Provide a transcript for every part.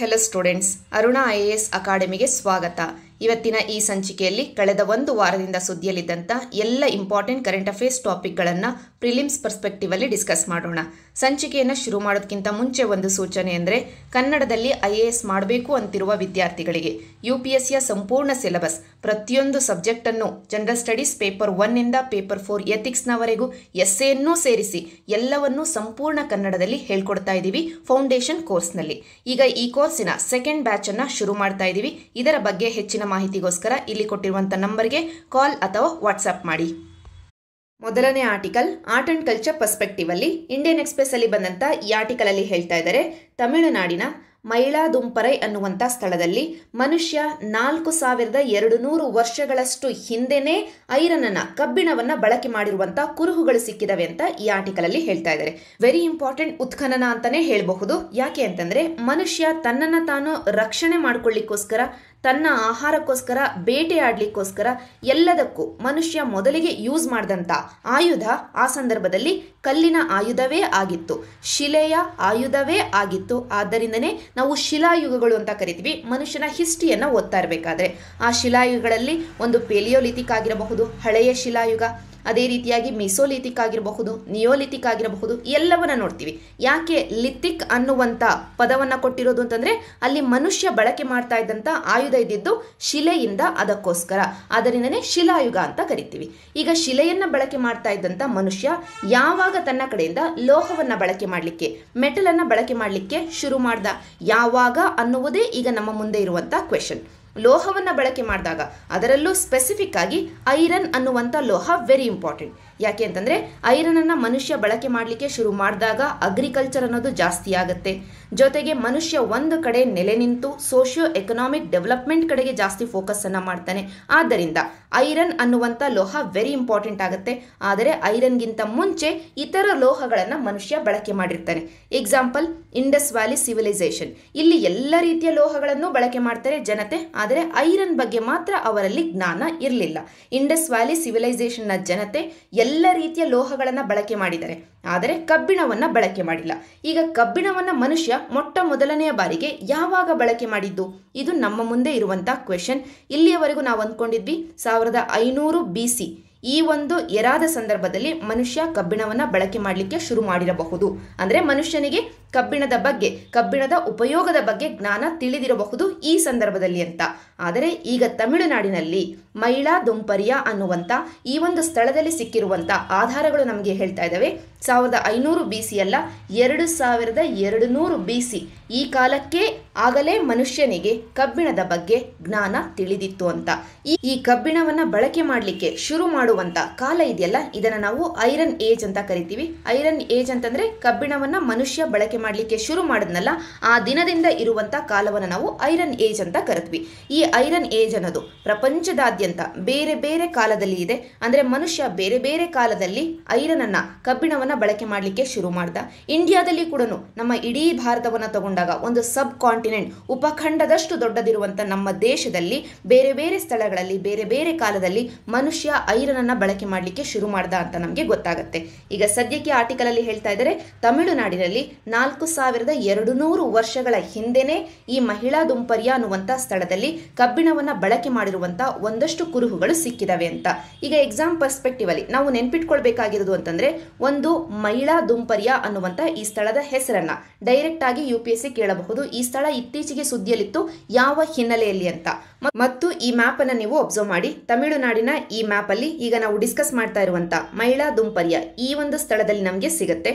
hello students Aruna I A S ಅಕಾಡೆಮಿಗೆ ಸ್ವಾಗತ ಇವತ್ತಿನ ಈ ಸಂಚಿಕೆಯಲ್ಲಿ ಕಳೆದ ಒಂದು ವಾರದಿಂದ ಸುದ್ದಿಯಲ್ಲಿದ್ದಂಥ ಎಲ್ಲ ಇಂಪಾರ್ಟೆಂಟ್ ಕರೆಂಟ್ ಅಫೇರ್ಸ್ ಟಾಪಿಕ್ಗಳನ್ನು ಪ್ರಿಲಿಮ್ಸ್ ಪರ್ಸ್ಪೆಕ್ಟಿವಲ್ಲಿ ಡಿಸ್ಕಸ್ ಮಾಡೋಣ ಸಂಚಿಕೆಯನ್ನು ಶುರು ಮಾಡೋದಕ್ಕಿಂತ ಮುಂಚೆ ಒಂದು ಸೂಚನೆ ಅಂದರೆ ಕನ್ನಡದಲ್ಲಿ ಐ ಎ ಎಸ್ ಮಾಡಬೇಕು ಅಂತಿರುವ ವಿದ್ಯಾರ್ಥಿಗಳಿಗೆ ಯು ಪಿ ಎಸ್ಸಿಯ ಸಂಪೂರ್ಣ ಸಿಲೆಬಸ್ ಪ್ರತಿಯೊಂದು ಸಬ್ಜೆಕ್ಟನ್ನು ಜನರಲ್ ಸ್ಟಡೀಸ್ ಪೇಪರ್ ಒನ್ನಿಂದ ಪೇಪರ್ ಫೋರ್ ಎಥಿಕ್ಸ್ನವರೆಗೂ ಎಸ್ಸೆಯನ್ನೂ ಸೇರಿಸಿ ಎಲ್ಲವನ್ನೂ ಸಂಪೂರ್ಣ ಕನ್ನಡದಲ್ಲಿ ಹೇಳ್ಕೊಡ್ತಾ ಇದ್ದೀವಿ ಫೌಂಡೇಶನ್ ಕೋರ್ಸ್ನಲ್ಲಿ ಈಗ ಈ ಕೋರ್ಸಿನ ಸೆಕೆಂಡ್ ಬ್ಯಾಚನ್ನು ಶುರು ಮಾಡ್ತಾ ಇದ್ದೀವಿ ಇದರ ಬಗ್ಗೆ ಹೆಚ್ಚಿನ ಮಾಹಿತಿಗೋಸ್ಕರ ಇಲ್ಲಿ ಕೊಟ್ಟಿರುವಂಥ ನಂಬರ್ಗೆ ಕಾಲ್ ಅಥವಾ ವಾಟ್ಸಪ್ ಮಾಡಿ ಮೊದಲನೇ article art and culture perspective ಅಲ್ಲಿ ಇಂಡಿಯನ್ ಎಕ್ಸ್ಪ್ರೆಸ್ ಅಲ್ಲಿ ಬಂದಂತ ಈ ಆರ್ಟಿಕಲಲ್ಲಿ ಅಲ್ಲಿ ಹೇಳ್ತಾ ಇದ್ದಾರೆ ತಮಿಳುನಾಡಿನ ಮೈಲಾದುಂಪರೈ ಅನ್ನುವಂಥ ಸ್ಥಳದಲ್ಲಿ ಮನುಷ್ಯ ನಾಲ್ಕು ಸಾವಿರದ ಎರಡು ನೂರು ವರ್ಷಗಳಷ್ಟು ಹಿಂದೆನೇ ಐರನನ ಕಬ್ಬಿಣವನ್ನು ಬಳಕೆ ಮಾಡಿರುವಂಥ ಕುರುಹುಗಳು ಸಿಕ್ಕಿದವೆ ಅಂತ ಈ ಆರ್ಟಿಕಲಲ್ಲಿ ಹೇಳ್ತಾ ಇದ್ದಾರೆ ವೆರಿ ಇಂಪಾರ್ಟೆಂಟ್ ಉತ್ಖನನ ಅಂತಾನೆ ಹೇಳಬಹುದು ಯಾಕೆ ಅಂತಂದ್ರೆ ಮನುಷ್ಯ ತನ್ನನ್ನು ತಾನು ರಕ್ಷಣೆ ಮಾಡ್ಕೊಳ್ಳಿಕ್ಕೋಸ್ಕರ ತನ್ನ ಆಹಾರಕ್ಕೋಸ್ಕರ ಬೇಟೆಯಾಡಲಿಕ್ಕೋಸ್ಕರ ಎಲ್ಲದಕ್ಕೂ ಮನುಷ್ಯ ಮೊದಲಿಗೆ ಯೂಸ್ ಮಾಡಿದಂಥ ಆಯುಧ ಆ ಸಂದರ್ಭದಲ್ಲಿ ಕಲ್ಲಿನ ಆಯುಧವೇ ಆಗಿತ್ತು ಶಿಲೆಯ ಆಯುಧವೇ ಆಗಿತ್ತು ಆದ್ದರಿಂದನೇ ನಾವು ಶಿಲಾಯುಗಗಳು ಅಂತ ಕರಿತೀವಿ ಮನುಷ್ಯನ ಹಿಸ್ಟಿಯನ್ನು ಓದ್ತಾ ಇರಬೇಕಾದ್ರೆ ಆ ಶಿಲಾಯುಗಗಳಲ್ಲಿ ಒಂದು ಪೇಲಿಯೋಲಿಥಿಕ್ ಆಗಿರಬಹುದು ಹಳೆಯ ಶಿಲಾಯುಗ ಅದೇ ರೀತಿಯಾಗಿ ಮಿಸೋಲಿಥಿಕ್ ಆಗಿರಬಹುದು ನಿಯೋಲಿಥಿಕ್ ಆಗಿರಬಹುದು ಎಲ್ಲವನ್ನ ನೋಡ್ತೀವಿ ಯಾಕೆ ಲಿಥಿಕ್ ಅನ್ನುವಂಥ ಪದವನ್ನು ಕೊಟ್ಟಿರೋದು ಅಂತಂದರೆ ಅಲ್ಲಿ ಮನುಷ್ಯ ಬಳಕೆ ಮಾಡ್ತಾ ಇದ್ದಂಥ ಆಯುಧ ಇದ್ದಿದ್ದು ಶಿಲೆಯಿಂದ ಅದಕ್ಕೋಸ್ಕರ ಅದರಿಂದನೇ ಶಿಲಾಯುಗ ಅಂತ ಕರಿತೀವಿ ಈಗ ಶಿಲೆಯನ್ನು ಬಳಕೆ ಮಾಡ್ತಾ ಇದ್ದಂಥ ಮನುಷ್ಯ ಯಾವಾಗ ತನ್ನ ಕಡೆಯಿಂದ ಲೋಹವನ್ನು ಬಳಕೆ ಮಾಡಲಿಕ್ಕೆ ಮೆಟಲನ್ನು ಬಳಕೆ ಮಾಡಲಿಕ್ಕೆ ಶುರು ಮಾಡ್ದ ಯಾವಾಗ ಅನ್ನುವುದೇ ಈಗ ನಮ್ಮ ಮುಂದೆ ಇರುವಂಥ ಕ್ವೆಶನ್ ಲೋಹವನ್ನು ಬಳಕೆ ಮಾಡಿದಾಗ ಅದರಲ್ಲೂ ಸ್ಪೆಸಿಫಿಕ್ ಆಗಿ ಐರನ್ ಅನ್ನುವಂಥ ಲೋಹ ವೆರಿ ಇಂಪಾರ್ಟೆಂಟ್ ಯಾಕೆ ಅಂತಂದರೆ ಅನ್ನ ಮನುಷ್ಯ ಬಳಕೆ ಮಾಡಲಿಕ್ಕೆ ಶುರು ಮಾಡಿದಾಗ ಅಗ್ರಿಕಲ್ಚರ್ ಅನ್ನೋದು ಜಾಸ್ತಿ ಆಗುತ್ತೆ ಜೊತೆಗೆ ಮನುಷ್ಯ ಒಂದು ಕಡೆ ನೆಲೆ ನಿಂತು ಸೋಷಿಯೋ ಎಕನಾಮಿಕ್ ಡೆವಲಪ್ಮೆಂಟ್ ಕಡೆಗೆ ಜಾಸ್ತಿ ಫೋಕಸ್ ಅನ್ನು ಮಾಡ್ತಾನೆ ಆದ್ದರಿಂದ ಐರನ್ ಅನ್ನುವಂಥ ಲೋಹ ವೆರಿ ಇಂಪಾರ್ಟೆಂಟ್ ಆಗುತ್ತೆ ಆದರೆ ಐರನ್ಗಿಂತ ಮುಂಚೆ ಇತರ ಲೋಹಗಳನ್ನು ಮನುಷ್ಯ ಬಳಕೆ ಮಾಡಿರ್ತಾನೆ ಎಕ್ಸಾಂಪಲ್ ಇಂಡಸ್ ವ್ಯಾಲಿ ಸಿವಿಲೈಸೇಷನ್ ಇಲ್ಲಿ ಎಲ್ಲ ರೀತಿಯ ಲೋಹಗಳನ್ನು ಬಳಕೆ ಮಾಡ್ತಾರೆ ಜನತೆ ಆದರೆ ಐರನ್ ಬಗ್ಗೆ ಮಾತ್ರ ಅವರಲ್ಲಿ ಜ್ಞಾನ ಇರಲಿಲ್ಲ ಇಂಡಸ್ ವ್ಯಾಲಿ ಸಿವಿಲೈಸೇಷನ್ನ ಜನತೆ ಎಲ್ಲ ರೀತಿಯ ಲೋಹಗಳನ್ನು ಬಳಕೆ ಮಾಡಿದ್ದಾರೆ ಆದರೆ ಕಬ್ಬಿಣವನ್ನು ಬಳಕೆ ಮಾಡಿಲ್ಲ ಈಗ ಕಬ್ಬಿಣವನ್ನು ಮನುಷ್ಯ ಮೊಟ್ಟ ಮೊದಲನೆಯ ಬಾರಿಗೆ ಯಾವಾಗ ಬಳಕೆ ಮಾಡಿದ್ದು ಇದು ನಮ್ಮ ಮುಂದೆ ಇರುವಂತಹ ಕ್ವೆಶನ್ ಇಲ್ಲಿಯವರೆಗೂ ನಾವು ಅಂದ್ಕೊಂಡಿದ್ವಿ ಸಾವಿರದ ಐನೂರು ಬಿ ಸಿ ಈ ಒಂದು ಎರಾದ ಸಂದರ್ಭದಲ್ಲಿ ಮನುಷ್ಯ ಕಬ್ಬಿಣವನ್ನು ಬಳಕೆ ಮಾಡಲಿಕ್ಕೆ ಶುರು ಮಾಡಿರಬಹುದು ಅಂದ್ರೆ ಮನುಷ್ಯನಿಗೆ ಕಬ್ಬಿಣದ ಬಗ್ಗೆ ಕಬ್ಬಿಣದ ಉಪಯೋಗದ ಬಗ್ಗೆ ಜ್ಞಾನ ತಿಳಿದಿರಬಹುದು ಈ ಸಂದರ್ಭದಲ್ಲಿ ಅಂತ ಆದರೆ ಈಗ ತಮಿಳುನಾಡಿನಲ್ಲಿ ಮಹಿಳಾ ದುಂಪರಿಯ ಅನ್ನುವಂಥ ಈ ಒಂದು ಸ್ಥಳದಲ್ಲಿ ಸಿಕ್ಕಿರುವಂಥ ಆಧಾರಗಳು ನಮಗೆ ಹೇಳ್ತಾ ಇದ್ದಾವೆ ಸಾವಿರದ ಐನೂರು ಬಿ ಸಿ ಅಲ್ಲ ಎರಡು ಸಾವಿರದ ಎರಡು ನೂರು ಬಿ ಸಿ ಈ ಕಾಲಕ್ಕೆ ಆಗಲೇ ಮನುಷ್ಯನಿಗೆ ಕಬ್ಬಿಣದ ಬಗ್ಗೆ ಜ್ಞಾನ ತಿಳಿದಿತ್ತು ಅಂತ ಈ ಕಬ್ಬಿಣವನ್ನು ಬಳಕೆ ಮಾಡಲಿಕ್ಕೆ ಶುರು ಮಾಡುವಂಥ ಕಾಲ ಇದೆಯಲ್ಲ ಇದನ್ನು ನಾವು ಐರನ್ ಏಜ್ ಅಂತ ಕರಿತೀವಿ ಐರನ್ ಏಜ್ ಅಂತಂದರೆ ಕಬ್ಬಿಣವನ್ನು ಮನುಷ್ಯ ಬಳಕೆ ಬಳಕೆ ಮಾಡಲಿಕ್ಕೆ ಶುರು ಮಾಡಿದ್ನಲ್ಲ ಆ ದಿನದಿಂದ ಇರುವಂತ ಕಾಲವನ್ನು ನಾವು ಐರನ್ ಏಜ್ ಅಂತ ಕರೆತ್ವಿ ಈ ಐರನ್ ಏಜ್ ಅನ್ನೋದು ಪ್ರಪಂಚದಾದ್ಯಂತ ಬೇರೆ ಬೇರೆ ಕಾಲದಲ್ಲಿ ಇದೆ ಅಂದ್ರೆ ಮನುಷ್ಯ ಬೇರೆ ಬೇರೆ ಕಾಲದಲ್ಲಿ ಐರನ್ ಅನ್ನ ಕಬ್ಬಿಣವನ್ನ ಬಳಕೆ ಮಾಡಲಿಕ್ಕೆ ಶುರು ಮಾಡ್ದ ಇಂಡಿಯಾದಲ್ಲಿ ಕೂಡ ನಮ್ಮ ಇಡೀ ಭಾರತವನ್ನ ತಗೊಂಡಾಗ ಒಂದು ಸಬ್ ಕಾಂಟಿನೆಂಟ್ ಉಪಖಂಡದಷ್ಟು ದೊಡ್ಡದಿರುವಂತ ನಮ್ಮ ದೇಶದಲ್ಲಿ ಬೇರೆ ಬೇರೆ ಸ್ಥಳಗಳಲ್ಲಿ ಬೇರೆ ಬೇರೆ ಕಾಲದಲ್ಲಿ ಮನುಷ್ಯ ಐರನ್ ಅನ್ನ ಬಳಕೆ ಮಾಡಲಿಕ್ಕೆ ಶುರು ಮಾಡ್ದ ಅಂತ ನಮಗೆ ಗೊತ್ತಾಗುತ್ತೆ ಈಗ ಸದ್ಯಕ್ಕೆ ಆರ್ಟಿಕಲ್ ಅಲ್ಲಿ ಹೇಳ್ತಾ ಇದ್ದಾರೆ ತಮಿಳುನಾಡಿನಲ್ಲಿ ನಾಲ್ಕು ನಾಲ್ಕು ಸಾವಿರದ ಎರಡು ನೂರು ವರ್ಷಗಳ ಹಿಂದೆನೆ ಈ ಮಹಿಳಾ ದುಂಪರ್ಯ ಅನ್ನುವಂಥ ಸ್ಥಳದಲ್ಲಿ ಕಬ್ಬಿಣವನ್ನ ಬಳಕೆ ಮಾಡಿರುವಂಥ ಒಂದಷ್ಟು ಕುರುಹುಗಳು ಸಿಕ್ಕಿದವೆ ಅಂತ ಈಗ ಎಕ್ಸಾಮ್ ಪರ್ಸ್ಪೆಕ್ಟಿವ್ ಅಲ್ಲಿ ನಾವು ನೆನ್ಪಿಟ್ಕೊಳ್ಬೇಕಾಗಿರೋದು ಅಂತಂದ್ರೆ ಒಂದು ಮಹಿಳಾ ದುಂಪರ್ಯ ಅನ್ನುವಂಥ ಈ ಸ್ಥಳದ ಹೆಸರನ್ನ ಡೈರೆಕ್ಟ್ ಆಗಿ ಯು ಪಿ ಎಸ್ ಸಿ ಕೇಳಬಹುದು ಈ ಸ್ಥಳ ಇತ್ತೀಚೆಗೆ ಸುದ್ದಿಯಲ್ಲಿತ್ತು ಯಾವ ಹಿನ್ನೆಲೆಯಲ್ಲಿ ಅಂತ ಮತ್ತು ಈ ಮ್ಯಾಪ್ ಅನ್ನ ನೀವು ಅಬ್ಸರ್ವ್ ಮಾಡಿ ತಮಿಳುನಾಡಿನ ಈ ಮ್ಯಾಪ್ ಅಲ್ಲಿ ಈಗ ನಾವು ಡಿಸ್ಕಸ್ ಮಾಡ್ತಾ ಇರುವಂತ ಮಹಿಳಾ ದುಂಪರ್ಯ ಈ ಒಂದು ಸ್ಥಳದಲ್ಲಿ ನಮಗೆ ಸಿಗುತ್ತೆ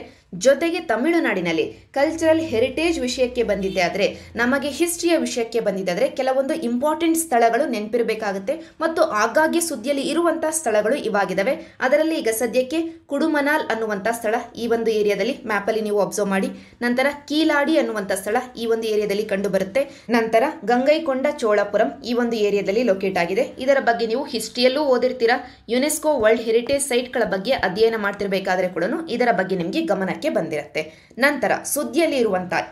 ಜೊತೆಗೆ ತಮಿಳುನಾಡಿನಲ್ಲಿ ಕಲ್ಚರಲ್ ಹೆರಿಟೇಜ್ ವಿಷಯಕ್ಕೆ ಬಂದಿದ್ದೆ ಆದರೆ ನಮಗೆ ಹಿಸ್ಟ್ರಿಯ ವಿಷಯಕ್ಕೆ ಬಂದಿದ್ದಾದರೆ ಕೆಲವೊಂದು ಇಂಪಾರ್ಟೆಂಟ್ ಸ್ಥಳಗಳು ನೆನಪಿರಬೇಕಾಗುತ್ತೆ ಮತ್ತು ಆಗಾಗ್ಗೆ ಸುದ್ದಿಯಲ್ಲಿ ಇರುವಂಥ ಸ್ಥಳಗಳು ಇವಾಗಿದ್ದಾವೆ ಅದರಲ್ಲಿ ಈಗ ಸದ್ಯಕ್ಕೆ ಕುಡುಮನಾಲ್ ಅನ್ನುವಂಥ ಸ್ಥಳ ಈ ಒಂದು ಏರಿಯಾದಲ್ಲಿ ಮ್ಯಾಪಲ್ಲಿ ನೀವು ಅಬ್ಸರ್ವ್ ಮಾಡಿ ನಂತರ ಕೀಲಾಡಿ ಅನ್ನುವಂಥ ಸ್ಥಳ ಈ ಒಂದು ಏರಿಯಾದಲ್ಲಿ ಕಂಡುಬರುತ್ತೆ ನಂತರ ಗಂಗೈಕೊಂಡ ಚೋಳಪುರಂ ಈ ಒಂದು ಏರಿಯಾದಲ್ಲಿ ಲೊಕೇಟ್ ಆಗಿದೆ ಇದರ ಬಗ್ಗೆ ನೀವು ಹಿಸ್ಟ್ರಿಯಲ್ಲೂ ಓದಿರ್ತೀರಾ ಯುನೆಸ್ಕೋ ವರ್ಲ್ಡ್ ಹೆರಿಟೇಜ್ ಸೈಟ್ಗಳ ಬಗ್ಗೆ ಅಧ್ಯಯನ ಮಾಡ್ತಿರ್ಬೇಕಾದ್ರೆ ಕೂಡ ಇದರ ಬಗ್ಗೆ ನಿಮಗೆ ಗಮನ के बंदे रहते हैं ನಂತರ ಸುದ್ದಿಯಲ್ಲಿ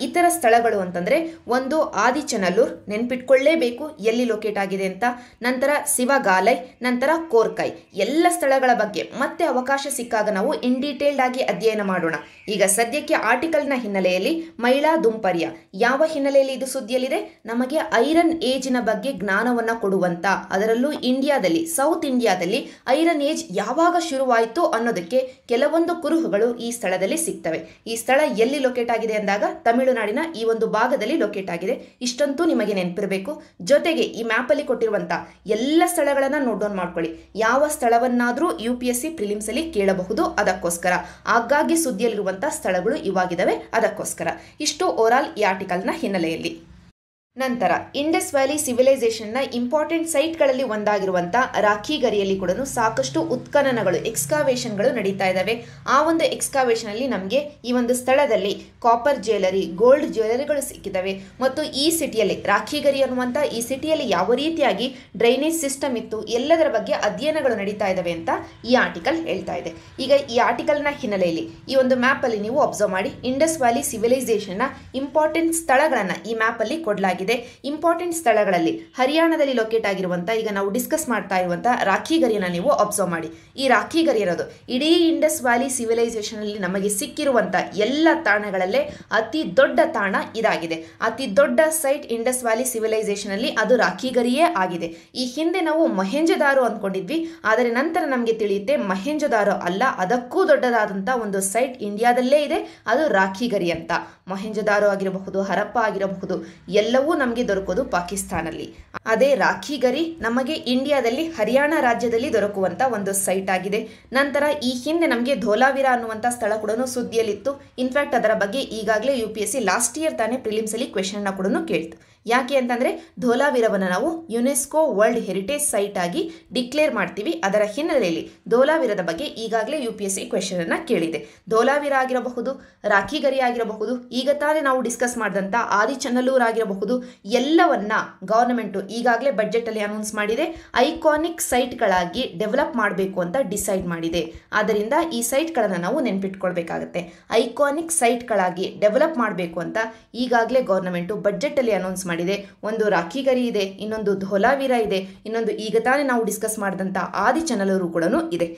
ಇತರ ಸ್ಥಳಗಳು ಅಂತಂದರೆ ಒಂದು ಆದಿಚನಲ್ಲೂರ್ ನೆನ್ಪಿಟ್ಕೊಳ್ಳೇಬೇಕು ಎಲ್ಲಿ ಲೊಕೇಟ್ ಆಗಿದೆ ಅಂತ ನಂತರ ಶಿವಗಾಲೈ ನಂತರ ಕೋರ್ಕೈ ಎಲ್ಲ ಸ್ಥಳಗಳ ಬಗ್ಗೆ ಮತ್ತೆ ಅವಕಾಶ ಸಿಕ್ಕಾಗ ನಾವು ಇನ್ ಡೀಟೇಲ್ಡ್ ಆಗಿ ಅಧ್ಯಯನ ಮಾಡೋಣ ಈಗ ಸದ್ಯಕ್ಕೆ ಆರ್ಟಿಕಲ್ನ ಹಿನ್ನೆಲೆಯಲ್ಲಿ ಮಹಿಳಾ ದುಂಪರ್ಯ ಯಾವ ಹಿನ್ನೆಲೆಯಲ್ಲಿ ಇದು ಸುದ್ದಿಯಲ್ಲಿದೆ ನಮಗೆ ಐರನ್ ಏಜಿನ ಬಗ್ಗೆ ಜ್ಞಾನವನ್ನು ಕೊಡುವಂತ ಅದರಲ್ಲೂ ಇಂಡಿಯಾದಲ್ಲಿ ಸೌತ್ ಇಂಡಿಯಾದಲ್ಲಿ ಐರನ್ ಏಜ್ ಯಾವಾಗ ಶುರುವಾಯಿತು ಅನ್ನೋದಕ್ಕೆ ಕೆಲವೊಂದು ಕುರುಹುಗಳು ಈ ಸ್ಥಳದಲ್ಲಿ ಸಿಗ್ತವೆ ಈ ಸ್ಥಳ ಎಲ್ಲಿ ಲೊಕೇಟ್ ಆಗಿದೆ ಅಂದಾಗ ತಮಿಳುನಾಡಿನ ಈ ಒಂದು ಭಾಗದಲ್ಲಿ ಲೊಕೇಟ್ ಆಗಿದೆ ಇಷ್ಟಂತೂ ನಿಮಗೆ ನೆನಪಿರಬೇಕು ಜೊತೆಗೆ ಈ ಮ್ಯಾಪಲ್ಲಿ ಕೊಟ್ಟಿರುವಂತಹ ಎಲ್ಲ ಸ್ಥಳಗಳನ್ನು ನೋಟ್ ಡೌನ್ ಮಾಡ್ಕೊಳ್ಳಿ ಯಾವ ಸ್ಥಳವನ್ನಾದರೂ ಯು ಪಿ ಎಸ್ ಸಿ ಪ್ರಿಲಿಮ್ಸಲ್ಲಿ ಕೇಳಬಹುದು ಅದಕ್ಕೋಸ್ಕರ ಆಗಾಗ್ಗೆ ಸುದ್ದಿಯಲ್ಲಿರುವಂತಹ ಸ್ಥಳಗಳು ಇವಾಗಿದ್ದಾವೆ ಅದಕ್ಕೋಸ್ಕರ ಇಷ್ಟು ಆಲ್ ಈ ಆರ್ಟಿಕಲ್ನ ಹಿನ್ನೆಲೆಯಲ್ಲಿ ನಂತರ ಇಂಡಸ್ ವ್ಯಾಲಿ ಸಿವಿಲೈಸೇಷನ್ನ ಇಂಪಾರ್ಟೆಂಟ್ ಸೈಟ್ಗಳಲ್ಲಿ ಒಂದಾಗಿರುವಂಥ ರಾಖಿ ಗರಿಯಲ್ಲಿ ಕೂಡ ಸಾಕಷ್ಟು ಉತ್ಖನನಗಳು ಎಕ್ಸ್ಕಾವೇಷನ್ಗಳು ನಡೀತಾ ಇದ್ದಾವೆ ಆ ಒಂದು ಎಕ್ಸ್ಕಾವೇಷನಲ್ಲಿ ನಮಗೆ ಈ ಒಂದು ಸ್ಥಳದಲ್ಲಿ ಕಾಪರ್ ಜ್ಯುವೆಲರಿ ಗೋಲ್ಡ್ ಜ್ಯುವೆಲರಿಗಳು ಸಿಕ್ಕಿದ್ದಾವೆ ಮತ್ತು ಈ ಸಿಟಿಯಲ್ಲಿ ರಾಖಿ ಗರಿ ಅನ್ನುವಂಥ ಈ ಸಿಟಿಯಲ್ಲಿ ಯಾವ ರೀತಿಯಾಗಿ ಡ್ರೈನೇಜ್ ಸಿಸ್ಟಮ್ ಇತ್ತು ಎಲ್ಲದರ ಬಗ್ಗೆ ಅಧ್ಯಯನಗಳು ನಡೀತಾ ಇದ್ದಾವೆ ಅಂತ ಈ ಆರ್ಟಿಕಲ್ ಹೇಳ್ತಾ ಇದೆ ಈಗ ಈ ಆರ್ಟಿಕಲ್ನ ಹಿನ್ನೆಲೆಯಲ್ಲಿ ಈ ಒಂದು ಮ್ಯಾಪಲ್ಲಿ ನೀವು ಅಬ್ಸರ್ವ್ ಮಾಡಿ ಇಂಡಸ್ ವ್ಯಾಲಿ ಸಿವಿಲೈಸೇಷನ್ನ ಇಂಪಾರ್ಟೆಂಟ್ ಸ್ಥಳಗಳನ್ನು ಈ ಮ್ಯಾಪಲ್ಲಿ ಕೊಡಲಾಗಿದೆ ಆಗಿದೆ ಇಂಪಾರ್ಟೆಂಟ್ ಸ್ಥಳಗಳಲ್ಲಿ ಹರಿಯಾಣದಲ್ಲಿ ಲೊಕೇಟ್ ಆಗಿರುವಂಥ ಈಗ ನಾವು ಡಿಸ್ಕಸ್ ಮಾಡ್ತಾ ಇರುವಂಥ ರಾಖಿ ಗರಿಯನ್ನ ನೀವು ಅಬ್ಸರ್ವ್ ಮಾಡಿ ಈ ರಾಖಿ ಗರಿ ಇರೋದು ಇಡೀ ಇಂಡಸ್ ವ್ಯಾಲಿ ಸಿವಿಲೈಸೇಷನ್ ಅಲ್ಲಿ ನಮಗೆ ಸಿಕ್ಕಿರುವಂಥ ಎಲ್ಲ ತಾಣಗಳಲ್ಲೇ ಅತಿ ದೊಡ್ಡ ತಾಣ ಇದಾಗಿದೆ ಅತಿ ದೊಡ್ಡ ಸೈಟ್ ಇಂಡಸ್ ವ್ಯಾಲಿ ಸಿವಿಲೈಸೇಷನ್ ಅಲ್ಲಿ ಅದು ರಾಖಿ ಗರಿಯೇ ಆಗಿದೆ ಈ ಹಿಂದೆ ನಾವು ಮಹೇಂಜದಾರು ಅಂದ್ಕೊಂಡಿದ್ವಿ ಆದರೆ ನಂತರ ನಮಗೆ ತಿಳಿಯುತ್ತೆ ಮಹೇಂಜದಾರು ಅಲ್ಲ ಅದಕ್ಕೂ ದೊಡ್ಡದಾದಂಥ ಒಂದು ಸೈಟ್ ಇಂಡಿಯಾದಲ್ಲೇ ಇದೆ ಅದು ರಾಖಿ ಗರಿ ಅಂತ ಮಹೇಂಜದಾರು ಆಗಿರಬಹುದು ಹರಪ್ಪ ಆಗಿರಬಹುದು ಎಲ್ಲವೂ ಎಲ್ಲವೂ ನಮಗೆ ದೊರಕೋದು ಪಾಕಿಸ್ತಾನಲ್ಲಿ ಅದೇ ರಾಖಿ ಗರಿ ನಮಗೆ ಇಂಡಿಯಾದಲ್ಲಿ ಹರಿಯಾಣ ರಾಜ್ಯದಲ್ಲಿ ದೊರಕುವಂತ ಒಂದು ಸೈಟ್ ಆಗಿದೆ ನಂತರ ಈ ಹಿಂದೆ ನಮಗೆ ಧೋಲಾವಿರ ಅನ್ನುವಂತ ಸ್ಥಳ ಕೂಡ ಸುದ್ದಿಯಲ್ಲಿತ್ತು ಇನ್ಫ್ಯಾಕ್ಟ್ ಅದರ ಬಗ್ಗೆ ಈಗಾಗಲೇ U P S C last year ತಾನೇ ಪ್ರಿಲಿಮ್ಸ್ ಅಲ್ಲಿ ಕ್ವೆಶನ್ ಕೂಡ ಕೇಳ್ತು ಯಾಕೆ ಅಂತಂದರೆ ಧೋಲಾವೀರವನ್ನು ನಾವು ಯುನೆಸ್ಕೋ ವರ್ಲ್ಡ್ ಹೆರಿಟೇಜ್ ಸೈಟ್ ಆಗಿ ಡಿಕ್ಲೇರ್ ಮಾಡ್ತೀವಿ ಅದರ ಹಿನ್ನೆಲೆಯಲ್ಲಿ ಧೋಲಾವೀರದ ಬಗ್ಗೆ ಈಗಾಗಲೇ U P S C question ಅನ್ನು ಕೇಳಿದೆ ಧೋಲಾವೀರ ಆಗಿರಬಹುದು ರಾಖಿಗರಿ ಆಗಿರಬಹುದು ಈಗ ತಾನೇ ನಾವು ಡಿಸ್ಕಸ್ ಮಾಡಿದಂಥ ಆದಿಚನ್ನಲ್ಲೂರ್ ಆಗಿರಬಹುದು ಎಲ್ಲವನ್ನ ಗೌರ್ಮೆಂಟು ಈಗಾಗಲೇ ಬಜೆಟಲ್ಲಿ ಅನೌನ್ಸ್ ಮಾಡಿದೆ ಐಕಾನಿಕ್ ಸೈಟ್ಗಳಾಗಿ ಡೆವಲಪ್ ಮಾಡಬೇಕು ಅಂತ ಡಿಸೈಡ್ ಮಾಡಿದೆ ಆದ್ದರಿಂದ ಈ ಸೈಟ್ಗಳನ್ನು ನಾವು ನೆನ್ಪಿಟ್ಕೊಳ್ಬೇಕಾಗತ್ತೆ ಐಕಾನಿಕ್ ಸೈಟ್ಗಳಾಗಿ ಡೆವಲಪ್ ಮಾಡಬೇಕು ಅಂತ ಈಗಾಗಲೇ ಗೌರ್ಮೆಂಟು ಬಜೆಟಲ್ಲಿ ಅನೌನ್ಸ್ ಮಾಡಿದೆ ಒಂದು ರಾಖಿ ಗರಿ ಇದೆ ಇನ್ನೊಂದು ಧೋಲಾವೀರ ಇದೆ ಇನ್ನೊಂದು ಈಗ ತಾನೇ ನಾವು ಡಿಸ್ಕಸ್ ಮಾಡಿದಂಥ ಆದಿ ಚಾನಲರು ಕೂಡ ಇದೆ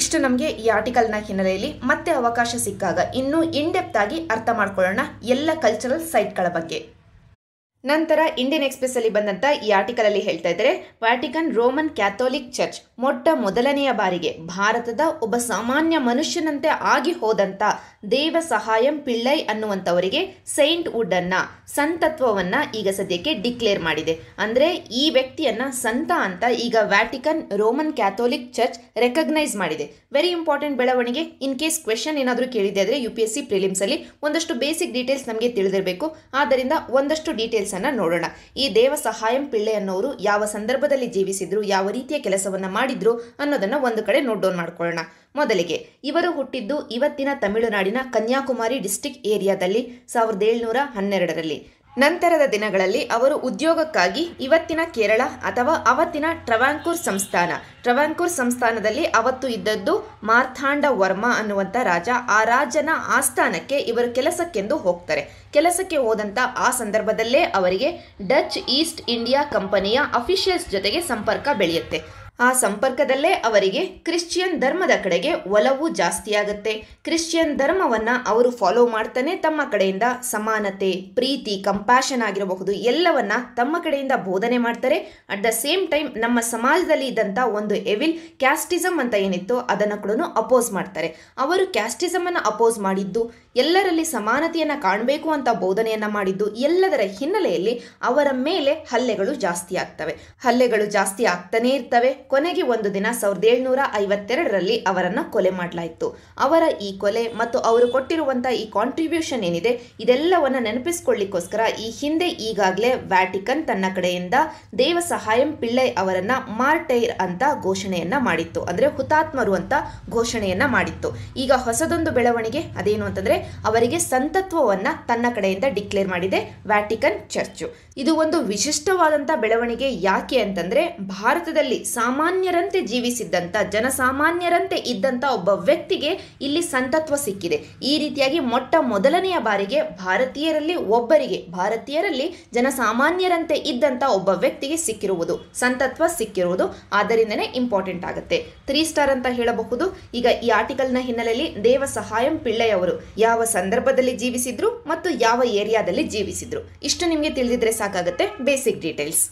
ಇಷ್ಟು ನಮಗೆ ಈ ಆರ್ಟಿಕಲ್ನ ಹಿನ್ನೆಲೆಯಲ್ಲಿ ಮತ್ತೆ ಅವಕಾಶ ಸಿಕ್ಕಾಗ ಇನ್ನೂ ಇನ್ ಆಗಿ ಅರ್ಥ ಮಾಡ್ಕೊಳ್ಳೋಣ ಎಲ್ಲ ಕಲ್ಚರಲ್ ಸೈಟ್ಗಳ ಬಗ್ಗೆ ನಂತರ ಇಂಡಿಯನ್ ಎಕ್ಸ್ಪ್ರೆಸ್ ಅಲ್ಲಿ ಬಂದಂತ ಈ ಆರ್ಟಿಕಲ್ ಅಲ್ಲಿ ಹೇಳ್ತಾ ಇದ್ದಾರೆ ವ್ಯಾಟಿಕನ್ ರೋಮನ್ ಕ್ಯಾಥೋಲಿಕ್ ಚರ್ಚ್ ಮೊಟ್ಟ ಮೊದಲನೆಯ ಬಾರಿಗೆ ಭಾರತದ ಒಬ್ಬ ಸಾಮಾನ್ಯ ಮನುಷ್ಯನಂತೆ ಆಗಿ ಹೋದಂತ ದೇವ ಸಹಾಯಂ ಪಿಳ್ಳೈ ಅನ್ನುವಂಥವರಿಗೆ ಸೈಂಟ್ ವುಡ್ ಅನ್ನ ಸಂತತ್ವವನ್ನ ಈಗ ಸದ್ಯಕ್ಕೆ ಡಿಕ್ಲೇರ್ ಮಾಡಿದೆ ಅಂದ್ರೆ ಈ ವ್ಯಕ್ತಿಯನ್ನ ಸಂತ ಅಂತ ಈಗ Vatican Roman Catholic church recognise ಮಾಡಿದೆ ವೆರಿ ಇಂಪಾರ್ಟೆಂಟ್ ಬೆಳವಣಿಗೆ ಇನ್ ಕೇಸ್ ಕ್ವೆಶನ್ ಏನಾದರೂ ಕೇಳಿದೆ ಅಂದ್ರೆ U P S C prelims ಅಲ್ಲಿ ಒಂದಷ್ಟು ಬೇಸಿಕ್ ಡೀಟೇಲ್ಸ್ ನಮಗೆ ತಿಳಿದಿರಬೇಕು ಆದ್ದರಿಂದ ಒಂದಷ್ಟು ಡೀಟೇಲ್ಸ್ ನೋಡೋಣ ಈ ದೇವ ಸಹಾಯಂ ಪಿಳ್ಳೆ ಅನ್ನೋರು ಯಾವ ಸಂದರ್ಭದಲ್ಲಿ ಜೀವಿಸಿದ್ರು ಯಾವ ರೀತಿಯ ಕೆಲಸವನ್ನ ಮಾಡಿದ್ರು ಅನ್ನೋದನ್ನ ಒಂದು ಕಡೆ ನೋಟ್ ಡೌನ್ ಮಾಡ್ಕೊಳ್ಳೋಣ ಮೊದಲಿಗೆ ಇವರು ಹುಟ್ಟಿದ್ದು ಇವತ್ತಿನ ತಮಿಳುನಾಡಿನ ಕನ್ಯಾಕುಮಾರಿ ಡಿಸ್ಟಿಕ್ ಏರಿಯಾದಲ್ಲಿ ಸಾವಿರದ ಏಳ್ನೂರ ಹನ್ನೆರಡರಲ್ಲಿ ನಂತರದ ದಿನಗಳಲ್ಲಿ ಅವರು ಉದ್ಯೋಗಕ್ಕಾಗಿ ಇವತ್ತಿನ ಕೇರಳ ಅಥವಾ ಅವತ್ತಿನ ಟ್ರವಾಂಕೂರ್ ಸಂಸ್ಥಾನ ಟ್ರವಾಂಕೂರ್ ಸಂಸ್ಥಾನದಲ್ಲಿ ಅವತ್ತು ಇದ್ದದ್ದು ಮಾರ್ಥಾಂಡ ವರ್ಮ ಅನ್ನುವಂಥ ರಾಜ ಆ ರಾಜನ ಆಸ್ಥಾನಕ್ಕೆ ಇವರು ಕೆಲಸಕ್ಕೆಂದು ಹೋಗ್ತಾರೆ ಕೆಲಸಕ್ಕೆ ಹೋದಂಥ ಆ ಸಂದರ್ಭದಲ್ಲೇ ಅವರಿಗೆ ಡಚ್ ಈಸ್ಟ್ ಇಂಡಿಯಾ ಕಂಪನಿಯ ಅಫಿಷಿಯಲ್ಸ್ ಜೊತೆಗೆ ಸಂಪರ್ಕ ಬೆಳೆಯುತ್ತೆ ಆ ಸಂಪರ್ಕದಲ್ಲೇ ಅವರಿಗೆ ಕ್ರಿಶ್ಚಿಯನ್ ಧರ್ಮದ ಕಡೆಗೆ ಒಲವು ಜಾಸ್ತಿಯಾಗುತ್ತೆ ಕ್ರಿಶ್ಚಿಯನ್ ಧರ್ಮವನ್ನು ಅವರು ಫಾಲೋ ಮಾಡ್ತಾನೆ ತಮ್ಮ ಕಡೆಯಿಂದ ಸಮಾನತೆ ಪ್ರೀತಿ ಕಂಪ್ಯಾಷನ್ ಆಗಿರಬಹುದು ಎಲ್ಲವನ್ನ ತಮ್ಮ ಕಡೆಯಿಂದ ಬೋಧನೆ ಮಾಡ್ತಾರೆ ಅಟ್ ದ ಸೇಮ್ ಟೈಮ್ ನಮ್ಮ ಸಮಾಜದಲ್ಲಿ ಇದ್ದಂಥ ಒಂದು ಎವಿಲ್ ಕ್ಯಾಸ್ಟಿಸಮ್ ಅಂತ ಏನಿತ್ತು ಅದನ್ನು ಕೂಡ ಅಪೋಸ್ ಮಾಡ್ತಾರೆ ಅವರು ಕ್ಯಾಸ್ಟಿಸಮನ್ನು ಅಪೋಸ್ ಮಾಡಿದ್ದು ಎಲ್ಲರಲ್ಲಿ ಸಮಾನತೆಯನ್ನು ಕಾಣಬೇಕು ಅಂತ ಬೋಧನೆಯನ್ನು ಮಾಡಿದ್ದು ಎಲ್ಲದರ ಹಿನ್ನೆಲೆಯಲ್ಲಿ ಅವರ ಮೇಲೆ ಹಲ್ಲೆಗಳು ಜಾಸ್ತಿ ಆಗ್ತವೆ ಹಲ್ಲೆಗಳು ಜಾಸ್ತಿ ಆಗ್ತಾನೇ ಇರ್ತವೆ ಕೊನೆಗೆ ಒಂದು ದಿನ ಸಾವಿರದ ಏಳ್ನೂರ ಐವತ್ತೆರಡರಲ್ಲಿ ಅವರನ್ನು ಕೊಲೆ ಮಾಡಲಾಯಿತು ಅವರ ಈ ಕೊಲೆ ಮತ್ತು ಅವರು ಕೊಟ್ಟಿರುವಂಥ ಈ ಕಾಂಟ್ರಿಬ್ಯೂಷನ್ ಏನಿದೆ ಇದೆಲ್ಲವನ್ನು ನೆನಪಿಸ್ಕೊಳ್ಳಿಕ್ಕೋಸ್ಕರ ಈ ಹಿಂದೆ ಈಗಾಗಲೇ ವ್ಯಾಟಿಕನ್ ತನ್ನ ಕಡೆಯಿಂದ ದೇವ ಸಹಾಯಂ ಪಿಳ್ಳೈ ಅವರನ್ನು ಮಾರ್ಟೈರ್ ಅಂತ ಘೋಷಣೆಯನ್ನು ಮಾಡಿತ್ತು ಅಂದರೆ ಹುತಾತ್ಮರು ಅಂತ ಘೋಷಣೆಯನ್ನು ಮಾಡಿತ್ತು ಈಗ ಹೊಸದೊಂದು ಬೆಳವಣಿಗೆ ಅದೇನು ಅಂತಂದರೆ ಅವರಿಗೆ ಸಂತತ್ವವನ್ನು ತನ್ನ ಕಡೆಯಿಂದ ಡಿಕ್ಲೇರ್ ಮಾಡಿದೆ ವ್ಯಾಟಿಕನ್ ಚರ್ಚು ಇದು ಒಂದು ವಿಶಿಷ್ಟವಾದಂಥ ಬೆಳವಣಿಗೆ ಯಾಕೆ ಅಂತಂದರೆ ಭಾರತದಲ್ಲಿ ಸಾಮಾನ್ಯರಂತೆ ಜೀವಿಸಿದ್ದಂಥ ಜನಸಾಮಾನ್ಯರಂತೆ ಇದ್ದಂಥ ಒಬ್ಬ ವ್ಯಕ್ತಿಗೆ ಇಲ್ಲಿ ಸಂತತ್ವ ಸಿಕ್ಕಿದೆ ಈ ರೀತಿಯಾಗಿ ಮೊಟ್ಟ ಮೊದಲನೆಯ ಬಾರಿಗೆ ಭಾರತೀಯರಲ್ಲಿ ಒಬ್ಬರಿಗೆ ಭಾರತೀಯರಲ್ಲಿ ಜನಸಾಮಾನ್ಯರಂತೆ ಇದ್ದಂಥ ಒಬ್ಬ ವ್ಯಕ್ತಿಗೆ ಸಿಕ್ಕಿರುವುದು ಸಂತತ್ವ ಸಿಕ್ಕಿರುವುದು ಆದ್ದರಿಂದನೇ ಇಂಪಾರ್ಟೆಂಟ್ ಆಗುತ್ತೆ ತ್ರೀ ಸ್ಟಾರ್ ಅಂತ ಹೇಳಬಹುದು ಈಗ ಈ ಆರ್ಟಿಕಲ್ನ ಹಿನ್ನೆಲೆಯಲ್ಲಿ ದೇವ ಸಹಾಯಂ ಪಿಳ್ಳೆಯವರು ಯಾವ ಸಂದರ್ಭದಲ್ಲಿ ಜೀವಿಸಿದ್ರು ಮತ್ತು ಯಾವ ಏರಿಯಾದಲ್ಲಿ ಜೀವಿಸಿದ್ರು ಇಷ್ಟು ನಿಮಗೆ ತಿಳಿದಿದ್ರೆ ಸಾಕಾಗುತ್ತೆ ಬೇಸಿಕ್ ಡೀಟೇಲ್ಸ್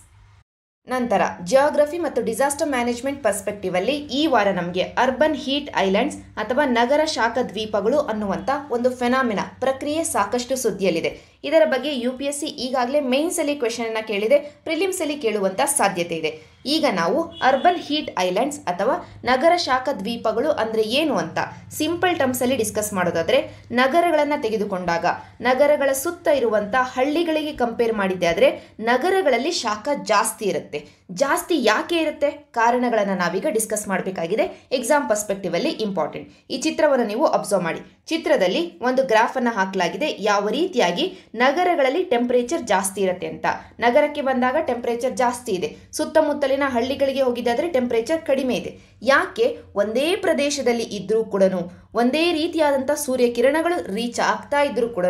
ನಂತರ ಜಿಯೋಗ್ರಫಿ ಮತ್ತು ಡಿಸಾಸ್ಟರ್ ಮ್ಯಾನೇಜ್ಮೆಂಟ್ ಪರ್ಸ್ಪೆಕ್ಟಿವ್ ಅಲ್ಲಿ ಈ ವಾರ ನಮಗೆ ಅರ್ಬನ್ ಹೀಟ್ ಐಲ್ಯಾಂಡ್ಸ್ ಅಥವಾ ನಗರ ಶಾಖ ದ್ವೀಪಗಳು ಅನ್ನುವಂಥ ಒಂದು ಫೆನಾಮಿನ ಪ್ರಕ್ರಿಯೆ ಸಾಕಷ್ಟು ಸುದ್ದಿಯಲ್ಲಿದೆ ಇದರ ಬಗ್ಗೆ ಯು ಪಿ ಎಸ್ ಸಿ ಈಗಾಗಲೇ ಮೇನ್ಸಲ್ಲಿ ಕ್ವೆಶನನ್ನು ಕೇಳಿದೆ ಪ್ರಿಲಿಮ್ಸಲ್ಲಿ ಕೇಳುವಂಥ ಸಾಧ್ಯತೆ ಇದೆ ಈಗ ನಾವು ಅರ್ಬನ್ ಹೀಟ್ ಐಲ್ಯಾಂಡ್ಸ್ ಅಥವಾ ನಗರ ಶಾಖ ದ್ವೀಪಗಳು ಅಂದರೆ ಏನು ಅಂತ ಸಿಂಪಲ್ ಟರ್ಮ್ಸಲ್ಲಿ ಡಿಸ್ಕಸ್ ಮಾಡೋದಾದರೆ ನಗರಗಳನ್ನು ತೆಗೆದುಕೊಂಡಾಗ ನಗರಗಳ ಸುತ್ತ ಇರುವಂಥ ಹಳ್ಳಿಗಳಿಗೆ ಕಂಪೇರ್ ಮಾಡಿದ್ದೆ ಆದರೆ ನಗರಗಳಲ್ಲಿ ಶಾಖ ಜಾಸ್ತಿ ಇರುತ್ತೆ ಜಾಸ್ತಿ ಯಾಕೆ ಇರುತ್ತೆ ಕಾರಣಗಳನ್ನು ನಾವೀಗ ಡಿಸ್ಕಸ್ ಮಾಡಬೇಕಾಗಿದೆ ಎಕ್ಸಾಮ್ ಪರ್ಸ್ಪೆಕ್ಟಿವ್ ಅಲ್ಲಿ ಇಂಪಾರ್ಟೆಂಟ್ ಈ ಚಿತ್ರವನ್ನು ನೀವು ಅಬ್ಸರ್ವ್ ಮಾಡಿ ಚಿತ್ರದಲ್ಲಿ ಒಂದು ಗ್ರಾಫ್ ಅನ್ನು ಹಾಕಲಾಗಿದೆ ಯಾವ ರೀತಿಯಾಗಿ ನಗರಗಳಲ್ಲಿ ಟೆಂಪರೇಚರ್ ಜಾಸ್ತಿ ಇರುತ್ತೆ ಅಂತ ನಗರಕ್ಕೆ ಬಂದಾಗ ಟೆಂಪರೇಚರ್ ಜಾಸ್ತಿ ಇದೆ ಸುತ್ತಮುತ್ತಲಿನ ಹಳ್ಳಿಗಳಿಗೆ ಹೋಗಿದ್ದಾದರೆ ಟೆಂಪರೇಚರ್ ಕಡಿಮೆ ಇದೆ ಯಾಕೆ ಒಂದೇ ಪ್ರದೇಶದಲ್ಲಿ ಇದ್ದರೂ ಕೂಡ ಒಂದೇ ರೀತಿಯಾದಂಥ ಸೂರ್ಯ ಕಿರಣಗಳು ರೀಚ್ ಆಗ್ತಾ ಇದ್ರೂ ಕೂಡ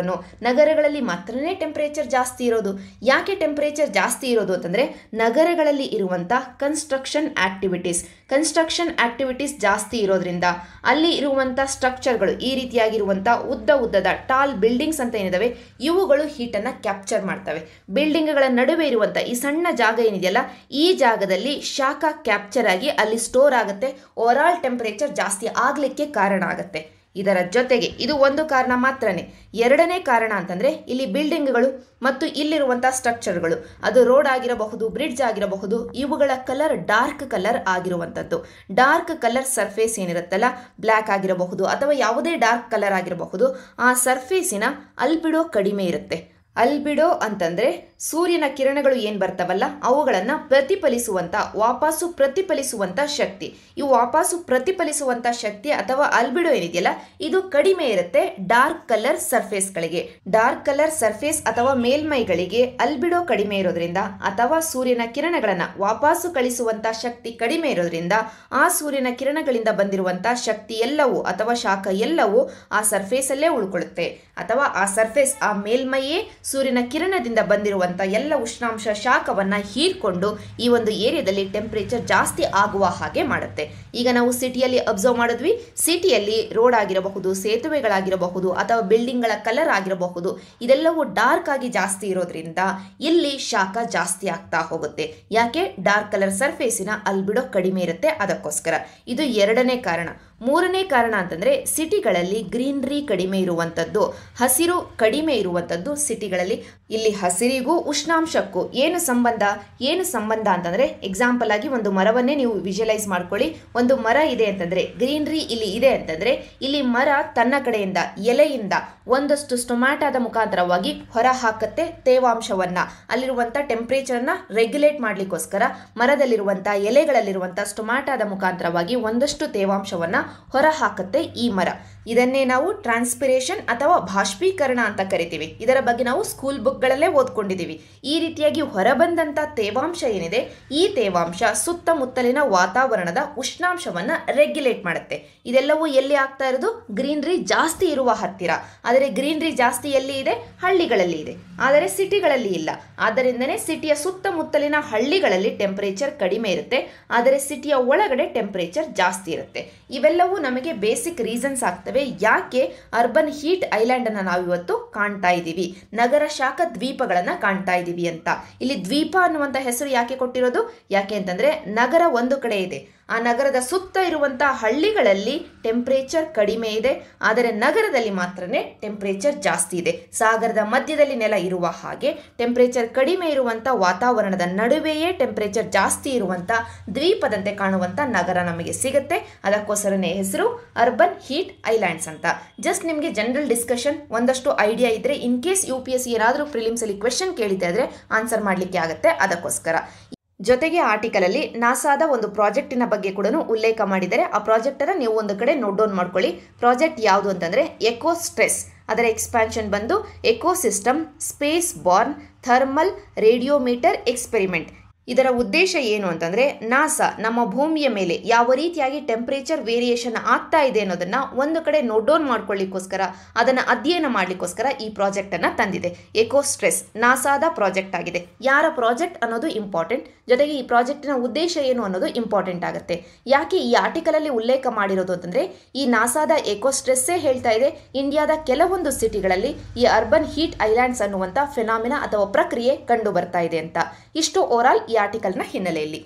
ನಗರಗಳಲ್ಲಿ ಮಾತ್ರನೇ ಟೆಂಪರೇಚರ್ ಜಾಸ್ತಿ ಇರೋದು ಯಾಕೆ ಟೆಂಪರೇಚರ್ ಜಾಸ್ತಿ ಇರೋದು ಅಂತಂದರೆ ನಗರಗಳಲ್ಲಿ ಇರುವಂಥ ಕನ್ಸ್ಟ್ರಕ್ಷನ್ ಆ್ಯಕ್ಟಿವಿಟೀಸ್ ಕನ್ಸ್ಟ್ರಕ್ಷನ್ ಆ್ಯಕ್ಟಿವಿಟೀಸ್ ಜಾಸ್ತಿ ಇರೋದ್ರಿಂದ ಅಲ್ಲಿ ಇರುವಂಥ ಸ್ಟ್ರಕ್ಚರ್ಗಳು ಈ ರೀತಿಯಾಗಿರುವಂಥ ಉದ್ದ ಉದ್ದದ ಟಾಲ್ ಬಿಲ್ಡಿಂಗ್ಸ್ ಅಂತ ಏನಿದಾವೆ ಇವುಗಳು ಹೀಟನ್ನು ಕ್ಯಾಪ್ಚರ್ ಮಾಡ್ತವೆ ಬಿಲ್ಡಿಂಗ್ಗಳ ನಡುವೆ ಇರುವಂಥ ಈ ಸಣ್ಣ ಜಾಗ ಏನಿದೆಯಲ್ಲ ಈ ಜಾಗದಲ್ಲಿ ಶಾಖ ಕ್ಯಾಪ್ಚರ್ ಆಗಿ ಅಲ್ಲಿ ಸ್ಟೋರ್ ಆಗುತ್ತೆ ಓವರ್ ಆಲ್ ಟೆಂಪರೇಚರ್ ಜಾಸ್ತಿ ಆಗಲಿಕ್ಕೆ ಕಾರಣ ಆಗುತ್ತೆ ಇದರ ಜೊತೆಗೆ ಇದು ಒಂದು ಕಾರಣ ಮಾತ್ರನೇ ಎರಡನೇ ಕಾರಣ ಅಂತಂದ್ರೆ ಇಲ್ಲಿ ಬಿಲ್ಡಿಂಗ್ಗಳು ಮತ್ತು ಇಲ್ಲಿರುವಂತಹ ಸ್ಟ್ರಕ್ಚರ್ಗಳು ಅದು ರೋಡ್ ಆಗಿರಬಹುದು ಬ್ರಿಡ್ಜ್ ಆಗಿರಬಹುದು ಇವುಗಳ ಕಲರ್ ಡಾರ್ಕ್ ಕಲರ್ ಆಗಿರುವಂಥದ್ದು ಡಾರ್ಕ್ ಕಲರ್ ಸರ್ಫೇಸ್ ಏನಿರುತ್ತಲ್ಲ ಬ್ಲ್ಯಾಕ್ ಆಗಿರಬಹುದು ಅಥವಾ ಯಾವುದೇ ಡಾರ್ಕ್ ಕಲರ್ ಆಗಿರಬಹುದು ಆ ಸರ್ಫೇಸಿನ ಅಲ್ಪಿಡೋ ಕಡಿಮೆ ಇರುತ್ತೆ ಅಲ್ಬಿಡೋ ಅಂತಂದ್ರೆ ಸೂರ್ಯನ ಕಿರಣಗಳು ಏನು ಬರ್ತವಲ್ಲ ಅವುಗಳನ್ನು ಪ್ರತಿಫಲಿಸುವಂಥ ವಾಪಾಸು ಪ್ರತಿಫಲಿಸುವಂಥ ಶಕ್ತಿ ಈ ವಾಪಾಸು ಪ್ರತಿಫಲಿಸುವಂಥ ಶಕ್ತಿ ಅಥವಾ ಅಲ್ಬಿಡೋ ಏನಿದೆಯಲ್ಲ ಇದು ಕಡಿಮೆ ಇರುತ್ತೆ ಡಾರ್ಕ್ ಕಲರ್ ಸರ್ಫೇಸ್ಗಳಿಗೆ ಡಾರ್ಕ್ ಕಲರ್ ಸರ್ಫೇಸ್ ಅಥವಾ ಮೇಲ್ಮೈಗಳಿಗೆ ಅಲ್ಬಿಡೋ ಕಡಿಮೆ ಇರೋದ್ರಿಂದ ಅಥವಾ ಸೂರ್ಯನ ಕಿರಣಗಳನ್ನು ವಾಪಸ್ಸು ಕಳಿಸುವಂತ ಶಕ್ತಿ ಕಡಿಮೆ ಇರೋದ್ರಿಂದ ಆ ಸೂರ್ಯನ ಕಿರಣಗಳಿಂದ ಬಂದಿರುವಂಥ ಶಕ್ತಿ ಎಲ್ಲವೂ ಅಥವಾ ಶಾಖ ಎಲ್ಲವೂ ಆ ಸರ್ಫೇಸಲ್ಲೇ ಉಳ್ಕೊಳ್ಳುತ್ತೆ ಅಥವಾ ಆ ಸರ್ಫೇಸ್ ಆ ಮೇಲ್ಮೈಯೇ ಸೂರ್ಯನ ಕಿರಣದಿಂದ ಬಂದಿರುವಂಥ ಎಲ್ಲ ಉಷ್ಣಾಂಶ ಶಾಖವನ್ನು ಹೀರ್ಕೊಂಡು ಈ ಒಂದು ಏರಿಯಾದಲ್ಲಿ ಟೆಂಪ್ರೇಚರ್ ಜಾಸ್ತಿ ಆಗುವ ಹಾಗೆ ಮಾಡುತ್ತೆ ಈಗ ನಾವು ಸಿಟಿಯಲ್ಲಿ ಅಬ್ಸರ್ವ್ ಮಾಡಿದ್ವಿ ಸಿಟಿಯಲ್ಲಿ ರೋಡ್ ಆಗಿರಬಹುದು ಸೇತುವೆಗಳಾಗಿರಬಹುದು ಅಥವಾ ಬಿಲ್ಡಿಂಗ್ಗಳ ಕಲರ್ ಆಗಿರಬಹುದು ಇದೆಲ್ಲವೂ ಡಾರ್ಕ್ ಆಗಿ ಜಾಸ್ತಿ ಇರೋದ್ರಿಂದ ಇಲ್ಲಿ ಶಾಖ ಜಾಸ್ತಿ ಆಗ್ತಾ ಹೋಗುತ್ತೆ ಯಾಕೆ ಡಾರ್ಕ್ ಕಲರ್ ಸರ್ಫೇಸಿನ ಅಲ್ಬಿಡೋ ಕಡಿಮೆ ಇರುತ್ತೆ ಅದಕ್ಕೋಸ್ಕರ ಇದು ಎರಡನೇ ಕಾರಣ ಮೂರನೇ ಕಾರಣ ಅಂತಂದರೆ ಸಿಟಿಗಳಲ್ಲಿ ಗ್ರೀನ್ರಿ ಕಡಿಮೆ ಇರುವಂಥದ್ದು ಹಸಿರು ಕಡಿಮೆ ಇರುವಂಥದ್ದು ಸಿಟಿಗಳಲ್ಲಿ ಇಲ್ಲಿ ಹಸಿರಿಗೂ ಉಷ್ಣಾಂಶಕ್ಕೂ ಏನು ಸಂಬಂಧ ಏನು ಸಂಬಂಧ ಅಂತಂದರೆ ಎಕ್ಸಾಂಪಲ್ ಆಗಿ ಒಂದು ಮರವನ್ನೇ ನೀವು ವಿಜುವಲೈಸ್ ಮಾಡ್ಕೊಳ್ಳಿ ಒಂದು ಮರ ಇದೆ ಅಂತಂದರೆ ಗ್ರೀನ್ರಿ ಇಲ್ಲಿ ಇದೆ ಅಂತಂದರೆ ಇಲ್ಲಿ ಮರ ತನ್ನ ಕಡೆಯಿಂದ ಎಲೆಯಿಂದ ಒಂದಷ್ಟು ಸ್ಟೊಮ್ಯಾಟಾದ ಮುಖಾಂತರವಾಗಿ ಹೊರ ಹಾಕತ್ತೆ ತೇವಾಂಶವನ್ನು ಅಲ್ಲಿರುವಂಥ ಟೆಂಪ್ರೇಚರ್ನ ರೆಗ್ಯುಲೇಟ್ ಮಾಡಲಿಕ್ಕೋಸ್ಕರ ಮರದಲ್ಲಿರುವಂಥ ಎಲೆಗಳಲ್ಲಿರುವಂಥ ಸ್ಟೊಮ್ಯಾಟಾದ ಮುಖಾಂತರವಾಗಿ ಒಂದಷ್ಟು ತೇವಾಂಶವನ್ನು ಹೊರಹಾಕುತ್ತೆ ಈ ಮರ ಇದನ್ನೇ ನಾವು ಟ್ರಾನ್ಸ್ಪಿರೇಷನ್ ಅಥವಾ ಬಾಷ್ಪೀಕರಣ ಅಂತ ಕರಿತೀವಿ ಇದರ ಬಗ್ಗೆ ನಾವು ಸ್ಕೂಲ್ ಬುಕ್ ಗಳಲ್ಲೇ ಓದ್ಕೊಂಡಿದ್ದೀವಿ ಈ ರೀತಿಯಾಗಿ ಹೊರಬಂದಂತ ತೇವಾಂಶ ಏನಿದೆ ಈ ತೇವಾಂಶ ಸುತ್ತಮುತ್ತಲಿನ ವಾತಾವರಣದ ಉಷ್ಣಾಂಶವನ್ನ ರೆಗ್ಯುಲೇಟ್ ಮಾಡುತ್ತೆ ಇದೆಲ್ಲವೂ ಎಲ್ಲಿ ಆಗ್ತಾ ಇರೋದು ಗ್ರೀನ್ರಿ ಜಾಸ್ತಿ ಇರುವ ಹತ್ತಿರ ಆದರೆ ಗ್ರೀನ್ರಿ ಜಾಸ್ತಿ ಎಲ್ಲಿ ಇದೆ ಹಳ್ಳಿಗಳಲ್ಲಿ ಇದೆ ಆದರೆ ಸಿಟಿಗಳಲ್ಲಿ ಇಲ್ಲ ಆದ್ದರಿಂದನೇ ಸಿಟಿಯ ಸುತ್ತಮುತ್ತಲಿನ ಹಳ್ಳಿಗಳಲ್ಲಿ ಟೆಂಪರೇಚರ್ ಕಡಿಮೆ ಇರುತ್ತೆ ಆದರೆ ಸಿಟಿಯ ಒಳಗಡೆ ಟೆಂಪರೇಚರ್ ಜಾಸ್ತಿ ಇರುತ್ತೆ ಇವೆಲ್ಲ ಇವೆಲ್ಲವೂ ನಮಗೆ ಬೇಸಿಕ್ ರೀಸನ್ಸ್ ಆಗ್ತವೆ ಯಾಕೆ ಅರ್ಬನ್ ಹೀಟ್ ಐಲ್ಯಾಂಡ್ ನಾವು ಇವತ್ತು ಕಾಣ್ತಾ ಇದ್ದೀವಿ ನಗರ ಶಾಖ ದ್ವೀಪಗಳನ್ನ ಕಾಣ್ತಾ ಇದ್ದೀವಿ ಅಂತ ಇಲ್ಲಿ ದ್ವೀಪ ಅನ್ನುವಂತ ಹೆಸರು ಯಾಕೆ ಕೊಟ್ಟಿರೋದು ಯಾಕೆ ಅಂತಂದ್ರೆ ನಗರ ಒಂದು ಕಡೆ ಇದೆ ಆ ನಗರದ ಸುತ್ತ ಇರುವಂಥ ಹಳ್ಳಿಗಳಲ್ಲಿ ಟೆಂಪ್ರೇಚರ್ ಕಡಿಮೆ ಇದೆ ಆದರೆ ನಗರದಲ್ಲಿ ಮಾತ್ರನೇ ಟೆಂಪ್ರೇಚರ್ ಜಾಸ್ತಿ ಇದೆ ಸಾಗರದ ಮಧ್ಯದಲ್ಲಿ ನೆಲ ಇರುವ ಹಾಗೆ ಟೆಂಪ್ರೇಚರ್ ಕಡಿಮೆ ಇರುವಂಥ ವಾತಾವರಣದ ನಡುವೆಯೇ ಟೆಂಪ್ರೇಚರ್ ಜಾಸ್ತಿ ಇರುವಂಥ ದ್ವೀಪದಂತೆ ಕಾಣುವಂಥ ನಗರ ನಮಗೆ ಸಿಗುತ್ತೆ ಅದಕ್ಕೋಸ್ಕರನೇ ಹೆಸರು ಅರ್ಬನ್ ಹೀಟ್ ಐಲ್ಯಾಂಡ್ಸ್ ಅಂತ ಜಸ್ಟ್ ನಿಮಗೆ ಜನರಲ್ ಡಿಸ್ಕಷನ್ ಒಂದಷ್ಟು ಐಡಿಯಾ ಇದ್ರೆ in case U P S C ಏನಾದರೂ ಪ್ರಿಲಿಮ್ಸಲ್ಲಿ ಕ್ವೆಶನ್ ಕೇಳಿದ್ದೆ ಆನ್ಸರ್ ಮಾಡಲಿಕ್ಕೆ ಆಗುತ್ತೆ ಅದಕ್ಕೋಸ್ಕರ ಜೊತೆಗೆ ಆರ್ಟಿಕಲಲ್ಲಿ ನಾಸಾದ ಒಂದು ಪ್ರಾಜೆಕ್ಟಿನ ಬಗ್ಗೆ ಕೂಡ ಉಲ್ಲೇಖ ಮಾಡಿದರೆ ಆ ಪ್ರಾಜೆಕ್ಟನ್ನು ನೀವು ಒಂದು ಕಡೆ ನೋಟ್ ಡೌನ್ ಮಾಡ್ಕೊಳ್ಳಿ ಪ್ರಾಜೆಕ್ಟ್ ಯಾವುದು ಅಂತಂದರೆ ಎಕೋ ಸ್ಟ್ರೆಸ್ ಅದರ ಎಕ್ಸ್ಪ್ಯಾನ್ಷನ್ ಬಂದು ecosystem spaceborne thermal radiometer experiment ಇದರ ಉದ್ದೇಶ ಏನು ಅಂತಂದರೆ ನಾಸಾ ನಮ್ಮ ಭೂಮಿಯ ಮೇಲೆ ಯಾವ ರೀತಿಯಾಗಿ ಟೆಂಪ್ರೇಚರ್ ವೇರಿಯೇಷನ್ ಆಗ್ತಾ ಇದೆ ಅನ್ನೋದನ್ನು ಒಂದು ಕಡೆ ನೋಟ್ ಡೌನ್ ಮಾಡ್ಕೊಳ್ಳಿಕ್ಕೋಸ್ಕರ ಅದನ್ನು ಅಧ್ಯಯನ ಮಾಡಲಿಕ್ಕೋಸ್ಕರ ಈ ಪ್ರಾಜೆಕ್ಟನ್ನು ತಂದಿದೆ ಎಕೋ ಸ್ಟ್ರೆಸ್ ನಾಸಾದ ಪ್ರಾಜೆಕ್ಟ್ ಆಗಿದೆ ಯಾರ ಪ್ರಾಜೆಕ್ಟ್ ಅನ್ನೋದು ಇಂಪಾರ್ಟೆಂಟ್ ಜೊತೆಗೆ ಈ ಪ್ರಾಜೆಕ್ಟಿನ ಉದ್ದೇಶ ಏನು ಅನ್ನೋದು ಇಂಪಾರ್ಟೆಂಟ್ ಆಗುತ್ತೆ ಯಾಕೆ ಈ ಆರ್ಟಿಕಲಲ್ಲಿ ಉಲ್ಲೇಖ ಮಾಡಿರೋದು ಅಂತಂದರೆ ಈ ನಾಸಾದ ಎಕೋ ಸ್ಟ್ರೆಸ್ಸೇ ಹೇಳ್ತಾ ಇದೆ ಇಂಡಿಯಾದ ಕೆಲವೊಂದು ಸಿಟಿಗಳಲ್ಲಿ ಈ ಅರ್ಬನ್ ಹೀಟ್ ಐಲ್ಯಾಂಡ್ಸ್ ಅನ್ನುವಂಥ ಫೆನಾಮಿನಾ ಅಥವಾ ಪ್ರಕ್ರಿಯೆ ಕಂಡು ಬರ್ತಾ ಇದೆ ಅಂತ ಇಷ್ಟು ಓರಾಲ್ ಈ ಆರ್ಟಿಕಲ್ನ ಹಿನ್ನೆಲೆಯಲ್ಲಿ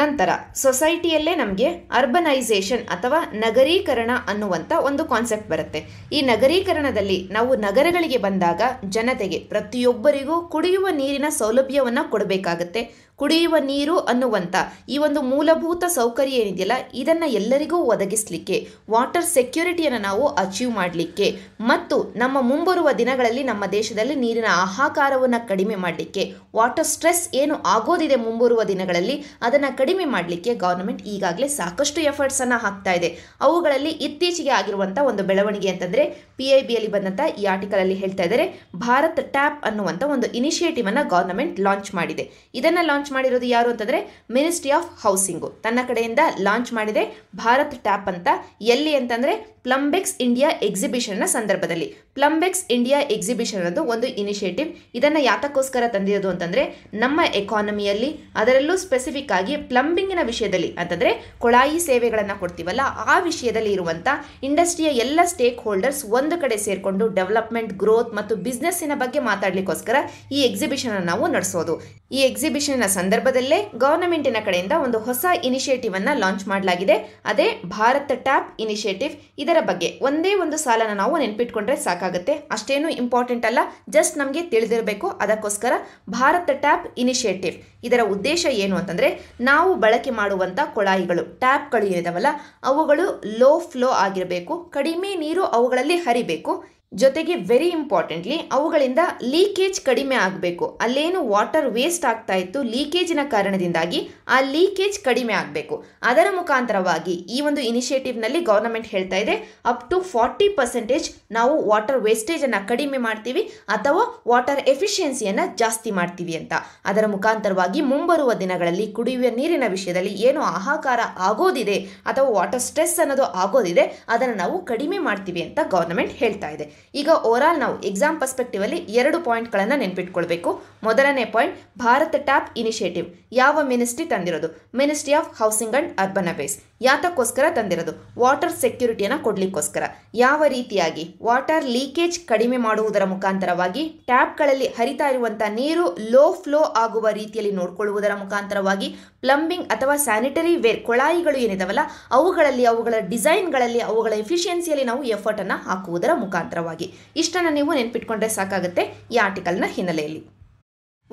ನಂತರ ಸೊಸೈಟಿಯಲ್ಲೇ ನಮಗೆ ಅರ್ಬನೈಸೇಷನ್ ಅಥವಾ ನಗರೀಕರಣ ಅನ್ನುವಂಥ ಒಂದು ಕಾನ್ಸೆಪ್ಟ್ ಬರುತ್ತೆ ಈ ನಗರೀಕರಣದಲ್ಲಿ ನಾವು ನಗರಗಳಿಗೆ ಬಂದಾಗ ಜನತೆಗೆ ಪ್ರತಿಯೊಬ್ಬರಿಗೂ ಕುಡಿಯುವ ನೀರಿನ ಸೌಲಭ್ಯವನ್ನು ಕೊಡಬೇಕಾಗತ್ತೆ ಕುಡಿಯುವ ನೀರು ಅನ್ನುವಂಥ ಈ ಒಂದು ಮೂಲಭೂತ ಸೌಕರ್ಯ ಏನಿದೆಯಲ್ಲ ಇದನ್ನು ಎಲ್ಲರಿಗೂ ಒದಗಿಸಲಿಕ್ಕೆ ವಾಟರ್ ಸೆಕ್ಯೂರಿಟಿಯನ್ನು ನಾವು ಅಚೀವ್ ಮಾಡಲಿಕ್ಕೆ ಮತ್ತು ನಮ್ಮ ಮುಂಬರುವ ದಿನಗಳಲ್ಲಿ ನಮ್ಮ ದೇಶದಲ್ಲಿ ನೀರಿನ ಆಹಾಕಾರವನ್ನು ಕಡಿಮೆ ಮಾಡಲಿಕ್ಕೆ ವಾಟರ್ ಸ್ಟ್ರೆಸ್ ಏನು ಆಗೋದಿದೆ ಮುಂಬರುವ ದಿನಗಳಲ್ಲಿ ಅದನ್ನು ಕಡಿಮೆ ಮಾಡಲಿಕ್ಕೆ ಗೌರ್ಮೆಂಟ್ ಈಗಾಗಲೇ ಸಾಕಷ್ಟು ಎಫರ್ಟ್ಸನ್ನು ಹಾಕ್ತಾ ಇದೆ ಅವುಗಳಲ್ಲಿ ಇತ್ತೀಚೆಗೆ ಆಗಿರುವಂಥ ಒಂದು ಬೆಳವಣಿಗೆ ಅಂತಂದರೆ ಪಿ ಐ ಬಿಯಲ್ಲಿ ಬಂದಂಥ ಈ ಆರ್ಟಿಕಲಲ್ಲಿ ಹೇಳ್ತಾ ಇದ್ದಾರೆ ಭಾರತ್ ಟ್ಯಾಪ್ ಅನ್ನುವಂಥ ಒಂದು ಇನಿಷಿಯೇಟಿವನ್ನು ಗೌರ್ಮೆಂಟ್ ಲಾಂಚ್ ಮಾಡಿದೆ ಇದನ್ನು ಲಾಂಚ್ ಮಾಡಿರೋದು ಯಾರು ಅಂತಂದರೆ ಮಿನಿಸ್ಟ್ರಿ ಆಫ್ ಹೌಸಿಂಗು ತನ್ನ ಕಡೆಯಿಂದ ಲಾಂಚ್ ಮಾಡಿದೆ ಭಾರತ್ ಟ್ಯಾಪ್ ಅಂತ ಎಲ್ಲಿ ಅಂತಂದರೆ ಪ್ಲಂಬೆಕ್ಸ್ ಇಂಡಿಯಾ ಎಕ್ಸಿಬಿಷನ್ನ ಸಂದರ್ಭದಲ್ಲಿ ಪ್ಲಂಬೆಕ್ಸ್ ಇಂಡಿಯಾ ಎಕ್ಸಿಬಿಷನ್ ಅನ್ನೋದು ಒಂದು ಇನಿಷಿಯೇಟಿವ್ ಇದನ್ನು ಯಾತಕ್ಕೋಸ್ಕರ ತಂದಿರೋದು ಅಂತಂದರೆ ನಮ್ಮ ಎಕಾನಮಿಯಲ್ಲಿ ಅದರಲ್ಲೂ ಸ್ಪೆಸಿಫಿಕ್ ಆಗಿ ಪ್ಲಂಬಿಂಗಿನ ವಿಷಯದಲ್ಲಿ ಅಂತಂದ್ರೆ ಕೊಳಾಯಿ ಸೇವೆಗಳನ್ನು ಕೊಡ್ತೀವಲ್ಲ ಆ ವಿಷಯದಲ್ಲಿ ಇರುವಂಥ ಇಂಡಸ್ಟ್ರಿಯ ಎಲ್ಲ ಸ್ಟೇಕ್ ಹೋಲ್ಡರ್ಸ್ ಒಂದು ಕಡೆ ಸೇರಿಕೊಂಡು ಡೆವಲಪ್ಮೆಂಟ್ ಗ್ರೋತ್ ಮತ್ತು ಬಿಸ್ನೆಸ್ಸಿನ ಬಗ್ಗೆ ಮಾತಾಡಲಿಕ್ಕೋಸ್ಕರ ಈ ಎಕ್ಸಿಬಿಷನ್ ನಾವು ನಡೆಸೋದು ಈ ಎಕ್ಸಿಬಿಷನ್ನ ಸಂದರ್ಭದಲ್ಲೇ ಗವರ್ನಮೆಂಟಿನ ಕಡೆಯಿಂದ ಒಂದು ಹೊಸ ಇನಿಷಿಯೇಟಿವ್ ಅನ್ನು ಲಾಂಚ್ ಮಾಡಲಾಗಿದೆ ಅದೇ ಭಾರತ ಟ್ಯಾಪ್ ಇನಿಷಿಯೇಟಿವ್ ಇದರ ಬಗ್ಗೆ ಒಂದೇ ಒಂದು ಸಾಲನ ನಾವು ನೆನಪಿಟ್ಕೊಂಡ್ರೆ ಸಾಕಾಗುತ್ತೆ ಅಷ್ಟೇನು ಇಂಪಾರ್ಟೆಂಟ್ ಅಲ್ಲ ಜಸ್ಟ್ ನಮಗೆ ತಿಳಿದಿರಬೇಕು ಅದಕ್ಕೋಸ್ಕರ ಭಾರತ ಟ್ಯಾಪ್ ಇನಿಷಿಯೇಟಿವ್ ಇದರ ಉದ್ದೇಶ ಏನು ಅಂತಂದರೆ ನಾವು ಬಳಕೆ ಮಾಡುವಂಥ ಕೊಳಾಯಿಗಳು ಟ್ಯಾಪ್ಗಳು ಏನಿದಾವಲ್ಲ ಅವುಗಳು ಲೋ ಫ್ಲೋ ಆಗಿರಬೇಕು ಕಡಿಮೆ ನೀರು ಅವುಗಳಲ್ಲಿ ಹರಿಬೇಕು ಜೊತೆಗೆ ವೆರಿ ಇಂಪಾರ್ಟೆಂಟ್ಲಿ ಅವುಗಳಿಂದ ಲೀಕೇಜ್ ಕಡಿಮೆ ಆಗಬೇಕು ಅಲ್ಲೇನು ವಾಟರ್ ವೇಸ್ಟ್ ಆಗ್ತಾ ಇತ್ತು ಲೀಕೇಜಿನ ಕಾರಣದಿಂದಾಗಿ ಆ ಲೀಕೇಜ್ ಕಡಿಮೆ ಆಗಬೇಕು ಅದರ ಮುಖಾಂತರವಾಗಿ ಈ ಒಂದು ಇನಿಷಿಯೇಟಿವ್ನಲ್ಲಿ ಗೌರ್ನಮೆಂಟ್ ಹೇಳ್ತಾ ಇದೆ ಅಪ್ ಟು ಫಾರ್ಟಿ ಪರ್ಸೆಂಟೇಜ್ ನಾವು ವಾಟರ್ ವೇಸ್ಟೇಜನ್ನು ಕಡಿಮೆ ಮಾಡ್ತೀವಿ ಅಥವಾ ವಾಟರ್ ಎಫಿಷಿಯನ್ಸಿಯನ್ನು ಜಾಸ್ತಿ ಮಾಡ್ತೀವಿ ಅಂತ ಅದರ ಮುಖಾಂತರವಾಗಿ ಮುಂಬರುವ ದಿನಗಳಲ್ಲಿ ಕುಡಿಯುವ ನೀರಿನ ವಿಷಯದಲ್ಲಿ ಏನು ಆಹಾಕಾರ ಆಗೋದಿದೆ ಅಥವಾ ವಾಟರ್ ಸ್ಟ್ರೆಸ್ ಅನ್ನೋದು ಆಗೋದಿದೆ ಅದನ್ನು ನಾವು ಕಡಿಮೆ ಮಾಡ್ತೀವಿ ಅಂತ ಗೌರ್ನಮೆಂಟ್ ಹೇಳ್ತಾ ಇದೆ ಈಗ ಆಲ್ ನಾವು ಎಕ್ಸಾಮ್ ಅಲ್ಲಿ ಎರಡು ಪಾಯಿಂಟ್ ಗಳನ್ನ ನೆನ್ಪಿಟ್ಕೊಳ್ಬೇಕು ಮೊದಲನೇ ಪಾಯಿಂಟ್ ಭಾರತ ಟ್ಯಾಪ್ ಇನಿಷಿಯೇಟಿವ್ ಯಾವ ಮಿನಿಸ್ಟ್ರಿ ತಂದಿರೋದು ministry of housing and urban affairs ಯಾತಕ್ಕೋಸ್ಕರ ತಂದಿರೋದು ವಾಟರ್ ಸೆಕ್ಯೂರಿಟಿಯನ್ನು ಕೊಡ್ಲಿಕ್ಕೋಸ್ಕರ ಯಾವ ರೀತಿಯಾಗಿ ವಾಟರ್ ಲೀಕೇಜ್ ಕಡಿಮೆ ಮಾಡುವುದರ ಮುಖಾಂತರವಾಗಿ ಟ್ಯಾಪ್ಗಳಲ್ಲಿ ಹರಿತಾ ಇರುವಂತಹ ನೀರು ಲೋ ಫ್ಲೋ ಆಗುವ ರೀತಿಯಲ್ಲಿ ನೋಡಿಕೊಳ್ಳುವುದರ ಮುಖಾಂತರವಾಗಿ ಪ್ಲಂಬಿಂಗ್ ಅಥವಾ ಸ್ಯಾನಿಟರಿ ವೇರ್ ಕೊಳಾಯಿಗಳು ಏನಿದಾವಲ್ಲ ಅವುಗಳಲ್ಲಿ ಅವುಗಳ ಡಿಸೈನ್ಗಳಲ್ಲಿ ಅವುಗಳ ಎಫಿಷಿಯನ್ಸಿಯಲ್ಲಿ ನಾವು ಎಫರ್ಟ್ ಎಫರ್ಟನ್ನು ಹಾಕುವುದರ ಮುಖಾಂತರವಾಗಿ ಇಷ್ಟನ್ನ ಇಷ್ಟನ್ನು ನೀವು ನೆನ್ಪಿಟ್ಕೊಂಡ್ರೆ ಸಾಕಾಗುತ್ತೆ ಈ ಆರ್ಟಿಕಲ್ನ ಹಿನ್ನೆಲೆಯಲ್ಲಿ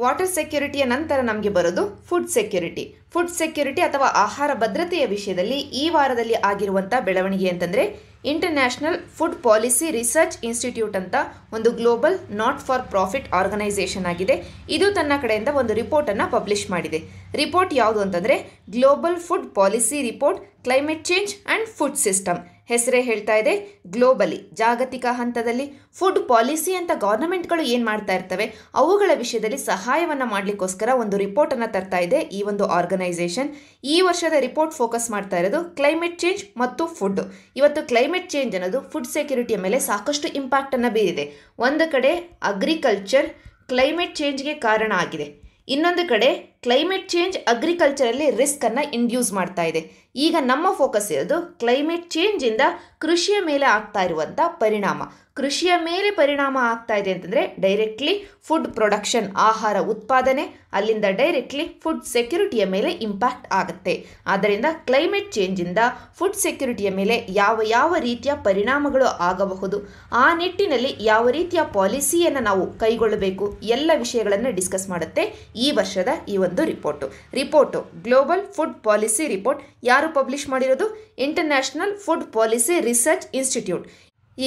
ವಾಟರ್ ಸೆಕ್ಯೂರಿಟಿಯ ನಂತರ ನಮಗೆ ಬರೋದು ಫುಡ್ ಸೆಕ್ಯೂರಿಟಿ ಫುಡ್ ಸೆಕ್ಯೂರಿಟಿ ಅಥವಾ ಆಹಾರ ಭದ್ರತೆಯ ವಿಷಯದಲ್ಲಿ ಈ ವಾರದಲ್ಲಿ ಆಗಿರುವಂಥ ಬೆಳವಣಿಗೆ ಅಂತಂದರೆ International Food Policy Research Institute ಅಂತ ಒಂದು global not for profit organisation ಆಗಿದೆ ಇದು ತನ್ನ ಕಡೆಯಿಂದ ಒಂದು ರಿಪೋರ್ಟನ್ನು ಪಬ್ಲಿಷ್ ಮಾಡಿದೆ ರಿಪೋರ್ಟ್ ಯಾವುದು ಅಂತಂದರೆ Global Food Policy Report climate change and food system ಹೆಸರೇ ಹೇಳ್ತಾ ಇದೆ ಗ್ಲೋಬಲಿ ಜಾಗತಿಕ ಹಂತದಲ್ಲಿ ಫುಡ್ ಪಾಲಿಸಿ ಅಂತ ಗೌರ್ನಮೆಂಟ್ಗಳು ಏನು ಮಾಡ್ತಾ ಇರ್ತವೆ ಅವುಗಳ ವಿಷಯದಲ್ಲಿ ಸಹಾಯವನ್ನು ಮಾಡಲಿಕ್ಕೋಸ್ಕರ ಒಂದು ರಿಪೋರ್ಟನ್ನು ತರ್ತಾ ಇದೆ ಈ ಒಂದು ಆರ್ಗನೈಸೇಷನ್ ಈ ವರ್ಷದ ರಿಪೋರ್ಟ್ ಫೋಕಸ್ ಮಾಡ್ತಾ ಇರೋದು ಕ್ಲೈಮೇಟ್ ಚೇಂಜ್ ಮತ್ತು ಫುಡ್ ಇವತ್ತು ಕ್ಲೈಮೇಟ್ ಚೇಂಜ್ ಅನ್ನೋದು ಫುಡ್ ಸೆಕ್ಯೂರಿಟಿಯ ಮೇಲೆ ಸಾಕಷ್ಟು ಇಂಪ್ಯಾಕ್ಟನ್ನು ಬೀರಿದೆ ಒಂದು ಕಡೆ ಅಗ್ರಿಕಲ್ಚರ್ ಕ್ಲೈಮೇಟ್ ಚೇಂಜ್ಗೆ ಕಾರಣ ಆಗಿದೆ ಇನ್ನೊಂದು ಕಡೆ ಕ್ಲೈಮೇಟ್ ಚೇಂಜ್ ಅಗ್ರಿಕಲ್ಚರಲ್ಲಿ ರಿಸ್ಕನ್ನು ಇಂಡ್ಯೂಸ್ ಮಾಡ್ತಾ ಇದೆ ಈಗ ನಮ್ಮ ಫೋಕಸ್ ಇರೋದು ಕ್ಲೈಮೇಟ್ ಚೇಂಜಿಂದ ಕೃಷಿಯ ಮೇಲೆ ಆಗ್ತಾ ಇರುವಂಥ ಪರಿಣಾಮ ಕೃಷಿಯ ಮೇಲೆ ಪರಿಣಾಮ ಆಗ್ತಾ ಇದೆ ಅಂತಂದರೆ ಡೈರೆಕ್ಟ್ಲಿ ಫುಡ್ ಪ್ರೊಡಕ್ಷನ್ ಆಹಾರ ಉತ್ಪಾದನೆ ಅಲ್ಲಿಂದ ಡೈರೆಕ್ಟ್ಲಿ ಫುಡ್ ಸೆಕ್ಯೂರಿಟಿಯ ಮೇಲೆ ಇಂಪ್ಯಾಕ್ಟ್ ಆಗುತ್ತೆ ಆದ್ದರಿಂದ ಕ್ಲೈಮೇಟ್ ಚೇಂಜಿಂದ ಫುಡ್ ಸೆಕ್ಯುರಿಟಿಯ ಮೇಲೆ ಯಾವ ಯಾವ ರೀತಿಯ ಪರಿಣಾಮಗಳು ಆಗಬಹುದು ಆ ನಿಟ್ಟಿನಲ್ಲಿ ಯಾವ ರೀತಿಯ ಪಾಲಿಸಿಯನ್ನು ನಾವು ಕೈಗೊಳ್ಳಬೇಕು ಎಲ್ಲ ವಿಷಯಗಳನ್ನು ಡಿಸ್ಕಸ್ ಮಾಡುತ್ತೆ ಈ ವರ್ಷದ ಈ ಒಂದು report report Global Food Policy Report ಯಾರು ಪಬ್ಲಿಷ್ ಮಾಡಿರೋದು International Food Policy Research Institute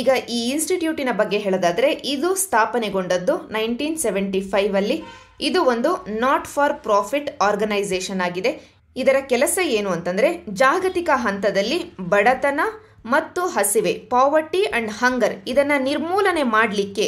ಈಗ ಈ ಇನ್ಸ್ಟಿಟ್ಯೂಟಿನ ಬಗ್ಗೆ ಹೇಳೋದಾದರೆ ಇದು ಸ್ಥಾಪನೆಗೊಂಡದ್ದು ನೈನ್ಟೀನ್ ಸೆವೆಂಟಿ ಫೈವಲ್ಲಿ ಇದು ಒಂದು ನಾಟ್ ಫಾರ್ ಪ್ರಾಫಿಟ್ ಆರ್ಗನೈಸೇಷನ್ ಆಗಿದೆ ಇದರ ಕೆಲಸ ಏನು ಅಂತಂದರೆ ಜಾಗತಿಕ ಹಂತದಲ್ಲಿ ಬಡತನ ಮತ್ತು ಹಸಿವೆ ಪಾವರ್ಟಿ ಅಂಡ್ ಹಂಗರ್ ಇದನ್ನು ನಿರ್ಮೂಲನೆ ಮಾಡಲಿಕ್ಕೆ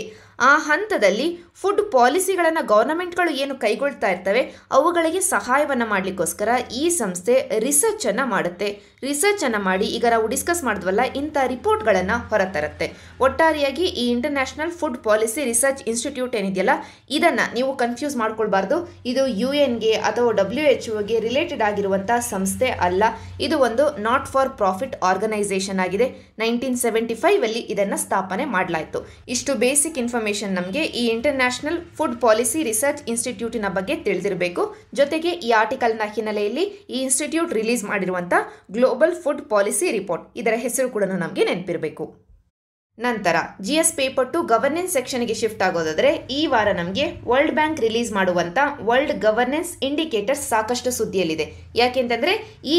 ಆ ಹಂತದಲ್ಲಿ ಫುಡ್ ಪಾಲಿಸಿಗಳನ್ನು ಗೌರ್ನಮೆಂಟ್ಗಳು ಏನು ಕೈಗೊಳ್ತಾ ಇರ್ತವೆ ಅವುಗಳಿಗೆ ಸಹಾಯವನ್ನು ಮಾಡಲಿಕ್ಕೋಸ್ಕರ ಈ ಸಂಸ್ಥೆ ರಿಸರ್ಚನ್ನು ಮಾಡುತ್ತೆ ರಿಸರ್ಚನ್ನು ಮಾಡಿ ಈಗ ನಾವು ಡಿಸ್ಕಸ್ ಮಾಡಿದ್ವಲ್ಲ ಇಂಥ ರಿಪೋರ್ಟ್ಗಳನ್ನು ಹೊರತರುತ್ತೆ ಒಟ್ಟಾರಿಯಾಗಿ ಈ International Food Policy Research Institute ಏನಿದೆಯಲ್ಲ ಇದನ್ನು ನೀವು ಕನ್ಫ್ಯೂಸ್ ಮಾಡ್ಕೊಳ್ಬಾರ್ದು ಇದು ಯು ಎನ್ಗೆ ಅಥವಾ ಡಬ್ಲ್ಯೂ ಎಚ್ ಒಗೆ ರಿಲೇಟೆಡ್ ಆಗಿರುವಂಥ ಸಂಸ್ಥೆ ಅಲ್ಲ ಇದು ಒಂದು ನಾಟ್ ಫಾರ್ ಪ್ರಾಫಿಟ್ ಆರ್ಗನೈಸೇಷನ್ ಆಗಿದೆ ನೈನ್ಟೀನ್ ಸೆವೆಂಟಿ ಅಲ್ಲಿ ಇದನ್ನು ಸ್ಥಾಪನೆ ಮಾಡಲಾಯಿತು ಇಷ್ಟು ಬೇಸಿಕ್ ಇನ್ಫಾರ್ಮೇಶನ್ ಇನ್ಫಾರ್ಮೇಷನ್ ನಮಗೆ ಈ ಇಂಟರ್ನ್ಯಾಷನಲ್ ಫುಡ್ ಪಾಲಿಸಿ ರಿಸರ್ಚ್ ಇನ್ಸ್ಟಿಟ್ಯೂಟಿನ ಬಗ್ಗೆ ತಿಳಿದಿರಬೇಕು ಜೊತೆಗೆ ಈ ಆರ್ಟಿಕಲ್ನ ಹಿನ್ನೆಲೆಯಲ್ಲಿ ಈ ಇನ್ಸ್ಟಿಟ್ಯೂಟ್ ರಿಲೀಸ್ ಮಾಡಿರುವಂಥ ಗ್ಲೋಬಲ್ ಫುಡ್ ಪಾಲಿಸಿ ರಿಪೋರ್ಟ್ ಇದರ ಹೆಸರು ಕೂಡ ನಮಗೆ ನೆನಪಿರಬೇಕು ನಂತರ G S paper two governance ಸೆಕ್ಷನ್ಗೆ ಶಿಫ್ಟ್ ಆಗೋದಾದರೆ ಈ ವಾರ ನಮಗೆ ವರ್ಲ್ಡ್ ಬ್ಯಾಂಕ್ ರಿಲೀಸ್ ಮಾಡುವಂಥ ವರ್ಲ್ಡ್ ಗವರ್ನೆನ್ಸ್ ಇಂಡಿಕೇಟರ್ಸ್ ಸಾಕಷ್ಟು ಸುದ್ದಿಯಲ್ಲಿದೆ ಯಾಕೆಂತಂದರೆ ಈ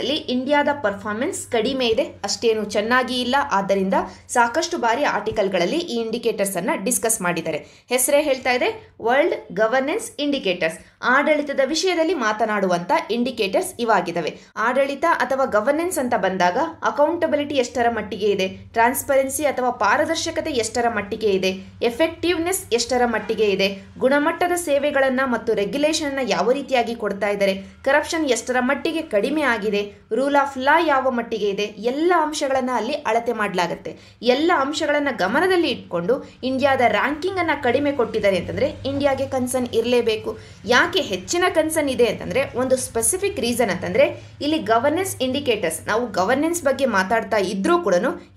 ಅಲ್ಲಿ ಇಂಡಿಯಾದ ಪರ್ಫಾರ್ಮೆನ್ಸ್ ಕಡಿಮೆ ಇದೆ ಅಷ್ಟೇನು ಚೆನ್ನಾಗಿ ಇಲ್ಲ ಆದ್ದರಿಂದ ಸಾಕಷ್ಟು ಬಾರಿ ಆರ್ಟಿಕಲ್ಗಳಲ್ಲಿ ಈ ಇಂಡಿಕೇಟರ್ಸನ್ನು ಡಿಸ್ಕಸ್ ಮಾಡಿದ್ದಾರೆ ಹೆಸರೇ ಹೇಳ್ತಾ ಇದೆ ವರ್ಲ್ಡ್ ಗವರ್ನೆನ್ಸ್ ಇಂಡಿಕೇಟರ್ಸ್ ಆಡಳಿತದ ವಿಷಯದಲ್ಲಿ ಮಾತನಾಡುವಂಥ ಇಂಡಿಕೇಟರ್ಸ್ ಇವಾಗಿದ್ದಾವೆ ಆಡಳಿತ ಅಥವಾ ಗವರ್ನೆನ್ಸ್ ಅಂತ ಬಂದಾಗ ಅಕೌಂಟಬಿಲಿಟಿ ಎಷ್ಟರ ಮಟ್ಟಿಗೆ ಇದೆ ಟ್ರಾನ್ಸ್ಪರೆನ್ಸಿ ಎಫಿಷಿಯನ್ಸಿ ಅಥವಾ ಪಾರದರ್ಶಕತೆ ಎಷ್ಟರ ಮಟ್ಟಿಗೆ ಇದೆ ಎಫೆಕ್ಟಿವ್ನೆಸ್ ಎಷ್ಟರ ಮಟ್ಟಿಗೆ ಇದೆ ಗುಣಮಟ್ಟದ ಸೇವೆಗಳನ್ನು ಮತ್ತು ರೆಗ್ಯುಲೇಷನ್ನ ಯಾವ ರೀತಿಯಾಗಿ ಕೊಡ್ತಾ ಇದ್ದಾರೆ ಕರಪ್ಷನ್ ಎಷ್ಟರ ಮಟ್ಟಿಗೆ ಕಡಿಮೆ ಆಗಿದೆ ರೂಲ್ ಆಫ್ ಲಾ ಯಾವ ಮಟ್ಟಿಗೆ ಇದೆ ಎಲ್ಲ ಅಂಶಗಳನ್ನು ಅಲ್ಲಿ ಅಳತೆ ಮಾಡಲಾಗುತ್ತೆ ಎಲ್ಲ ಅಂಶಗಳನ್ನು ಗಮನದಲ್ಲಿ ಇಟ್ಕೊಂಡು ಇಂಡಿಯಾದ ರ್ಯಾಂಕಿಂಗನ್ನು ಕಡಿಮೆ ಕೊಟ್ಟಿದ್ದಾರೆ ಅಂತಂದರೆ ಇಂಡಿಯಾಗೆ ಕನ್ಸರ್ನ್ ಇರಲೇಬೇಕು ಯಾಕೆ ಹೆಚ್ಚಿನ ಕನ್ಸರ್ನ್ ಇದೆ ಅಂತಂದರೆ ಒಂದು ಸ್ಪೆಸಿಫಿಕ್ ರೀಸನ್ ಅಂತಂದರೆ ಇಲ್ಲಿ ಗವರ್ನೆನ್ಸ್ ಇಂಡಿಕೇಟರ್ಸ್ ನಾವು ಗವರ್ನೆನ್ಸ್ ಬಗ್ಗೆ ಮಾತಾಡ್ತಾ ಇದ್ರೂ ಕೂಡ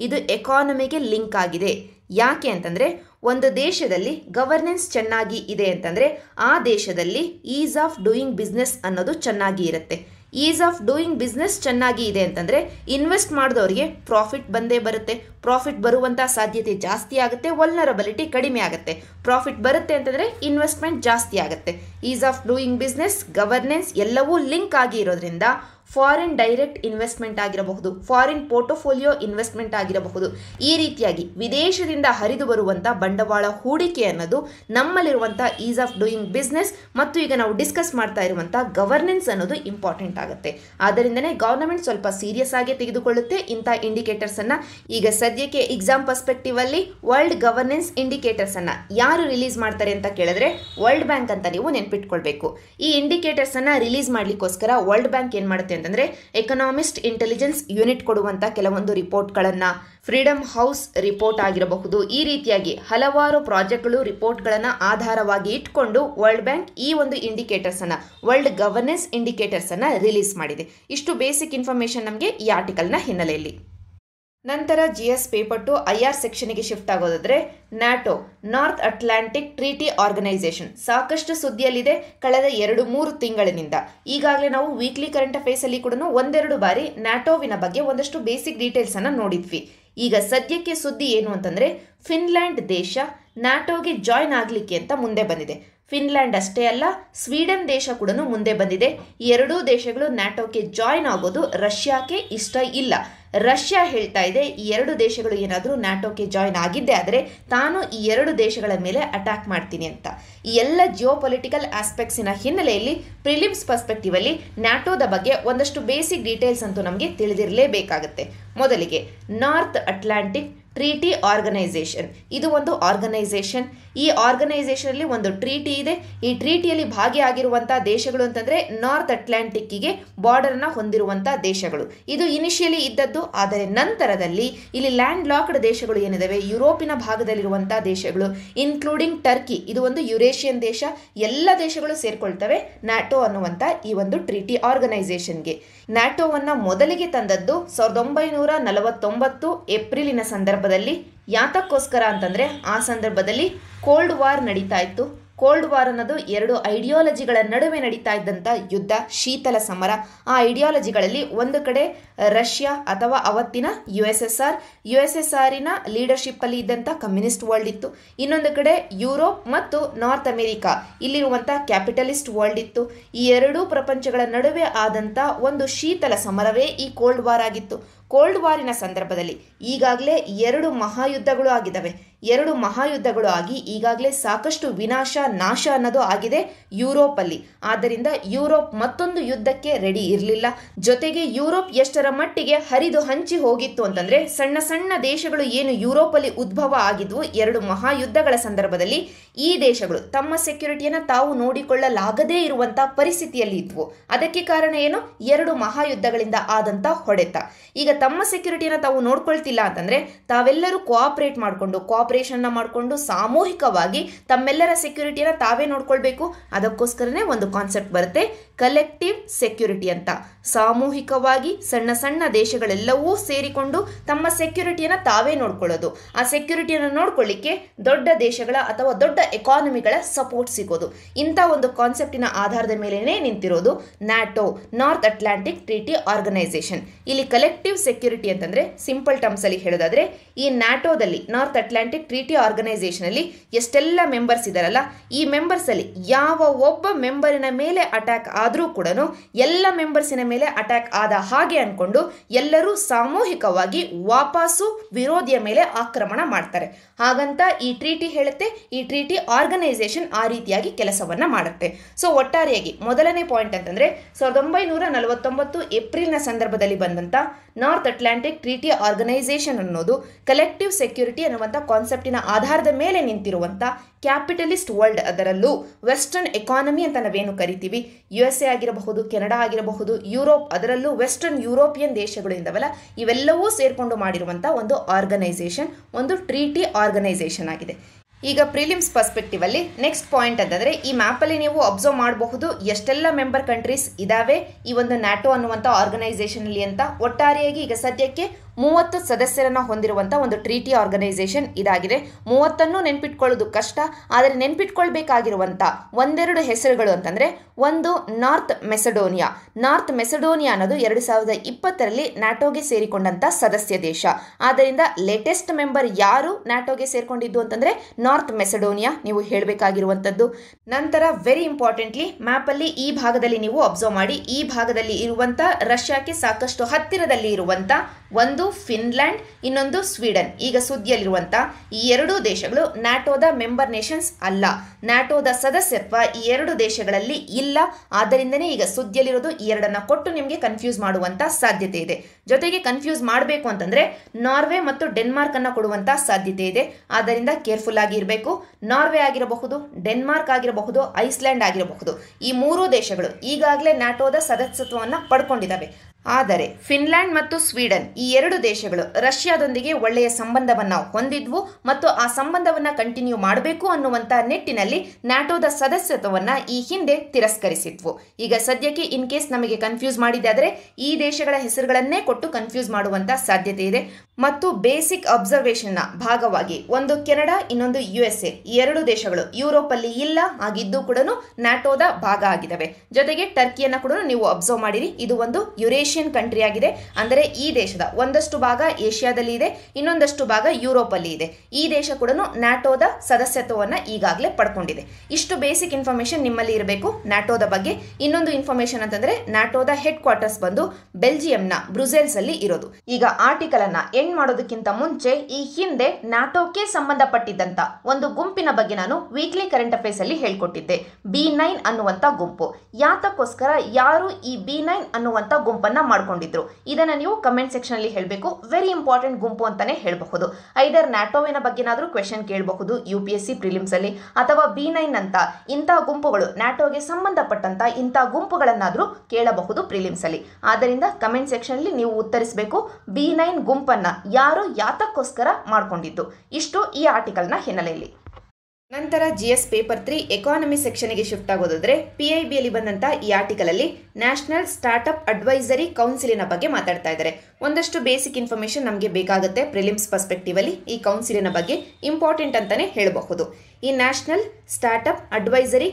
ಇದು ಎಕಾನಮಿ ಲಿಂಕ್ ಆಗಿದೆ ಯಾಕೆ ಅಂತಂದರೆ ಒಂದು ದೇಶದಲ್ಲಿ ಗವರ್ನೆನ್ಸ್ ಚೆನ್ನಾಗಿ ಇದೆ ಅಂತಂದರೆ ಆ ದೇಶದಲ್ಲಿ ಈಸ್ ಆಫ್ ಡೂಯಿಂಗ್ ಬಿಸ್ನೆಸ್ ಅನ್ನೋದು ಚೆನ್ನಾಗಿ ಇರುತ್ತೆ ಈಸ್ ಆಫ್ ಡೂಯಿಂಗ್ ಬಿಸ್ನೆಸ್ ಚೆನ್ನಾಗಿ ಇದೆ ಅಂತಂದರೆ ಇನ್ವೆಸ್ಟ್ ಮಾಡಿದವರಿಗೆ ಪ್ರಾಫಿಟ್ ಬಂದೇ ಬರುತ್ತೆ ಪ್ರಾಫಿಟ್ ಬರುವಂಥ ಸಾಧ್ಯತೆ ಜಾಸ್ತಿ ಆಗುತ್ತೆ ಒಲ್ನರಬಿಲಿಟಿ ಕಡಿಮೆ ಆಗುತ್ತೆ ಪ್ರಾಫಿಟ್ ಬರುತ್ತೆ ಅಂತಂದರೆ ಇನ್ವೆಸ್ಟ್ಮೆಂಟ್ ಜಾಸ್ತಿ ಆಗುತ್ತೆ ease of doing business governance ಎಲ್ಲವೂ ಲಿಂಕ್ ಆಗಿರೋದ್ರಿಂದ ಫಾರಿನ್ ಡೈರೆಕ್ಟ್ ಇನ್ವೆಸ್ಟ್ಮೆಂಟ್ ಆಗಿರಬಹುದು ಫಾರಿನ್ ಪೋರ್ಟೋಫೋಲಿಯೋ ಇನ್ವೆಸ್ಟ್ಮೆಂಟ್ ಆಗಿರಬಹುದು ಈ ರೀತಿಯಾಗಿ ವಿದೇಶದಿಂದ ಹರಿದು ಬರುವಂಥ ಬಂಡವಾಳ ಹೂಡಿಕೆ ಅನ್ನೋದು ನಮ್ಮಲ್ಲಿರುವಂಥ ಈಸ್ ಆಫ್ ಡೂಯಿಂಗ್ ಬಿಸ್ನೆಸ್ ಮತ್ತು ಈಗ ನಾವು ಡಿಸ್ಕಸ್ ಮಾಡ್ತಾ ಇರುವಂಥ ಗವರ್ನೆನ್ಸ್ ಅನ್ನೋದು ಇಂಪಾರ್ಟೆಂಟ್ ಆಗುತ್ತೆ ಆದ್ದರಿಂದನೇ ಗವರ್ನಮೆಂಟ್ ಸ್ವಲ್ಪ ಸೀರಿಯಸ್ ಆಗಿ ತೆಗೆದುಕೊಳ್ಳುತ್ತೆ ಇಂಥ ಇಂಡಿಕೇಟರ್ಸನ್ನು ಈಗ ಸದ್ಯಕ್ಕೆ ಎಕ್ಸಾಮ್ ಅಲ್ಲಿ ವರ್ಲ್ಡ್ ಗವರ್ನೆನ್ಸ್ ಇಂಡಿಕೇಟರ್ಸನ್ನು ಯಾರು ರಿಲೀಸ್ ಮಾಡ್ತಾರೆ ಅಂತ ಕೇಳಿದ್ರೆ ವರ್ಲ್ಡ್ ಬ್ಯಾಂಕ್ ಅಂತ ನೀವು ನೆನ್ಪಿಟ್ಕೊಳ್ಬೇಕು ಈ ಇಂಡಿಕೇಟರ್ಸನ್ನು ರಿಲೀಸ್ ಮಾಡಲಿಕ್ಕೋಸ್ಕರ ವರ್ಲ್ಡ್ ಬ್ಯಾಂಕ್ ಏನು ಮಾಡುತ್ತೆ ಅಂದ್ರೆ ಎಕನಾಮಿಸ್ಟ್ ಇಂಟೆಲಿಜೆನ್ಸ್ ಯೂನಿಟ್ ಕೊಡುವಂಥ ಕೆಲವೊಂದು ಗಳನ್ನ ಫ್ರೀಡಮ್ ಹೌಸ್ ರಿಪೋರ್ಟ್ ಆಗಿರಬಹುದು ಈ ರೀತಿಯಾಗಿ ಹಲವಾರು ಪ್ರಾಜೆಕ್ಟ್ಗಳು ರಿಪೋರ್ಟ್ಗಳನ್ನ ಆಧಾರವಾಗಿ ಇಟ್ಕೊಂಡು ವರ್ಲ್ಡ್ ಬ್ಯಾಂಕ್ ಈ ಒಂದು ಇಂಡಿಕೇಟರ್ಸ್ ಅನ್ನ ವರ್ಲ್ಡ್ ಗವರ್ನೆನ್ಸ್ ಇಂಡಿಕೇಟರ್ಸ್ ಅನ್ನ ರಿಲೀಸ್ ಮಾಡಿದೆ ಇಷ್ಟು ಬೇಸಿಕ್ ಇನ್ಫಾರ್ಮೇಶನ್ ನಮಗೆ ಈ ಆರ್ಟಿಕಲ್ನ ಹಿನ್ನೆಲೆಯಲ್ಲಿ ನಂತರ G S paper two I R ಸೆಕ್ಷನ್ಗೆ ಶಿಫ್ಟ್ ಆಗೋದಾದರೆ NATO North Atlantic Treaty Organisation ಸಾಕಷ್ಟು ಸುದ್ದಿಯಲ್ಲಿದೆ ಕಳೆದ ಎರಡು ಮೂರು ತಿಂಗಳಿನಿಂದ ಈಗಾಗಲೇ ನಾವು ವೀಕ್ಲಿ ಕರೆಂಟ್ ಅಫೇರ್ಸಲ್ಲಿ ಕೂಡ ಒಂದೆರಡು ಬಾರಿ ನ್ಯಾಟೋವಿನ ಬಗ್ಗೆ ಒಂದಷ್ಟು ಬೇಸಿಕ್ ಡೀಟೇಲ್ಸನ್ನು ನೋಡಿದ್ವಿ ಈಗ ಸದ್ಯಕ್ಕೆ ಸುದ್ದಿ ಏನು ಅಂತಂದರೆ ಫಿನ್ಲ್ಯಾಂಡ್ ದೇಶ ನ್ಯಾಟೋಗೆ ಜಾಯ್ನ್ ಆಗಲಿಕ್ಕೆ ಅಂತ ಮುಂದೆ ಬಂದಿದೆ ಫಿನ್ಲ್ಯಾಂಡ್ ಅಷ್ಟೇ ಅಲ್ಲ ಸ್ವೀಡನ್ ದೇಶ ಕೂಡ ಮುಂದೆ ಬಂದಿದೆ ಎರಡೂ ದೇಶಗಳು ನ್ಯಾಟೋಕ್ಕೆ ಜಾಯ್ನ್ ಆಗೋದು ರಷ್ಯಾಕ್ಕೆ ಇಷ್ಟ ಇಲ್ಲ ರಷ್ಯಾ ಹೇಳ್ತಾ ಇದೆ ಈ ಎರಡು ದೇಶಗಳು ಏನಾದರೂ ನ್ಯಾಟೋಕ್ಕೆ ಜಾಯ್ನ್ ಆಗಿದ್ದೆ ಆದರೆ ತಾನು ಈ ಎರಡು ದೇಶಗಳ ಮೇಲೆ ಅಟ್ಯಾಕ್ ಮಾಡ್ತೀನಿ ಅಂತ ಈ ಎಲ್ಲ ಜಿಯೋ ಪೊಲಿಟಿಕಲ್ ಆಸ್ಪೆಕ್ಟ್ಸಿನ ಹಿನ್ನೆಲೆಯಲ್ಲಿ ಪ್ರಿಲಿಮ್ಸ್ ಪರ್ಸ್ಪೆಕ್ಟಿವ್ ಅಲ್ಲಿ ನ್ಯಾಟೋದ ಬಗ್ಗೆ ಒಂದಷ್ಟು ಬೇಸಿಕ್ ಡೀಟೇಲ್ಸ್ ಅಂತೂ ನಮಗೆ ತಿಳಿದಿರಲೇಬೇಕಾಗುತ್ತೆ ಮೊದಲಿಗೆ ನಾರ್ತ್ ಅಟ್ಲಾಂಟಿಕ್ ಟ್ರೀಟಿ ಆರ್ಗನೈಸೇಷನ್ ಇದು ಒಂದು ಆರ್ಗನೈಸೇಷನ್ ಈ ಆರ್ಗನೈಸೇಷನಲ್ಲಿ ಒಂದು ಟ್ರೀಟಿ ಇದೆ ಈ ಟ್ರೀಟಿಯಲ್ಲಿ ಭಾಗಿಯಾಗಿರುವಂಥ ದೇಶಗಳು ಅಂತಂದರೆ ನಾರ್ತ್ ಅಟ್ಲಾಂಟಿಕ್ಕಿಗೆ ಬಾರ್ಡರ್ನ ಹೊಂದಿರುವಂಥ ದೇಶಗಳು ಇದು ಇನಿಷಿಯಲಿ ಇದ್ದದ್ದು ಆದರೆ ನಂತರದಲ್ಲಿ ಇಲ್ಲಿ ಲ್ಯಾಂಡ್ ಲಾಕ್ಡ್ ದೇಶಗಳು ಏನಿದಾವೆ ಯುರೋಪಿನ ಭಾಗದಲ್ಲಿರುವಂಥ ದೇಶಗಳು ಇನ್ಕ್ಲೂಡಿಂಗ್ ಟರ್ಕಿ ಇದು ಒಂದು ಯುರೇಷಿಯನ್ ದೇಶ ಎಲ್ಲ ದೇಶಗಳು ಸೇರ್ಕೊಳ್ತವೆ ನ್ಯಾಟೋ ಅನ್ನುವಂಥ ಈ ಒಂದು ಟ್ರೀಟಿ ಆರ್ಗನೈಸೇಷನ್ಗೆ ನ್ಯಾಟೋವನ್ನು ಮೊದಲಿಗೆ ತಂದದ್ದು ಸಾವಿರದ ಒಂಬೈನೂರ ನಲವತ್ತೊಂಬತ್ತು ಏಪ್ರಿಲಿನ ಸಂದರ್ಭ ಸಂದರ್ಭದಲ್ಲಿ ಯಾತಕ್ಕೋಸ್ಕರ ಅಂತಂದರೆ ಆ ಸಂದರ್ಭದಲ್ಲಿ ಕೋಲ್ಡ್ ವಾರ್ ನಡೀತಾ ಇತ್ತು ಕೋಲ್ಡ್ ವಾರ್ ಅನ್ನೋದು ಎರಡು ಐಡಿಯಾಲಜಿಗಳ ನಡುವೆ ನಡೀತಾ ಇದ್ದಂಥ ಯುದ್ಧ ಶೀತಲ ಸಮರ ಆ ಐಡಿಯಾಲಜಿಗಳಲ್ಲಿ ಒಂದು ಕಡೆ ರಷ್ಯಾ ಅಥವಾ ಅವತ್ತಿನ U S S R U S S ಆರಿನ ಲೀಡರ್ಶಿಪ್ಪಲ್ಲಿ ಇದ್ದಂಥ ಕಮ್ಯುನಿಸ್ಟ್ ವರ್ಲ್ಡ್ ಇತ್ತು ಇನ್ನೊಂದು ಕಡೆ ಯುರೋಪ್ ಮತ್ತು ನಾರ್ತ್ ಅಮೆರಿಕಾ ಇಲ್ಲಿರುವಂಥ ಕ್ಯಾಪಿಟಲಿಸ್ಟ್ ವರ್ಲ್ಡ್ ಇತ್ತು ಈ ಎರಡೂ ಪ್ರಪಂಚಗಳ ನಡುವೆ ಆದಂಥ ಒಂದು ಶೀತಲ ಸಮರವೇ ಈ ಕೋಲ್ಡ್ ವಾರ್ ಆಗಿತ್ತು ಕೋಲ್ಡ್ ವಾರಿನ ಸಂದರ್ಭದಲ್ಲಿ ಈಗಾಗಲೇ ಎರಡು ಮಹಾಯುದ್ಧಗಳು ಆಗಿದ್ದಾವೆ ಎರಡು ಮಹಾಯುದ್ಧಗಳು ಆಗಿ ಈಗಾಗಲೇ ಸಾಕಷ್ಟು ವಿನಾಶ ನಾಶ ಅನ್ನೋದು ಆಗಿದೆ ಯುರೋಪಲ್ಲಿ ಆದ್ದರಿಂದ ಯುರೋಪ್ ಮತ್ತೊಂದು ಯುದ್ಧಕ್ಕೆ ರೆಡಿ ಇರಲಿಲ್ಲ ಜೊತೆಗೆ ಯುರೋಪ್ ಎಷ್ಟರ ಮಟ್ಟಿಗೆ ಹರಿದು ಹಂಚಿ ಹೋಗಿತ್ತು ಅಂತಂದರೆ ಸಣ್ಣ ಸಣ್ಣ ದೇಶಗಳು ಏನು ಯುರೋಪಲ್ಲಿ ಉದ್ಭವ ಆಗಿದ್ವು ಎರಡು ಮಹಾಯುದ್ಧಗಳ ಸಂದರ್ಭದಲ್ಲಿ ಈ ದೇಶಗಳು ತಮ್ಮ ಸೆಕ್ಯುರಿಟಿಯನ್ನು ತಾವು ನೋಡಿಕೊಳ್ಳಲಾಗದೇ ಇರುವಂತಹ ಪರಿಸ್ಥಿತಿಯಲ್ಲಿ ಇದ್ವು ಅದಕ್ಕೆ ಕಾರಣ ಏನು ಎರಡು ಮಹಾಯುದ್ಧಗಳಿಂದ ಆದಂತ ಹೊಡೆತ ಈಗ ತಮ್ಮ ಸೆಕ್ಯುರಿಟಿಯನ್ನು ತಾವು ನೋಡ್ಕೊಳ್ತಿಲ್ಲ ಅಂತಂದರೆ ತಾವೆಲ್ಲರೂ ಕೋಆಪರೇಟ್ ಮಾಡಿಕೊಂಡು ಕೋ ಆಪರೇಷನ್ನ ಮಾಡಿಕೊಂಡು ಸಾಮೂಹಿಕವಾಗಿ ತಮ್ಮೆಲ್ಲರ ಸೆಕ್ಯೂರಿಟಿಯನ್ನು ತಾವೇ ನೋಡ್ಕೊಳ್ಬೇಕು ಅದಕ್ಕೋಸ್ಕರನೇ ಒಂದು ಕಾನ್ಸೆಪ್ಟ್ ಬರುತ್ತೆ ಕಲೆಕ್ಟಿವ್ ಸೆಕ್ಯೂರಿಟಿ ಅಂತ ಸಾಮೂಹಿಕವಾಗಿ ಸಣ್ಣ ಸಣ್ಣ ದೇಶಗಳೆಲ್ಲವೂ ಸೇರಿಕೊಂಡು ತಮ್ಮ ಸೆಕ್ಯುರಿಟಿಯನ್ನು ತಾವೇ ನೋಡ್ಕೊಳ್ಳೋದು ಆ ಸೆಕ್ಯುರಿಟಿಯನ್ನು ನೋಡ್ಕೊಳ್ಳಿಕ್ಕೆ ದೊಡ್ಡ ದೇಶಗಳ ಅಥವಾ ದೊಡ್ಡ ಎಕಾನಮಿಗಳ ಸಪೋರ್ಟ್ ಸಿಗೋದು ಇಂಥ ಒಂದು ಕಾನ್ಸೆಪ್ಟಿನ ಆಧಾರದ ಮೇಲೇ ನಿಂತಿರೋದು NATO North Atlantic Treaty Organisation ಇಲ್ಲಿ ಕಲೆಕ್ಟಿವ್ ಸೆಕ್ಯುರಿಟಿ ಅಂತಂದರೆ ಸಿಂಪಲ್ ಟರ್ಮ್ಸಲ್ಲಿ ಹೇಳೋದಾದರೆ ಈ ನ್ಯಾಟೋದಲ್ಲಿ ನಾರ್ತ್ ಅಟ್ಲಾಂಟಿಕ್ ಟ್ರೀಟಿ ಆರ್ಗನೈಸೇಷನಲ್ಲಿ ಎಷ್ಟೆಲ್ಲ ಮೆಂಬರ್ಸ್ ಇದಾರಲ್ಲ ಈ ಮೆಂಬರ್ಸಲ್ಲಿ ಯಾವ ಒಬ್ಬ ಮೆಂಬರಿನ ಮೇಲೆ ಅಟ್ಯಾಕ್ ಆದರೂ ಕೂಡ ಎಲ್ಲ ಮೆಂಬರ್ಸಿನ ಮೇಲೆ ಅಟ್ಯಾಕ್ ಆದ ಹಾಗೆ ಅಂದ್ಕೊಂಡು ಎಲ್ಲರೂ ಸಾಮೂಹಿಕವಾಗಿ ವಾಪಸ್ಸು ವಿರೋಧಿಯ ಮೇಲೆ ಆಕ್ರಮಣ ಮಾಡ್ತಾರೆ ಹಾಗಂತ ಈ ಟ್ರೀಟಿ ಹೇಳುತ್ತೆ ಈ ಟ್ರೀಟಿ ಆರ್ಗನೈಸೇಷನ್ ಆ ರೀತಿಯಾಗಿ ಕೆಲಸವನ್ನ ಮಾಡುತ್ತೆ ಸೊ ಒಟ್ಟಾರೆಯಾಗಿ ಮೊದಲನೇ ಪಾಯಿಂಟ್ ಅಂತಂದ್ರೆ ಸಾವಿರದ ಒಂಬೈನೂರ ನಲವತ್ತೊಂಬತ್ತು ಏಪ್ರಿಲ್ನ ಸಂದರ್ಭದಲ್ಲಿ ಬಂದಂತ ನಾರ್ತ್ ಅಟ್ಲಾಂಟಿಕ್ ಟ್ರೀಟಿ ಆರ್ಗನೈಸೇಷನ್ ಅನ್ನೋದು ಕಲೆಕ್ಟಿವ್ ಸೆಕ್ಯೂರಿಟಿ ಅನ್ನುವಂಥ ಕಾನ್ಸೆಪ್ಟಿನ ಆಧಾರದ ಮೇಲೆ ನಿಂತಿರುವಂಥ ಕ್ಯಾಪಿಟಲಿಸ್ಟ್ ವರ್ಲ್ಡ್ ಅದರಲ್ಲೂ ವೆಸ್ಟರ್ನ್ ಎಕಾನಮಿ ಅಂತ ನಾವೇನು ಕರಿತೀವಿ ಯು ಎಸ್ ಎ ಆಗಿರಬಹುದು ಕೆನಡಾ ಆಗಿರಬಹುದು ಯುರೋಪ್ ಅದರಲ್ಲೂ ವೆಸ್ಟರ್ನ್ ಯುರೋಪಿಯನ್ ದೇಶಗಳು ಇವೆಲ್ಲವೂ ಸೇರಿಕೊಂಡು ಮಾಡಿರುವಂಥ ಒಂದು ಆರ್ಗನೈಸೇಷನ್ ಒಂದು ಟ್ರೀಟಿ ಆರ್ಗನೈಸೇಷನ್ ಆಗಿದೆ ಈಗ ಪ್ರಿಲಿಮ್ಸ್ ಪರ್ಸ್ಪೆಕ್ಟಿವ್ ಅಲ್ಲಿ ನೆಕ್ಸ್ಟ್ ಪಾಯಿಂಟ್ ಅಂತಂದರೆ ಈ ಮ್ಯಾಪಲ್ಲಿ ನೀವು ಅಬ್ಸರ್ವ್ ಮಾಡಬಹುದು ಎಷ್ಟೆಲ್ಲ ಮೆಂಬರ್ ಕಂಟ್ರೀಸ್ ಇದಾವೆ ಈ ಒಂದು ನ್ಯಾಟೋ ಅನ್ನುವಂಥ ಅಲ್ಲಿ ಅಂತ ಒಟ್ಟಾರೆಯಾಗಿ ಈಗ ಸದ್ಯಕ್ಕೆ ಮೂವತ್ತು ಸದಸ್ಯರನ್ನ ಹೊಂದಿರುವಂತಹ ಒಂದು ಟ್ರೀಟಿ ಆರ್ಗನೈಸೇಷನ್ ಇದಾಗಿದೆ ಮೂವತ್ತನ್ನು ನೆನ್ಪಿಟ್ಕೊಳ್ಳೋದು ಕಷ್ಟ ಆದರೆ ನೆನ್ಪಿಟ್ಕೊಳ್ಬೇಕಾಗಿರುವಂಥ ಒಂದೆರಡು ಹೆಸರುಗಳು ಅಂತಂದ್ರೆ ಒಂದು ನಾರ್ತ್ ಮೆಸಡೋನಿಯಾ ನಾರ್ತ್ ಮೆಸಡೋನಿಯಾ ಅನ್ನೋದು ಎರಡು ಸಾವಿರದ ಇಪ್ಪತ್ತರಲ್ಲಿ ನ್ಯಾಟೋಗೆ ಸೇರಿಕೊಂಡಂತ ಸದಸ್ಯ ದೇಶ ಆದ್ದರಿಂದ ಲೇಟೆಸ್ಟ್ ಮೆಂಬರ್ ಯಾರು ನ್ಯಾಟೋಗೆ ಸೇರ್ಕೊಂಡಿದ್ದು ಅಂತಂದ್ರೆ ನಾರ್ತ್ ಮೆಸಡೋನಿಯಾ ನೀವು ಹೇಳಬೇಕಾಗಿರುವಂತದ್ದು ನಂತರ ವೆರಿ ಇಂಪಾರ್ಟೆಂಟ್ಲಿ ಮ್ಯಾಪ್ ಅಲ್ಲಿ ಈ ಭಾಗದಲ್ಲಿ ನೀವು ಅಬ್ಸರ್ವ್ ಮಾಡಿ ಈ ಭಾಗದಲ್ಲಿ ಇರುವಂತ ರಷ್ಯಾಕ್ಕೆ ಸಾಕಷ್ಟು ಹತ್ತಿರದಲ್ಲಿ ಇರುವಂತ ಒಂದು ಫಿನ್ಲ್ಯಾಂಡ್ ಇನ್ನೊಂದು ಸ್ವೀಡನ್ ಈಗ ಸುದ್ದಿಯಲ್ಲಿರುವಂತ ಈ ಎರಡೂ ದೇಶಗಳು ನ್ಯಾಟೋದ ಮೆಂಬರ್ ನೇಷನ್ಸ್ ಅಲ್ಲ ನ್ಯಾಟೋದ ಸದಸ್ಯತ್ವ ಈ ಎರಡು ದೇಶಗಳಲ್ಲಿ ಇಲ್ಲ ಆದ್ದರಿಂದನೇ ಈಗ ಸುದ್ದಿಯಲ್ಲಿರೋದು ಈ ಎರಡನ್ನ ಕೊಟ್ಟು ನಿಮಗೆ ಕನ್ಫ್ಯೂಸ್ ಮಾಡುವಂತ ಸಾಧ್ಯತೆ ಇದೆ ಜೊತೆಗೆ ಕನ್ಫ್ಯೂಸ್ ಮಾಡಬೇಕು ಅಂತಂದ್ರೆ ನಾರ್ವೆ ಮತ್ತು ಡೆನ್ಮಾರ್ಕ್ ಅನ್ನ ಕೊಡುವಂತ ಸಾಧ್ಯತೆ ಇದೆ ಆದ್ದರಿಂದ ಕೇರ್ಫುಲ್ ಆಗಿ ಇರಬೇಕು ನಾರ್ವೆ ಆಗಿರಬಹುದು ಡೆನ್ಮಾರ್ಕ್ ಆಗಿರಬಹುದು ಐಸ್ಲ್ಯಾಂಡ್ ಆಗಿರಬಹುದು ಈ ಮೂರೂ ದೇಶಗಳು ಈಗಾಗಲೇ ನ್ಯಾಟೋದ ಸದಸ್ಯತ್ವವನ್ನು ಪಡ್ಕೊಂಡಿದ್ದಾವೆ ಆದರೆ ಫಿನ್ಲ್ಯಾಂಡ್ ಮತ್ತು ಸ್ವೀಡನ್ ಈ ಎರಡು ದೇಶಗಳು ರಷ್ಯಾದೊಂದಿಗೆ ಒಳ್ಳೆಯ ಸಂಬಂಧವನ್ನು ಹೊಂದಿದ್ವು ಮತ್ತು ಆ ಸಂಬಂಧವನ್ನು ಕಂಟಿನ್ಯೂ ಮಾಡಬೇಕು ಅನ್ನುವಂತಹ ನಿಟ್ಟಿನಲ್ಲಿ ನ್ಯಾಟೋದ ಸದಸ್ಯತ್ವವನ್ನು ಈ ಹಿಂದೆ ತಿರಸ್ಕರಿಸಿದ್ವು ಈಗ ಸದ್ಯಕ್ಕೆ ಇನ್ ಕೇಸ್ ನಮಗೆ ಕನ್ಫ್ಯೂಸ್ ಮಾಡಿದ್ದಾದರೆ ಈ ದೇಶಗಳ ಹೆಸರುಗಳನ್ನೇ ಕೊಟ್ಟು ಕನ್ಫ್ಯೂಸ್ ಮಾಡುವಂಥ ಸಾಧ್ಯತೆ ಇದೆ ಮತ್ತು ಬೇಸಿಕ್ ಅಬ್ಸರ್ವೇಷನ್ನ ಭಾಗವಾಗಿ ಒಂದು ಕೆನಡಾ ಇನ್ನೊಂದು ಯು ಎಸ್ ಎ ಈ ಎರಡು ದೇಶಗಳು ಯುರೋಪಲ್ಲಿ ಇಲ್ಲ ಆಗಿದ್ದು ಕೂಡ ನ್ಯಾಟೋದ ಭಾಗ ಆಗಿದವೆ ಜೊತೆಗೆ ಟರ್ಕಿಯನ್ನು ಕೂಡ ನೀವು ಅಬ್ಸರ್ವ್ ಮಾಡಿರಿ ಇದು ಒಂದು ಯುರೇಷಿಯನ್ ಏಷ್ಯನ್ ಕಂಟ್ರಿ ಆಗಿದೆ ಅಂದರೆ ಈ ದೇಶದ ಒಂದಷ್ಟು ಭಾಗ ಏಷ್ಯಾದಲ್ಲಿ ಇದೆ ಇನ್ನೊಂದಷ್ಟು ಭಾಗ ಯುರೋಪಲ್ಲಿ ಇದೆ ಈ ದೇಶ ಕೂಡ ನ್ಯಾಟೋದ ಸದಸ್ಯತ್ವವನ್ನು ಈಗಾಗಲೇ ಪಡ್ಕೊಂಡಿದೆ ಇಷ್ಟು ಬೇಸಿಕ್ ಇನ್ಫಾರ್ಮೇಶನ್ ನಿಮ್ಮಲ್ಲಿ ಇರಬೇಕು ನ್ಯಾಟೋದ ಬಗ್ಗೆ ಇನ್ನೊಂದು ಇನ್ಫಾರ್ಮೇಶನ್ ಅಂತಂದ್ರೆ ನ್ಯಾಟೋದ ಹೆಡ್ ಕ್ವಾರ್ಟರ್ಸ್ ಬಂದು ನ ಬ್ರುಸೆಲ್ಸ್ ಅಲ್ಲಿ ಇರೋದು ಈಗ ಆರ್ಟಿಕಲ್ ಅನ್ನ ಎಂಡ್ ಮಾಡೋದಕ್ಕಿಂತ ಮುಂಚೆ ಈ ಹಿಂದೆ ನ್ಯಾಟೋಕ್ಕೆ ಸಂಬಂಧಪಟ್ಟಿದ್ದಂತ ಒಂದು ಗುಂಪಿನ ಬಗ್ಗೆ ನಾನು ವೀಕ್ಲಿ ಕರೆಂಟ್ ಅಫೇರ್ಸ್ ಅಲ್ಲಿ ಹೇಳ್ಕೊಟ್ಟಿದ್ದೆ ಬಿ ನೈನ್ ಅನ್ನುವಂತ ಗುಂಪು ಯಾತಕ್ಕೋಸ್ಕರ ಯಾರು ಈ ಬಿ ನೈನ್ ಅನ್ನುವಂತ ಗುಂಪನ್ನ ಗುಂಪನ್ನು ಮಾಡ್ಕೊಂಡಿದ್ರು ಇದನ್ನ ನೀವು ಕಮೆಂಟ್ ಅಲ್ಲಿ ಹೇಳಬೇಕು ವೆರಿ ಇಂಪಾರ್ಟೆಂಟ್ ಗುಂಪು ಅಂತಾನೆ ಹೇಳಬಹುದು ಐದರ್ ನ್ಯಾಟೋವಿನ ಬಗ್ಗೆನಾದರೂ ಕ್ವೆಶನ್ ಕೇಳಬಹುದು ಯು ಪಿ ಎಸ್ ಸಿ ಅಲ್ಲಿ ಅಥವಾ ಬಿ ನೈನ್ ಅಂತ ಇಂಥ ಗುಂಪುಗಳು ನ್ಯಾಟೋಗೆ ಸಂಬಂಧಪಟ್ಟಂತ ಇಂಥ ಗುಂಪುಗಳನ್ನಾದರೂ ಕೇಳಬಹುದು ಅಲ್ಲಿ ಆದ್ದರಿಂದ ಕಮೆಂಟ್ ಅಲ್ಲಿ ನೀವು ಉತ್ತರಿಸಬೇಕು ಬಿ ನೈನ್ ಗುಂಪನ್ನ ಯಾರು ಯಾತಕ್ಕೋಸ್ಕರ ಮಾಡಿಕೊಂಡಿದ್ದು ಇಷ್ಟು ಈ ಆರ್ಟಿಕಲ್ನ ಹಿನ್ನೆಲೆಯಲ್ಲಿ ನಂತರ G S paper three economy ಸೆಕ್ಷನ್ಗೆ ಶಿಫ್ಟ್ ಆಗೋದಾದ್ರೆ ಪಿ ಐ ಬಿಯಲ್ಲಿ ಬಂದಂಥ ಈ ಅಲ್ಲಿ ನ್ಯಾಷನಲ್ ಸ್ಟಾರ್ಟ್ಅಪ್ ಅಡ್ವೈಸರಿ ಕೌನ್ಸಿಲಿನ ಬಗ್ಗೆ ಮಾತಾಡ್ತಾ ಇದ್ದಾರೆ ಒಂದಷ್ಟು ಬೇಸಿಕ್ ಇನ್ಫಾರ್ಮೇಷನ್ ನಮಗೆ ಬೇಕಾಗುತ್ತೆ ಪ್ರಿಲಿಮ್ಸ್ ಪರ್ಸ್ಪೆಕ್ಟಿವ್ ಅಲ್ಲಿ ಈ ಕೌನ್ಸಿಲಿನ ಬಗ್ಗೆ ಇಂಪಾರ್ಟೆಂಟ್ ಅಂತಾನೆ ಹೇಳಬಹುದು ಈ ನ್ಯಾಷನಲ್ ಸ್ಟಾರ್ಟ್ಅಪ್ ಅಡ್ವೈಸರಿ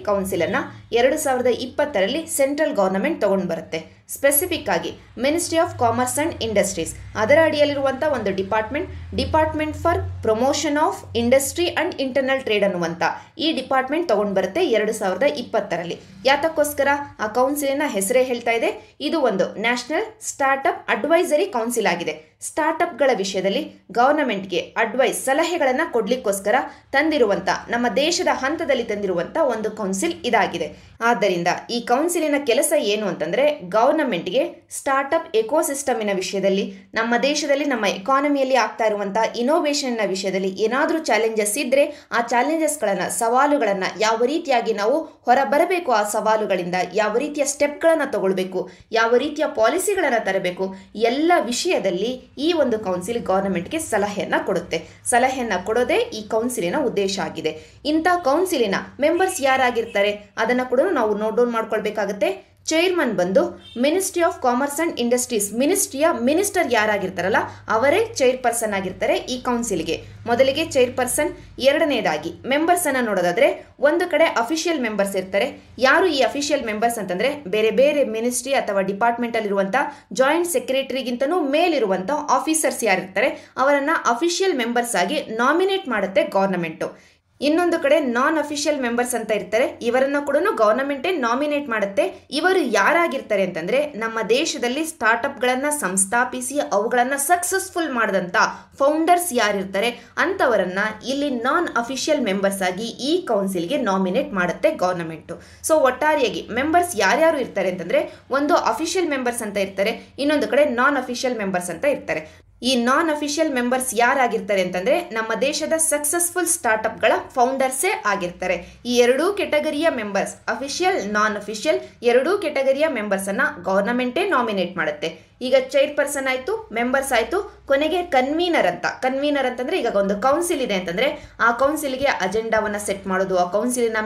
ಅನ್ನ ಎರಡು ಸಾವಿರದ ಇಪ್ಪತ್ತರಲ್ಲಿ ಸೆಂಟ್ರಲ್ ಗವರ್ನಮೆಂಟ್ ತಗೊಂಡು ಬರುತ್ತೆ ಸ್ಪೆಸಿಫಿಕ್ ಆಗಿ ministry of commerce and industries ಅದರ ಅಡಿಯಲ್ಲಿರುವಂಥ ಒಂದು department department for promotion of industry and internal trade ಅನ್ನುವಂಥ ಈ ಡಿಪಾರ್ಟ್ಮೆಂಟ್ ತೊಗೊಂಡು ಬರುತ್ತೆ ಎರಡು ಸಾವಿರದ ಇಪ್ಪತ್ತರಲ್ಲಿ ಯಾತಕ್ಕೋಸ್ಕರ ಆ ಕೌನ್ಸಿಲಿನ ಹೆಸರೇ ಹೇಳ್ತಾ ಇದೆ ಇದು ಒಂದು ನ್ಯಾಷನಲ್ ಸ್ಟಾರ್ಟ್ಅಪ್ ಅಡ್ವೈಸರಿ ಕೌನ್ಸಿಲ್ ಆಗಿದೆ ಸ್ಟಾರ್ಟ್ಅಪ್ಗಳ ವಿಷಯದಲ್ಲಿ ಗವರ್ನಮೆಂಟ್ಗೆ ಅಡ್ವೈಸ್ ಸಲಹೆಗಳನ್ನು ಕೊಡ್ಲಿಕ್ಕೋಸ್ಕರ ತಂದಿರುವಂಥ ನಮ್ಮ ದೇಶದ ಹಂತದಲ್ಲಿ ತಂದಿರುವಂಥ ಒಂದು ಕೌನ್ಸಿಲ್ ಇದಾಗಿದೆ ಆದ್ದರಿಂದ ಈ ಕೌನ್ಸಿಲಿನ ಕೆಲಸ ಏನು ಅಂತಂದರೆ ಗವರ್ನಮೆಂಟ್ಗೆ ಸ್ಟಾರ್ಟ್ ಸ್ಟಾರ್ಟ್ಅಪ್ ಎಕೋಸಿಸ್ಟಮಿನ ವಿಷಯದಲ್ಲಿ ನಮ್ಮ ದೇಶದಲ್ಲಿ ನಮ್ಮ ಎಕಾನಮಿಯಲ್ಲಿ ಆಗ್ತಾ ಇರುವಂಥ ಇನೋವೇಷನ್ನ ವಿಷಯದಲ್ಲಿ ಏನಾದರೂ ಚಾಲೆಂಜಸ್ ಇದ್ದರೆ ಆ ಚಾಲೆಂಜಸ್ಗಳನ್ನು ಸವಾಲುಗಳನ್ನು ಯಾವ ರೀತಿಯಾಗಿ ನಾವು ಹೊರಬರಬೇಕು ಆ ಸವಾಲುಗಳಿಂದ ಯಾವ ರೀತಿಯ ಸ್ಟೆಪ್ಗಳನ್ನು ತಗೊಳ್ಬೇಕು ಯಾವ ರೀತಿಯ ಪಾಲಿಸಿಗಳನ್ನು ತರಬೇಕು ಎಲ್ಲ ವಿಷಯದಲ್ಲಿ ಈ ಒಂದು ಕೌನ್ಸಿಲ್ ಗೌರ್ಮೆಂಟ್ಗೆ ಸಲಹೆಯನ್ನು ಕೊಡುತ್ತೆ ಸಲಹೆಯನ್ನು ಕೊಡೋದೇ ಈ ಕೌನ್ಸಿಲಿನ ಉದ್ದೇಶ ಆಗಿದೆ ಇಂಥ ಕೌನ್ಸಿಲಿನ ಮೆಂಬರ್ಸ್ ಯಾರಾಗಿರ್ತಾರೆ ಅದನ್ನು ಕೂಡ ನಾವು ನೋಟ್ ಡೌನ್ ಮಾಡ್ಕೊಳ್ಬೇಕಾಗುತ್ತೆ ಚೇರ್ಮನ್ ಬಂದು ministry of commerce and industries ಮಿನಿಸ್ಟ್ರಿಯ ಮಿನಿಸ್ಟರ್ ಯಾರಾಗಿರ್ತಾರಲ್ಲ ಅವರೇ ಚೇರ್ಪರ್ಸನ್ ಆಗಿರ್ತಾರೆ ಈ ಕೌನ್ಸಿಲ್ಗೆ ಮೊದಲಿಗೆ ಚೇರ್ಪರ್ಸನ್ ಎರಡನೇದಾಗಿ ಮೆಂಬರ್ಸ್ ಅನ್ನ ನೋಡೋದಾದ್ರೆ ಒಂದು ಕಡೆ ಅಫಿಷಿಯಲ್ ಮೆಂಬರ್ಸ್ ಇರ್ತಾರೆ ಯಾರು ಈ ಅಫಿಷಿಯಲ್ ಮೆಂಬರ್ಸ್ ಅಂತಂದ್ರೆ ಬೇರೆ ಬೇರೆ ಮಿನಿಸ್ಟ್ರಿ ಅಥವಾ ಡಿಪಾರ್ಟ್ಮೆಂಟ್ ಡಿಪಾರ್ಟ್ಮೆಂಟಲ್ಲಿರುವಂಥ ಜಾಯಿಂಟ್ ಸೆಕ್ರೆಟರಿಗಿಂತನೂ ಮೇಲಿರುವಂತಹ ಆಫೀಸರ್ಸ್ ಯಾರಿರ್ತಾರೆ ಅವರನ್ನ ಅಫಿಷಿಯಲ್ ಮೆಂಬರ್ಸ್ ಆಗಿ ನಾಮಿನೇಟ್ ಮಾಡುತ್ತೆ ಗವರ್ನಮೆಂಟ್ ಇನ್ನೊಂದು ಕಡೆ ನಾನ್ ಅಫಿಷಿಯಲ್ ಮೆಂಬರ್ಸ್ ಅಂತ ಇರ್ತಾರೆ ಇವರನ್ನ ಕೂಡ ಗವರ್ನಮೆಂಟೇ ನಾಮಿನೇಟ್ ಮಾಡುತ್ತೆ ಇವರು ಯಾರಾಗಿರ್ತಾರೆ ಅಂತಂದ್ರೆ ನಮ್ಮ ದೇಶದಲ್ಲಿ ಗಳನ್ನ ಸಂಸ್ಥಾಪಿಸಿ ಅವುಗಳನ್ನು ಸಕ್ಸಸ್ಫುಲ್ ಮಾಡಿದಂತ ಫೌಂಡರ್ಸ್ ಯಾರಿರ್ತಾರೆ ಅಂತವರನ್ನ ಇಲ್ಲಿ ನಾನ್ ಅಫಿಷಿಯಲ್ ಮೆಂಬರ್ಸ್ ಆಗಿ ಈ ಕೌನ್ಸಿಲ್ಗೆ ನಾಮಿನೇಟ್ ಮಾಡುತ್ತೆ ಗವರ್ನಮೆಂಟ್ ಸೊ ಒಟ್ಟಾರೆಯಾಗಿ ಮೆಂಬರ್ಸ್ ಯಾರ್ಯಾರು ಇರ್ತಾರೆ ಅಂತಂದ್ರೆ ಒಂದು ಅಫಿಷಿಯಲ್ ಮೆಂಬರ್ಸ್ ಅಂತ ಇರ್ತಾರೆ ಇನ್ನೊಂದು ಕಡೆ ನಾನ್ ಅಫಿಷಿಯಲ್ ಮೆಂಬರ್ಸ್ ಅಂತ ಇರ್ತಾರೆ ಈ ನಾನ್ ಅಫಿಷಿಯಲ್ ಮೆಂಬರ್ಸ್ ಯಾರಾಗಿರ್ತಾರೆ ಅಂತಂದ್ರೆ ನಮ್ಮ ದೇಶದ ಸಕ್ಸಸ್ಫುಲ್ ಗಳ ಫೌಂಡರ್ಸೇ ಆಗಿರ್ತಾರೆ ಈ ಎರಡೂ ಕೆಟಗರಿಯ ಮೆಂಬರ್ಸ್ ಅಫಿಷಿಯಲ್ ನಾನ್ ಅಫಿಷಿಯಲ್ ಎರಡೂ ಕೆಟಗರಿಯ ಮೆಂಬರ್ಸ್ ಅನ್ನ ಗೌರ್ನಮೆಂಟೇ ನಾಮಿನೇಟ್ ಮಾಡುತ್ತೆ ಈಗ ಚೈರ್ ಪರ್ಸನ್ ಆಯ್ತು ಮೆಂಬರ್ಸ್ ಆಯ್ತು ಕೊನೆಗೆ ಕನ್ವೀನರ್ ಅಂತ ಕನ್ವೀನರ್ ಅಂತಂದ್ರೆ ಈಗ ಒಂದು ಕೌನ್ಸಿಲ್ ಇದೆ ಅಂತಂದ್ರೆ ಆ ಕೌನ್ಸಿಲ್ಗೆ ಅಜೆಂಡಾವನ್ನ ಸೆಟ್ ಮಾಡೋದು ಆ ಕೌನ್ಸಿಲಿನ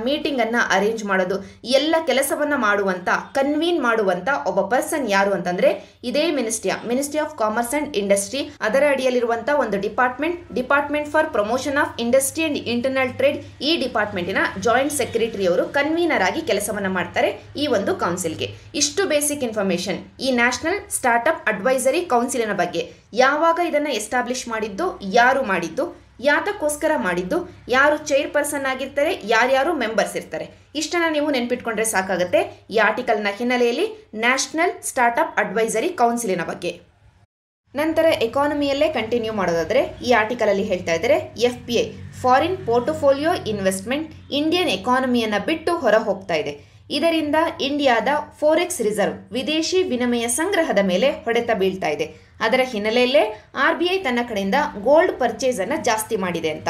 ಅನ್ನ ಅರೇಂಜ್ ಮಾಡೋದು ಎಲ್ಲ ಕೆಲಸವನ್ನ ಮಾಡುವಂತ ಕನ್ವೀನ್ ಮಾಡುವಂತ ಒಬ್ಬ ಪರ್ಸನ್ ಯಾರು ಅಂತಂದ್ರೆ ಇದೇ ಮಿನಿಸ್ಟ್ರಿಯ ministry of commerce and industry ಅದರ ಅಡಿಯಲ್ಲಿರುವಂತಹ ಒಂದು department department for promotion of industry and internal trade ಈ ಡಿಪಾರ್ಟ್ಮೆಂಟಿನ ಜಾಯಿಂಟ್ ಸೆಕ್ರೆಟರಿ ಅವರು ಕನ್ವೀನರ್ ಆಗಿ ಕೆಲಸವನ್ನ ಮಾಡ್ತಾರೆ ಈ ಒಂದು ಕೌನ್ಸಿಲ್ಗೆ ಇಷ್ಟು ಬೇಸಿಕ್ ಇನ್ಫಾರ್ಮೇಶನ್ ಈ ನ್ಯಾಷನಲ್ ಸ್ಟಾರ್ಟ್ ಸ್ಟಾರ್ಟಪ್ ಅಡ್ವೈಸರಿ ಕೌನ್ಸಿಲಿನ ಬಗ್ಗೆ ಯಾವಾಗ ಇದನ್ನು ಎಸ್ಟಾಬ್ಲಿಷ್ ಮಾಡಿದ್ದು ಯಾರು ಮಾಡಿದ್ದು ಯಾತಕ್ಕೋಸ್ಕರ ಮಾಡಿದ್ದು ಯಾರು ಚೇರ್ಪರ್ಸನ್ ಆಗಿರ್ತಾರೆ ಯಾರ್ಯಾರು ಮೆಂಬರ್ಸ್ ಇರ್ತಾರೆ ಇಷ್ಟನ್ನ ನೀವು ನೆನ್ಪಿಟ್ಕೊಂಡ್ರೆ ಸಾಕಾಗುತ್ತೆ ಈ ಆರ್ಟಿಕಲ್ನ ಹಿನ್ನೆಲೆಯಲ್ಲಿ ನ್ಯಾಷನಲ್ ಸ್ಟಾರ್ಟ್ಅಪ್ ಅಡ್ವೈಸರಿ ಕೌನ್ಸಿಲಿನ ಬಗ್ಗೆ ನಂತರ ಎಕಾನಮಿಯಲ್ಲೇ ಕಂಟಿನ್ಯೂ ಮಾಡೋದಾದರೆ ಈ ಆರ್ಟಿಕಲ್ ಅಲ್ಲಿ ಹೇಳ್ತಾ ಇದ್ದಾರೆ F P I foreign portfolio investment Indian ಎಕಾನಮಿಯನ್ನು ಬಿಟ್ಟು ಹೊರ ಹೋಗ್ತಾ ಇದೆ ಇದರಿಂದ ಇಂಡಿಯಾದ ಫೋರೆಕ್ಸ್ ರಿಸರ್ವ್ ವಿದೇಶಿ ವಿನಿಮಯ ಸಂಗ್ರಹದ ಮೇಲೆ ಹೊಡೆತ ಬೀಳ್ತಾ ಇದೆ ಅದರ ಹಿನ್ನೆಲೆಯಲ್ಲೇ ಆರ್ ಬಿ ಐ ತನ್ನ ಕಡೆಯಿಂದ ಗೋಲ್ಡ್ ಪರ್ಚೇಸ್ ಅನ್ನು ಜಾಸ್ತಿ ಮಾಡಿದೆ ಅಂತ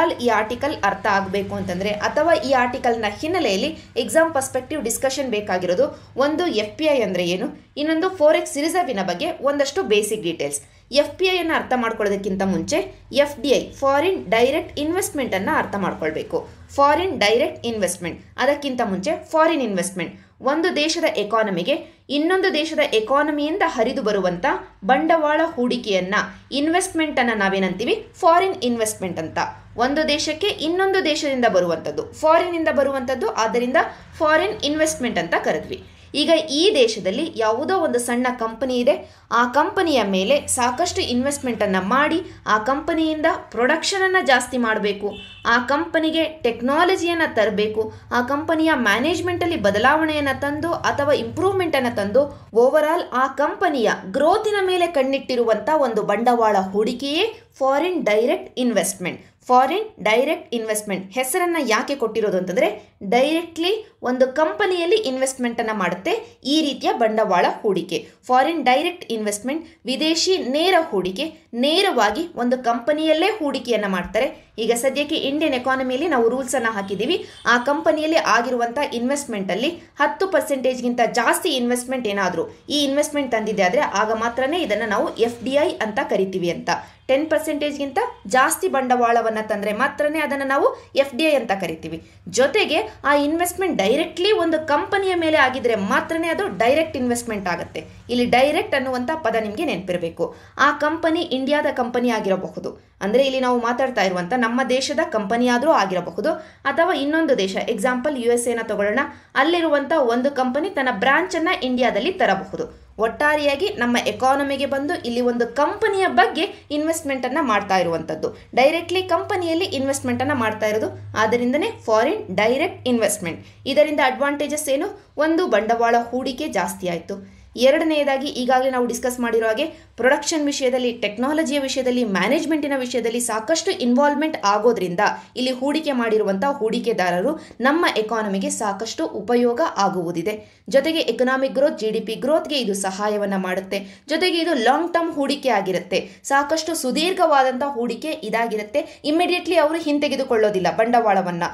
ಆಲ್ ಈ ಆರ್ಟಿಕಲ್ ಅರ್ಥ ಆಗಬೇಕು ಅಂತಂದ್ರೆ ಅಥವಾ ಈ ಆರ್ಟಿಕಲ್ನ ಹಿನ್ನೆಲೆಯಲ್ಲಿ ಎಕ್ಸಾಮ್ ಪರ್ಸ್ಪೆಕ್ಟಿವ್ ಡಿಸ್ಕಷನ್ ಬೇಕಾಗಿರೋದು ಒಂದು ಎಫ್ ಪಿ ಐ ಅಂದರೆ ಏನು ಇನ್ನೊಂದು ಫೋರೆಕ್ಸ್ ರಿಸರ್ವಿನ ಬಗ್ಗೆ ಒಂದಷ್ಟು ಬೇಸಿಕ್ ಡೀಟೇಲ್ಸ್ ಎಫ್ ಪಿ ಐಯನ್ನು ಅರ್ಥ ಮಾಡ್ಕೊಳ್ಳೋದಕ್ಕಿಂತ ಮುಂಚೆ F D I foreign direct ಇನ್ವೆಸ್ಟ್ಮೆಂಟನ್ನು ಅರ್ಥ ಮಾಡ್ಕೊಳ್ಬೇಕು ಫಾರಿನ್ ಡೈರೆಕ್ಟ್ ಇನ್ವೆಸ್ಟ್ಮೆಂಟ್ ಅದಕ್ಕಿಂತ ಮುಂಚೆ ಫಾರಿನ್ ಇನ್ವೆಸ್ಟ್ಮೆಂಟ್ ಒಂದು ದೇಶದ ಎಕಾನಮಿಗೆ ಇನ್ನೊಂದು ದೇಶದ ಎಕಾನಮಿಯಿಂದ ಹರಿದು ಬರುವಂಥ ಬಂಡವಾಳ ಹೂಡಿಕೆಯನ್ನು ಇನ್ವೆಸ್ಟ್ಮೆಂಟನ್ನು ನಾವೇನಂತೀವಿ ಫಾರಿನ್ ಇನ್ವೆಸ್ಟ್ಮೆಂಟ್ ಅಂತ ಒಂದು ದೇಶಕ್ಕೆ ಇನ್ನೊಂದು ದೇಶದಿಂದ ಬರುವಂಥದ್ದು ಫಾರಿನ್ನಿಂದ ಬರುವಂಥದ್ದು ಆದ್ದರಿಂದ ಫಾರಿನ್ ಇನ್ವೆಸ್ಟ್ಮೆಂಟ್ ಅಂತ ಕರೆದ್ವಿ ಈಗ ಈ ದೇಶದಲ್ಲಿ ಯಾವುದೋ ಒಂದು ಸಣ್ಣ ಕಂಪನಿ ಇದೆ ಆ ಕಂಪನಿಯ ಮೇಲೆ ಸಾಕಷ್ಟು ಇನ್ವೆಸ್ಟ್ಮೆಂಟನ್ನು ಮಾಡಿ ಆ ಕಂಪನಿಯಿಂದ ಪ್ರೊಡಕ್ಷನನ್ನು ಜಾಸ್ತಿ ಮಾಡಬೇಕು ಆ ಕಂಪನಿಗೆ ಟೆಕ್ನಾಲಜಿಯನ್ನು ತರಬೇಕು ಆ ಕಂಪನಿಯ ಮ್ಯಾನೇಜ್ಮೆಂಟಲ್ಲಿ ಬದಲಾವಣೆಯನ್ನು ತಂದು ಅಥವಾ ಇಂಪ್ರೂವ್ಮೆಂಟನ್ನು ತಂದು ಓವರ್ ಆಲ್ ಆ ಕಂಪನಿಯ ಗ್ರೋತಿನ ಮೇಲೆ ಕಣ್ಣಿಟ್ಟಿರುವಂಥ ಒಂದು ಬಂಡವಾಳ ಹೂಡಿಕೆಯೇ foreign direct investment foreign direct investment ಹೆಸರನ್ನು ಯಾಕೆ ಕೊಟ್ಟಿರೋದು ಅಂತಂದರೆ ಡೈರೆಕ್ಟ್ಲಿ ಒಂದು ಕಂಪನಿಯಲ್ಲಿ ಇನ್ವೆಸ್ಟ್ಮೆಂಟನ್ನು ಮಾಡುತ್ತೆ ಈ ರೀತಿಯ ಬಂಡವಾಳ ಹೂಡಿಕೆ ಫಾರಿನ್ ಡೈರೆಕ್ಟ್ ಇನ್ವೆಸ್ಟ್ಮೆಂಟ್ ವಿದೇಶಿ ನೇರ ಹೂಡಿಕೆ ನೇರವಾಗಿ ಒಂದು ಕಂಪನಿಯಲ್ಲೇ ಹೂಡಿಕೆಯನ್ನು ಮಾಡ್ತಾರೆ ಈಗ ಸದ್ಯಕ್ಕೆ ಇಂಡಿಯನ್ ಎಕಾನಮಿಯಲ್ಲಿ ನಾವು ರೂಲ್ಸನ್ನು ಹಾಕಿದ್ದೀವಿ ಆ ಕಂಪನಿಯಲ್ಲಿ ಆಗಿರುವಂಥ ಇನ್ವೆಸ್ಟ್ಮೆಂಟಲ್ಲಿ ಹತ್ತು ಪರ್ಸೆಂಟೇಜ್ಗಿಂತ ಜಾಸ್ತಿ ಇನ್ವೆಸ್ಟ್ಮೆಂಟ್ ಏನಾದರೂ ಈ ಇನ್ವೆಸ್ಟ್ಮೆಂಟ್ ತಂದಿದೆ ಆದರೆ ಆಗ ಮಾತ್ರನೇ ಇದನ್ನು ನಾವು ಎಫ್ ಡಿ ಐ ಅಂತ ಕರಿತೀವಿ ಅಂತ ಟೆನ್ ಪರ್ಸೆಂಟೇಜ್ಗಿಂತ ಜಾಸ್ತಿ ಬಂಡವಾಳವನ್ನು ಲಾಭಗಳನ್ನ ತಂದರೆ ಮಾತ್ರನೇ ಅದನ್ನು ನಾವು ಎಫ್ ಡಿ ಅಂತ ಕರಿತೀವಿ ಜೊತೆಗೆ ಆ ಇನ್ವೆಸ್ಟ್ಮೆಂಟ್ ಡೈರೆಕ್ಟ್ಲಿ ಒಂದು ಕಂಪನಿಯ ಮೇಲೆ ಆಗಿದ್ರೆ ಮಾತ್ರನೇ ಅದು ಡೈರೆಕ್ಟ್ ಇನ್ವೆಸ್ಟ್ಮೆಂಟ್ ಆಗುತ್ತೆ ಇಲ್ಲಿ ಡೈರೆಕ್ಟ್ ಅನ್ನುವಂಥ ಪದ ನಿಮಗೆ ನೆನಪಿರಬೇಕು ಆ ಕಂಪನಿ ಇಂಡಿಯಾದ ಕಂಪನಿ ಆಗಿರಬಹುದು ಅಂದರೆ ಇಲ್ಲಿ ನಾವು ಮಾತಾಡ್ತಾ ಇರುವಂಥ ನಮ್ಮ ದೇಶದ ಕಂಪನಿಯಾದರೂ ಆಗಿರಬಹುದು ಅಥವಾ ಇನ್ನೊಂದು ದೇಶ ಎಕ್ಸಾಂಪಲ್ ಯು ಎಸ್ ಎನ ತಗೊಳ್ಳೋಣ ಅಲ್ಲಿರುವಂಥ ಒಂದು ಕಂಪನಿ ತನ್ನ ಬ್ರಾಂಚನ್ನು ಇಂಡಿಯಾದಲ್ಲಿ ತರಬಹುದು ಒಟ್ಟಾರೆಯಾಗಿ ನಮ್ಮ ಎಕಾನಮಿಗೆ ಬಂದು ಇಲ್ಲಿ ಒಂದು ಕಂಪನಿಯ ಬಗ್ಗೆ ಇನ್ವೆಸ್ಟ್ಮೆಂಟ್ ಅನ್ನ ಮಾಡ್ತಾ ಇರುವಂಥದ್ದು ಡೈರೆಕ್ಟ್ಲಿ ಕಂಪನಿಯಲ್ಲಿ ಇನ್ವೆಸ್ಟ್ಮೆಂಟ್ ಅನ್ನ ಮಾಡ್ತಾ ಇರೋದು ಆದ್ದರಿಂದನೇ ಫಾರಿನ್ ಡೈರೆಕ್ಟ್ ಇನ್ವೆಸ್ಟ್ಮೆಂಟ್ ಇದರಿಂದ ಅಡ್ವಾಂಟೇಜಸ್ ಏನು ಒಂದು ಬಂಡವಾಳ ಹೂಡಿಕೆ ಜಾಸ್ತಿ ಆಯಿತು ಎರಡನೆಯದಾಗಿ ಈಗಾಗಲೇ ನಾವು ಡಿಸ್ಕಸ್ ಮಾಡಿರೋ ಹಾಗೆ ಪ್ರೊಡಕ್ಷನ್ ವಿಷಯದಲ್ಲಿ ಟೆಕ್ನಾಲಜಿಯ ವಿಷಯದಲ್ಲಿ ಮ್ಯಾನೇಜ್ಮೆಂಟಿನ ವಿಷಯದಲ್ಲಿ ಸಾಕಷ್ಟು ಇನ್ವಾಲ್ವ್ಮೆಂಟ್ ಆಗೋದ್ರಿಂದ ಇಲ್ಲಿ ಹೂಡಿಕೆ ಮಾಡಿರುವಂಥ ಹೂಡಿಕೆದಾರರು ನಮ್ಮ ಎಕಾನಮಿಗೆ ಸಾಕಷ್ಟು ಉಪಯೋಗ ಆಗುವುದಿದೆ ಜೊತೆಗೆ economic growth G D P ಗ್ರೋತ್ಗೆ ಇದು ಸಹಾಯವನ್ನು ಮಾಡುತ್ತೆ ಜೊತೆಗೆ ಇದು ಲಾಂಗ್ ಟರ್ಮ್ ಹೂಡಿಕೆ ಆಗಿರುತ್ತೆ ಸಾಕಷ್ಟು ಸುದೀರ್ಘವಾದಂಥ ಹೂಡಿಕೆ ಇದಾಗಿರುತ್ತೆ ಇಮಿಡಿಯೇಟ್ಲಿ ಅವರು ಹಿಂತೆಗೆದುಕೊಳ್ಳೋದಿಲ್ಲ ಬಂಡವಾಳವನ್ನು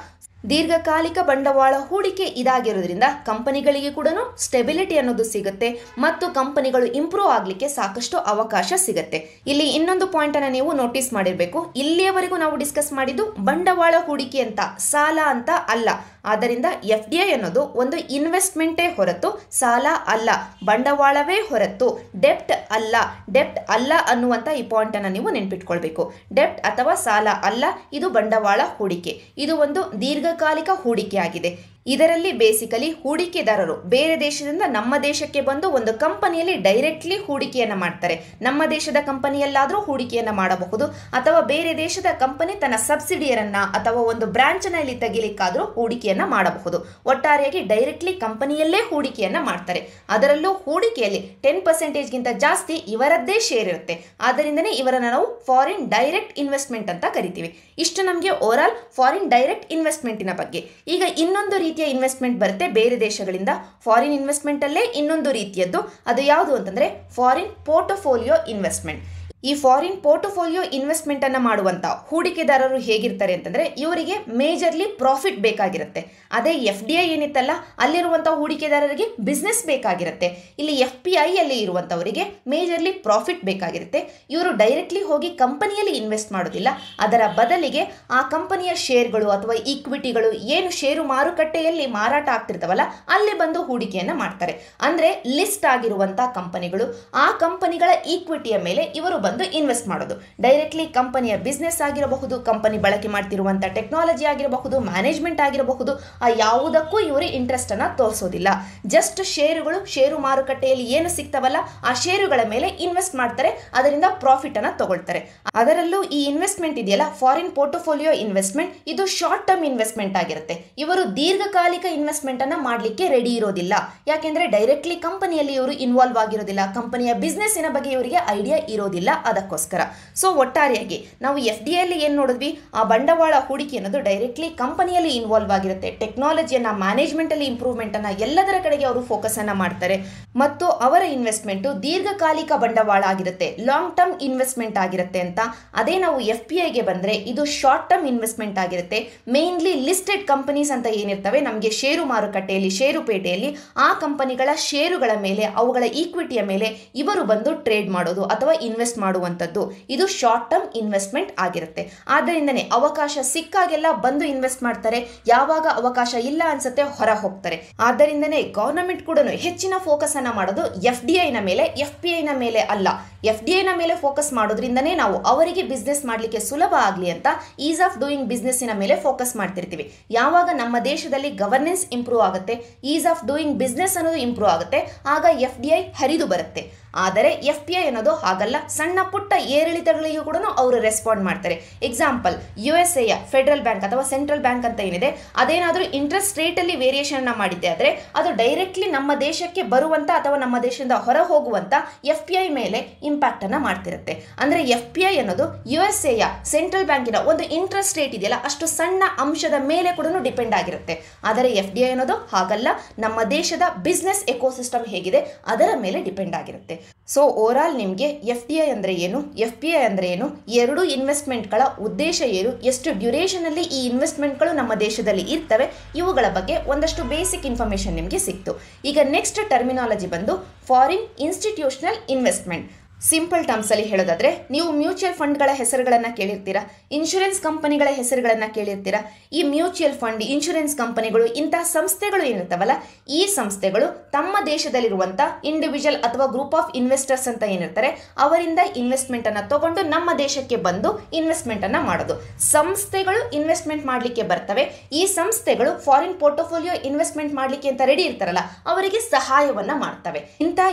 ದೀರ್ಘಕಾಲಿಕ ಬಂಡವಾಳ ಹೂಡಿಕೆ ಇದಾಗಿರೋದ್ರಿಂದ ಕಂಪನಿಗಳಿಗೆ ಕೂಡ ಸ್ಟೆಬಿಲಿಟಿ ಅನ್ನೋದು ಸಿಗುತ್ತೆ ಮತ್ತು ಕಂಪನಿಗಳು ಇಂಪ್ರೂವ್ ಆಗಲಿಕ್ಕೆ ಸಾಕಷ್ಟು ಅವಕಾಶ ಸಿಗುತ್ತೆ ಇಲ್ಲಿ ಇನ್ನೊಂದು ಪಾಯಿಂಟ್ ಪಾಯಿಂಟನ್ನು ನೀವು ನೋಟಿಸ್ ಮಾಡಿರಬೇಕು ಇಲ್ಲಿಯವರೆಗೂ ನಾವು ಡಿಸ್ಕಸ್ ಮಾಡಿದ್ದು ಬಂಡವಾಳ ಹೂಡಿಕೆ ಅಂತ ಸಾಲ ಅಂತ ಅಲ್ಲ ಆದ್ದರಿಂದ ಎಫ್ ಡಿ ಐ ಅನ್ನೋದು ಒಂದು ಇನ್ವೆಸ್ಟ್ಮೆಂಟೇ ಹೊರತು ಸಾಲ ಅಲ್ಲ ಬಂಡವಾಳವೇ ಹೊರತು ಡೆಪ್ಟ್ ಅಲ್ಲ ಡೆಪ್ಟ್ ಅಲ್ಲ ಅನ್ನುವಂಥ ಈ ಪಾಯಿಂಟನ್ನು ನೀವು ನೆನ್ಪಿಟ್ಕೊಳ್ಬೇಕು ಡೆಪ್ಟ್ ಅಥವಾ ಸಾಲ ಅಲ್ಲ ಇದು ಬಂಡವಾಳ ಹೂಡಿಕೆ ಇದು ಒಂದು ದೀರ್ಘಕಾಲಿಕ ಹೂಡಿಕೆ ಆಗಿದೆ ಇದರಲ್ಲಿ ಬೇಸಿಕಲಿ ಹೂಡಿಕೆದಾರರು ಬೇರೆ ದೇಶದಿಂದ ನಮ್ಮ ದೇಶಕ್ಕೆ ಬಂದು ಒಂದು ಕಂಪನಿಯಲ್ಲಿ ಡೈರೆಕ್ಟ್ಲಿ ಹೂಡಿಕೆಯನ್ನು ಮಾಡ್ತಾರೆ ನಮ್ಮ ದೇಶದ ಕಂಪನಿಯಲ್ಲಾದರೂ ಹೂಡಿಕೆಯನ್ನು ಮಾಡಬಹುದು ಅಥವಾ ಬೇರೆ ದೇಶದ ಕಂಪನಿ ತನ್ನ ಸಬ್ಸಿಡಿಯರನ್ನ ಅಥವಾ ಒಂದು ಬ್ರಾಂಚ್ನಲ್ಲಿ ತೆಗಿಲಿಕ್ಕಾದರೂ ಹೂಡಿಕೆಯನ್ನು ಮಾಡಬಹುದು ಒಟ್ಟಾರೆಯಾಗಿ ಡೈರೆಕ್ಟ್ಲಿ ಕಂಪನಿಯಲ್ಲೇ ಹೂಡಿಕೆಯನ್ನು ಮಾಡ್ತಾರೆ ಅದರಲ್ಲೂ ಹೂಡಿಕೆಯಲ್ಲಿ ಟೆನ್ ಪರ್ಸೆಂಟೇಜ್ಗಿಂತ ಜಾಸ್ತಿ ಇವರದ್ದೇ ಶೇರ್ ಇರುತ್ತೆ ಆದ್ದರಿಂದನೇ ಇವರನ್ನು ನಾವು ಫಾರಿನ್ ಡೈರೆಕ್ಟ್ ಇನ್ವೆಸ್ಟ್ಮೆಂಟ್ ಅಂತ ಕರಿತೀವಿ ಇಷ್ಟು ನಮಗೆ ಓವರ್ ಫಾರಿನ್ ಡೈರೆಕ್ಟ್ ಇನ್ವೆಸ್ಟ್ಮೆಂಟಿನ ಬಗ್ಗೆ ಈಗ ಇನ್ನೊಂದು ರೀತಿ ರೀತಿಯ ಇನ್ವೆಸ್ಟ್ಮೆಂಟ್ ಬರುತ್ತೆ ಬೇರೆ ದೇಶಗಳಿಂದ ಫಾರಿನ್ ಇನ್ವೆಸ್ಟ್ಮೆಂಟಲ್ಲೇ ಇನ್ನೊಂದು ರೀತಿಯದ್ದು ಅದು ಯಾವುದು ಅಂತಂದರೆ ಫಾರಿನ್ ಪೋರ್ಟಫೋಲಿಯೋ ಇನ್ವೆಸ್ಟ್ಮೆಂಟ್ ಈ ಫಾರಿನ್ ಪೋರ್ಟ್ಫೋಲಿಯೋ ಇನ್ವೆಸ್ಟ್ಮೆಂಟ್ ಅನ್ನ ಮಾಡುವಂತ ಹೂಡಿಕೆದಾರರು ಹೇಗಿರ್ತಾರೆ ಅಂತಂದ್ರೆ ಇವರಿಗೆ ಮೇಜರ್ಲಿ ಪ್ರಾಫಿಟ್ ಬೇಕಾಗಿರುತ್ತೆ ಅದೇ ಎಫ್ ಡಿ ಐ ಏನಿತ್ತಲ್ಲ ಅಲ್ಲಿರುವಂತಹ ಹೂಡಿಕೆದಾರರಿಗೆ ಬಿಸ್ನೆಸ್ ಬೇಕಾಗಿರುತ್ತೆ ಇಲ್ಲಿ ಎಫ್ ಪಿ ಐ ಅಲ್ಲಿ ಇರುವಂತವರಿಗೆ ಮೇಜರ್ಲಿ ಪ್ರಾಫಿಟ್ ಬೇಕಾಗಿರುತ್ತೆ ಇವರು ಡೈರೆಕ್ಟ್ಲಿ ಹೋಗಿ ಕಂಪನಿಯಲ್ಲಿ ಇನ್ವೆಸ್ಟ್ ಮಾಡೋದಿಲ್ಲ ಅದರ ಬದಲಿಗೆ ಆ ಕಂಪನಿಯ ಶೇರ್ಗಳು ಅಥವಾ ಈಕ್ವಿಟಿಗಳು ಏನು ಷೇರು ಮಾರುಕಟ್ಟೆಯಲ್ಲಿ ಮಾರಾಟ ಆಗ್ತಿರ್ತವಲ್ಲ ಅಲ್ಲಿ ಬಂದು ಹೂಡಿಕೆಯನ್ನು ಮಾಡ್ತಾರೆ ಅಂದ್ರೆ ಲಿಸ್ಟ್ ಆಗಿರುವಂತಹ ಕಂಪನಿಗಳು ಆ ಕಂಪನಿಗಳ ಈಕ್ವಿಟಿಯ ಮೇಲೆ ಇವರು ಬಂದು ಬಂದು ಇನ್ವೆಸ್ಟ್ ಮಾಡೋದು ಡೈರೆಕ್ಟ್ಲಿ ಕಂಪನಿಯ ಬಿಸ್ನೆಸ್ ಆಗಿರಬಹುದು ಕಂಪನಿ ಬಳಕೆ ಮಾಡ್ತಿರುವಂಥ ಟೆಕ್ನಾಲಜಿ ಆಗಿರಬಹುದು ಮ್ಯಾನೇಜ್ಮೆಂಟ್ ಆಗಿರಬಹುದು ಆ ಯಾವುದಕ್ಕೂ ಇವರು ಇಂಟ್ರೆಸ್ಟನ್ನು ತೋರಿಸೋದಿಲ್ಲ ಜಸ್ಟ್ ಷೇರುಗಳು ಷೇರು ಮಾರುಕಟ್ಟೆಯಲ್ಲಿ ಏನು ಸಿಗ್ತವಲ್ಲ ಆ ಷೇರುಗಳ ಮೇಲೆ ಇನ್ವೆಸ್ಟ್ ಮಾಡ್ತಾರೆ ಅದರಿಂದ ಪ್ರಾಫಿಟನ್ನು ತಗೊಳ್ತಾರೆ ಅದರಲ್ಲೂ ಈ ಇನ್ವೆಸ್ಟ್ಮೆಂಟ್ ಇದೆಯಲ್ಲ ಫಾರಿನ್ ಪೋರ್ಟ್ಫೋಲಿಯೋ ಇನ್ವೆಸ್ಟ್ಮೆಂಟ್ ಇದು ಶಾರ್ಟ್ ಟರ್ಮ್ ಇನ್ವೆಸ್ಟ್ಮೆಂಟ್ ಆಗಿರುತ್ತೆ ಇವರು ದೀರ್ಘಕಾಲಿಕ ಇನ್ವೆಸ್ಟ್ಮೆಂಟನ್ನು ಮಾಡಲಿಕ್ಕೆ ರೆಡಿ ಇರೋದಿಲ್ಲ ಯಾಕೆಂದರೆ ಡೈರೆಕ್ಟ್ಲಿ ಕಂಪನಿಯಲ್ಲಿ ಇವರು ಇನ್ವಾಲ್ವ್ ಆಗಿರೋದಿಲ್ಲ ಕಂಪನಿಯ ಬಿಸ್ನೆಸ್ಸಿನ ಬಗ್ಗೆ ಇವರಿಗೆ ಐಡಿಯಾ ಇರೋದಿಲ್ಲ ಅದಕ್ಕೋಸ್ಕರ ಸೊ ಒಟ್ಟಾರೆಯಾಗಿ ನಾವು ಎಫ್ ಡಿ ಐಲ್ಲಿ ಏನು ನೋಡಿದ್ವಿ ಆ ಬಂಡವಾಳ ಹೂಡಿಕೆ ಅನ್ನೋದು ಡೈರೆಕ್ಟ್ಲಿ ಕಂಪನಿಯಲ್ಲಿ ಇನ್ವಾಲ್ವ್ ಆಗಿರುತ್ತೆ ಟೆಕ್ನಾಲಜಿಯನ್ನು ಮ್ಯಾನೇಜ್ಮೆಂಟಲ್ಲಿ ಇಂಪ್ರೂವ್ಮೆಂಟನ್ನು ಎಲ್ಲದರ ಕಡೆಗೆ ಅವರು ಫೋಕಸನ್ನು ಮಾಡ್ತಾರೆ ಮತ್ತು ಅವರ ಇನ್ವೆಸ್ಟ್ಮೆಂಟು ದೀರ್ಘಕಾಲಿಕ ಬಂಡವಾಳ ಆಗಿರುತ್ತೆ ಲಾಂಗ್ ಟರ್ಮ್ ಇನ್ವೆಸ್ಟ್ಮೆಂಟ್ ಆಗಿರುತ್ತೆ ಅಂತ ಅದೇ ನಾವು ಎಫ್ ಪಿ ಐಗೆ ಬಂದರೆ ಇದು ಶಾರ್ಟ್ ಟರ್ಮ್ ಇನ್ವೆಸ್ಟ್ಮೆಂಟ್ ಆಗಿರುತ್ತೆ ಮೇನ್ಲಿ ಲಿಸ್ಟೆಡ್ ಕಂಪನೀಸ್ ಅಂತ ಏನಿರ್ತವೆ ನಮಗೆ ಷೇರು ಮಾರುಕಟ್ಟೆಯಲ್ಲಿ ಷೇರು ಪೇಟೆಯಲ್ಲಿ ಆ ಕಂಪನಿಗಳ ಷೇರುಗಳ ಮೇಲೆ ಅವುಗಳ ಈಕ್ವಿಟಿಯ ಮೇಲೆ ಇವರು ಬಂದು ಟ್ರೇಡ್ ಮಾಡೋದು ಅಥವಾ ಇನ್ವೆಸ್ಟ್ ಮಾಡೋದು ಮಾಡುವಂಥದ್ದು ಇದು ಶಾರ್ಟ್ ಟರ್ಮ್ ಇನ್ವೆಸ್ಟ್ಮೆಂಟ್ ಆಗಿರುತ್ತೆ ಆದ್ದರಿಂದನೇ ಅವಕಾಶ ಸಿಕ್ಕಾಗೆಲ್ಲ ಬಂದು ಇನ್ವೆಸ್ಟ್ ಮಾಡ್ತಾರೆ ಯಾವಾಗ ಅವಕಾಶ ಇಲ್ಲ ಅನ್ಸುತ್ತೆ ಹೊರ ಹೋಗ್ತಾರೆ ಆದ್ದರಿಂದನೇ ಗವರ್ನಮೆಂಟ್ ಕೂಡ ಹೆಚ್ಚಿನ ಫೋಕಸ್ ಅನ್ನ ಮಾಡೋದು ಎಫ್ ಡಿ ಐನ ಮೇಲೆ ಎಫ್ ಪಿ ಐನ ಮೇಲೆ ಅಲ್ಲ ಎಫ್ ಡಿ ಐನ ಮೇಲೆ ಫೋಕಸ್ ಮಾಡೋದ್ರಿಂದನೇ ನಾವು ಅವರಿಗೆ ಬಿಸ್ನೆಸ್ ಮಾಡಲಿಕ್ಕೆ ಸುಲಭ ಆಗಲಿ ಅಂತ ಈಸ್ ಆಫ್ ಡೂಯಿಂಗ್ ಬಿಸ್ನೆಸ್ಸಿನ ಮೇಲೆ ಫೋಕಸ್ ಮಾಡ್ತಿರ್ತೀವಿ ಯಾವಾಗ ನಮ್ಮ ದೇಶದಲ್ಲಿ ಗವರ್ನೆನ್ಸ್ ಇಂಪ್ರೂವ್ ಆಗುತ್ತೆ ಈಸ್ ಆಫ್ ಡೂಯಿಂಗ್ ಬಿಸ್ನೆಸ್ ಅನ್ನೋದು ಇಂಪ್ರೂವ್ ಆಗುತ್ತೆ ಆಗ ಎಫ್ ಡಿ ಹರಿದು ಬರುತ್ತೆ ಆದರೆ ಎಫ್ ಪಿ ಐ ಅನ್ನೋದು ಹಾಗಲ್ಲ ಸಣ್ಣ ಪುಟ್ಟ ಏರಿಳಿತಗಳಿಗೂ ಕೂಡ ಅವರು ರೆಸ್ಪಾಂಡ್ ಮಾಡ್ತಾರೆ ಎಕ್ಸಾಂಪಲ್ ಯು ಎಸ್ ಎಯ ಫೆಡರಲ್ ಬ್ಯಾಂಕ್ ಅಥವಾ ಸೆಂಟ್ರಲ್ ಬ್ಯಾಂಕ್ ಅಂತ ಏನಿದೆ ಅದೇನಾದರೂ ಇಂಟ್ರೆಸ್ಟ್ ರೇಟಲ್ಲಿ ವೇರಿಯೇಷನ್ನ ಮಾಡಿದ್ದೆ ಆದರೆ ಅದು ಡೈರೆಕ್ಟ್ಲಿ ನಮ್ಮ ದೇಶಕ್ಕೆ ಬರುವಂಥ ಅಥವಾ ನಮ್ಮ ದೇಶದಿಂದ ಹೊರ ಹೋಗುವಂಥ ಎಫ್ ಪಿ ಐ ಮೇಲೆ ಇಂಪ್ಯಾಕ್ಟನ್ನು ಮಾಡ್ತಿರುತ್ತೆ ಅಂದರೆ ಎಫ್ ಪಿ ಐ ಅನ್ನೋದು ಯು ಎಸ್ ಎಯ ಸೆಂಟ್ರಲ್ ಬ್ಯಾಂಕಿನ ಒಂದು ಇಂಟ್ರೆಸ್ಟ್ ರೇಟ್ ಇದೆಯಲ್ಲ ಅಷ್ಟು ಸಣ್ಣ ಅಂಶದ ಮೇಲೆ ಕೂಡ ಡಿಪೆಂಡ್ ಆಗಿರುತ್ತೆ ಆದರೆ ಎಫ್ ಡಿ ಐ ಅನ್ನೋದು ಹಾಗಲ್ಲ ನಮ್ಮ ದೇಶದ ಬಿಸ್ನೆಸ್ ಎಕೋಸಿಸ್ಟಮ್ ಹೇಗಿದೆ ಅದರ ಮೇಲೆ ಡಿಪೆಂಡ್ ಆಗಿರುತ್ತೆ ಸೊ ಓವರಾಲ್ ನಿಮಗೆ ಎಫ್ ಡಿ ಐ ಅಂದರೆ ಏನು ಎಫ್ ಪಿ ಐ ಅಂದರೆ ಏನು ಎರಡು ಇನ್ವೆಸ್ಟ್ಮೆಂಟ್ಗಳ ಉದ್ದೇಶ ಏನು ಎಷ್ಟು ಡ್ಯುರೇಷನಲ್ಲಿ ಈ ಇನ್ವೆಸ್ಟ್ಮೆಂಟ್ಗಳು ನಮ್ಮ ದೇಶದಲ್ಲಿ ಇರ್ತವೆ ಇವುಗಳ ಬಗ್ಗೆ ಒಂದಷ್ಟು ಬೇಸಿಕ್ ಇನ್ಫಾರ್ಮೇಷನ್ ನಿಮಗೆ ಸಿಕ್ತು ಈಗ ನೆಕ್ಸ್ಟ್ ಟರ್ಮಿನಾಲಜಿ ಬಂದು foreign institutional investment simple terms ಅಲ್ಲಿ ಹೇಳೋದಾದ್ರೆ ನೀವು ಮ್ಯೂಚುವಲ್ ಫಂಡ್ಗಳ ಹೆಸರುಗಳನ್ನು ಕೇಳಿರ್ತೀರಾ ಇನ್ಶೂರೆನ್ಸ್ ಕಂಪನಿಗಳ ಹೆಸರುಗಳನ್ನು ಕೇಳಿರ್ತೀರಾ ಈ ಮ್ಯೂಚುವಲ್ ಫಂಡ್ ಇನ್ಶೂರೆನ್ಸ್ ಕಂಪನಿಗಳು ಇಂತಹ ಸಂಸ್ಥೆಗಳು ಏನಿರ್ತಾವಲ್ಲ ಈ ಸಂಸ್ಥೆಗಳು ತಮ್ಮ ದೇಶದಲ್ಲಿರುವಂತಹ ಇಂಡಿವಿಜುವಲ್ ಅಥವಾ ಗ್ರೂಪ್ ಆಫ್ ಇನ್ವೆಸ್ಟರ್ಸ್ ಅಂತ ಏನಿರ್ತಾರೆ ಅವರಿಂದ ಇನ್ವೆಸ್ಟ್ಮೆಂಟ್ ಇನ್ವೆಸ್ಟ್ಮೆಂಟನ್ನು ತಗೊಂಡು ನಮ್ಮ ದೇಶಕ್ಕೆ ಬಂದು ಇನ್ವೆಸ್ಟ್ಮೆಂಟ್ ಅನ್ನ ಮಾಡೋದು ಸಂಸ್ಥೆಗಳು ಇನ್ವೆಸ್ಟ್ಮೆಂಟ್ ಮಾಡಲಿಕ್ಕೆ ಬರ್ತವೆ ಈ ಸಂಸ್ಥೆಗಳು ಫಾರಿನ್ ಪೋರ್ಟೋಫೋಲಿಯೋ ಇನ್ವೆಸ್ಟ್ಮೆಂಟ್ ಮಾಡಲಿಕ್ಕೆ ಅಂತ ರೆಡಿ ಇರ್ತಾರಲ್ಲ ಅವರಿಗೆ ಸಹಾಯವನ್ನ ಮಾಡ್ತವೆ ಇಂತಹ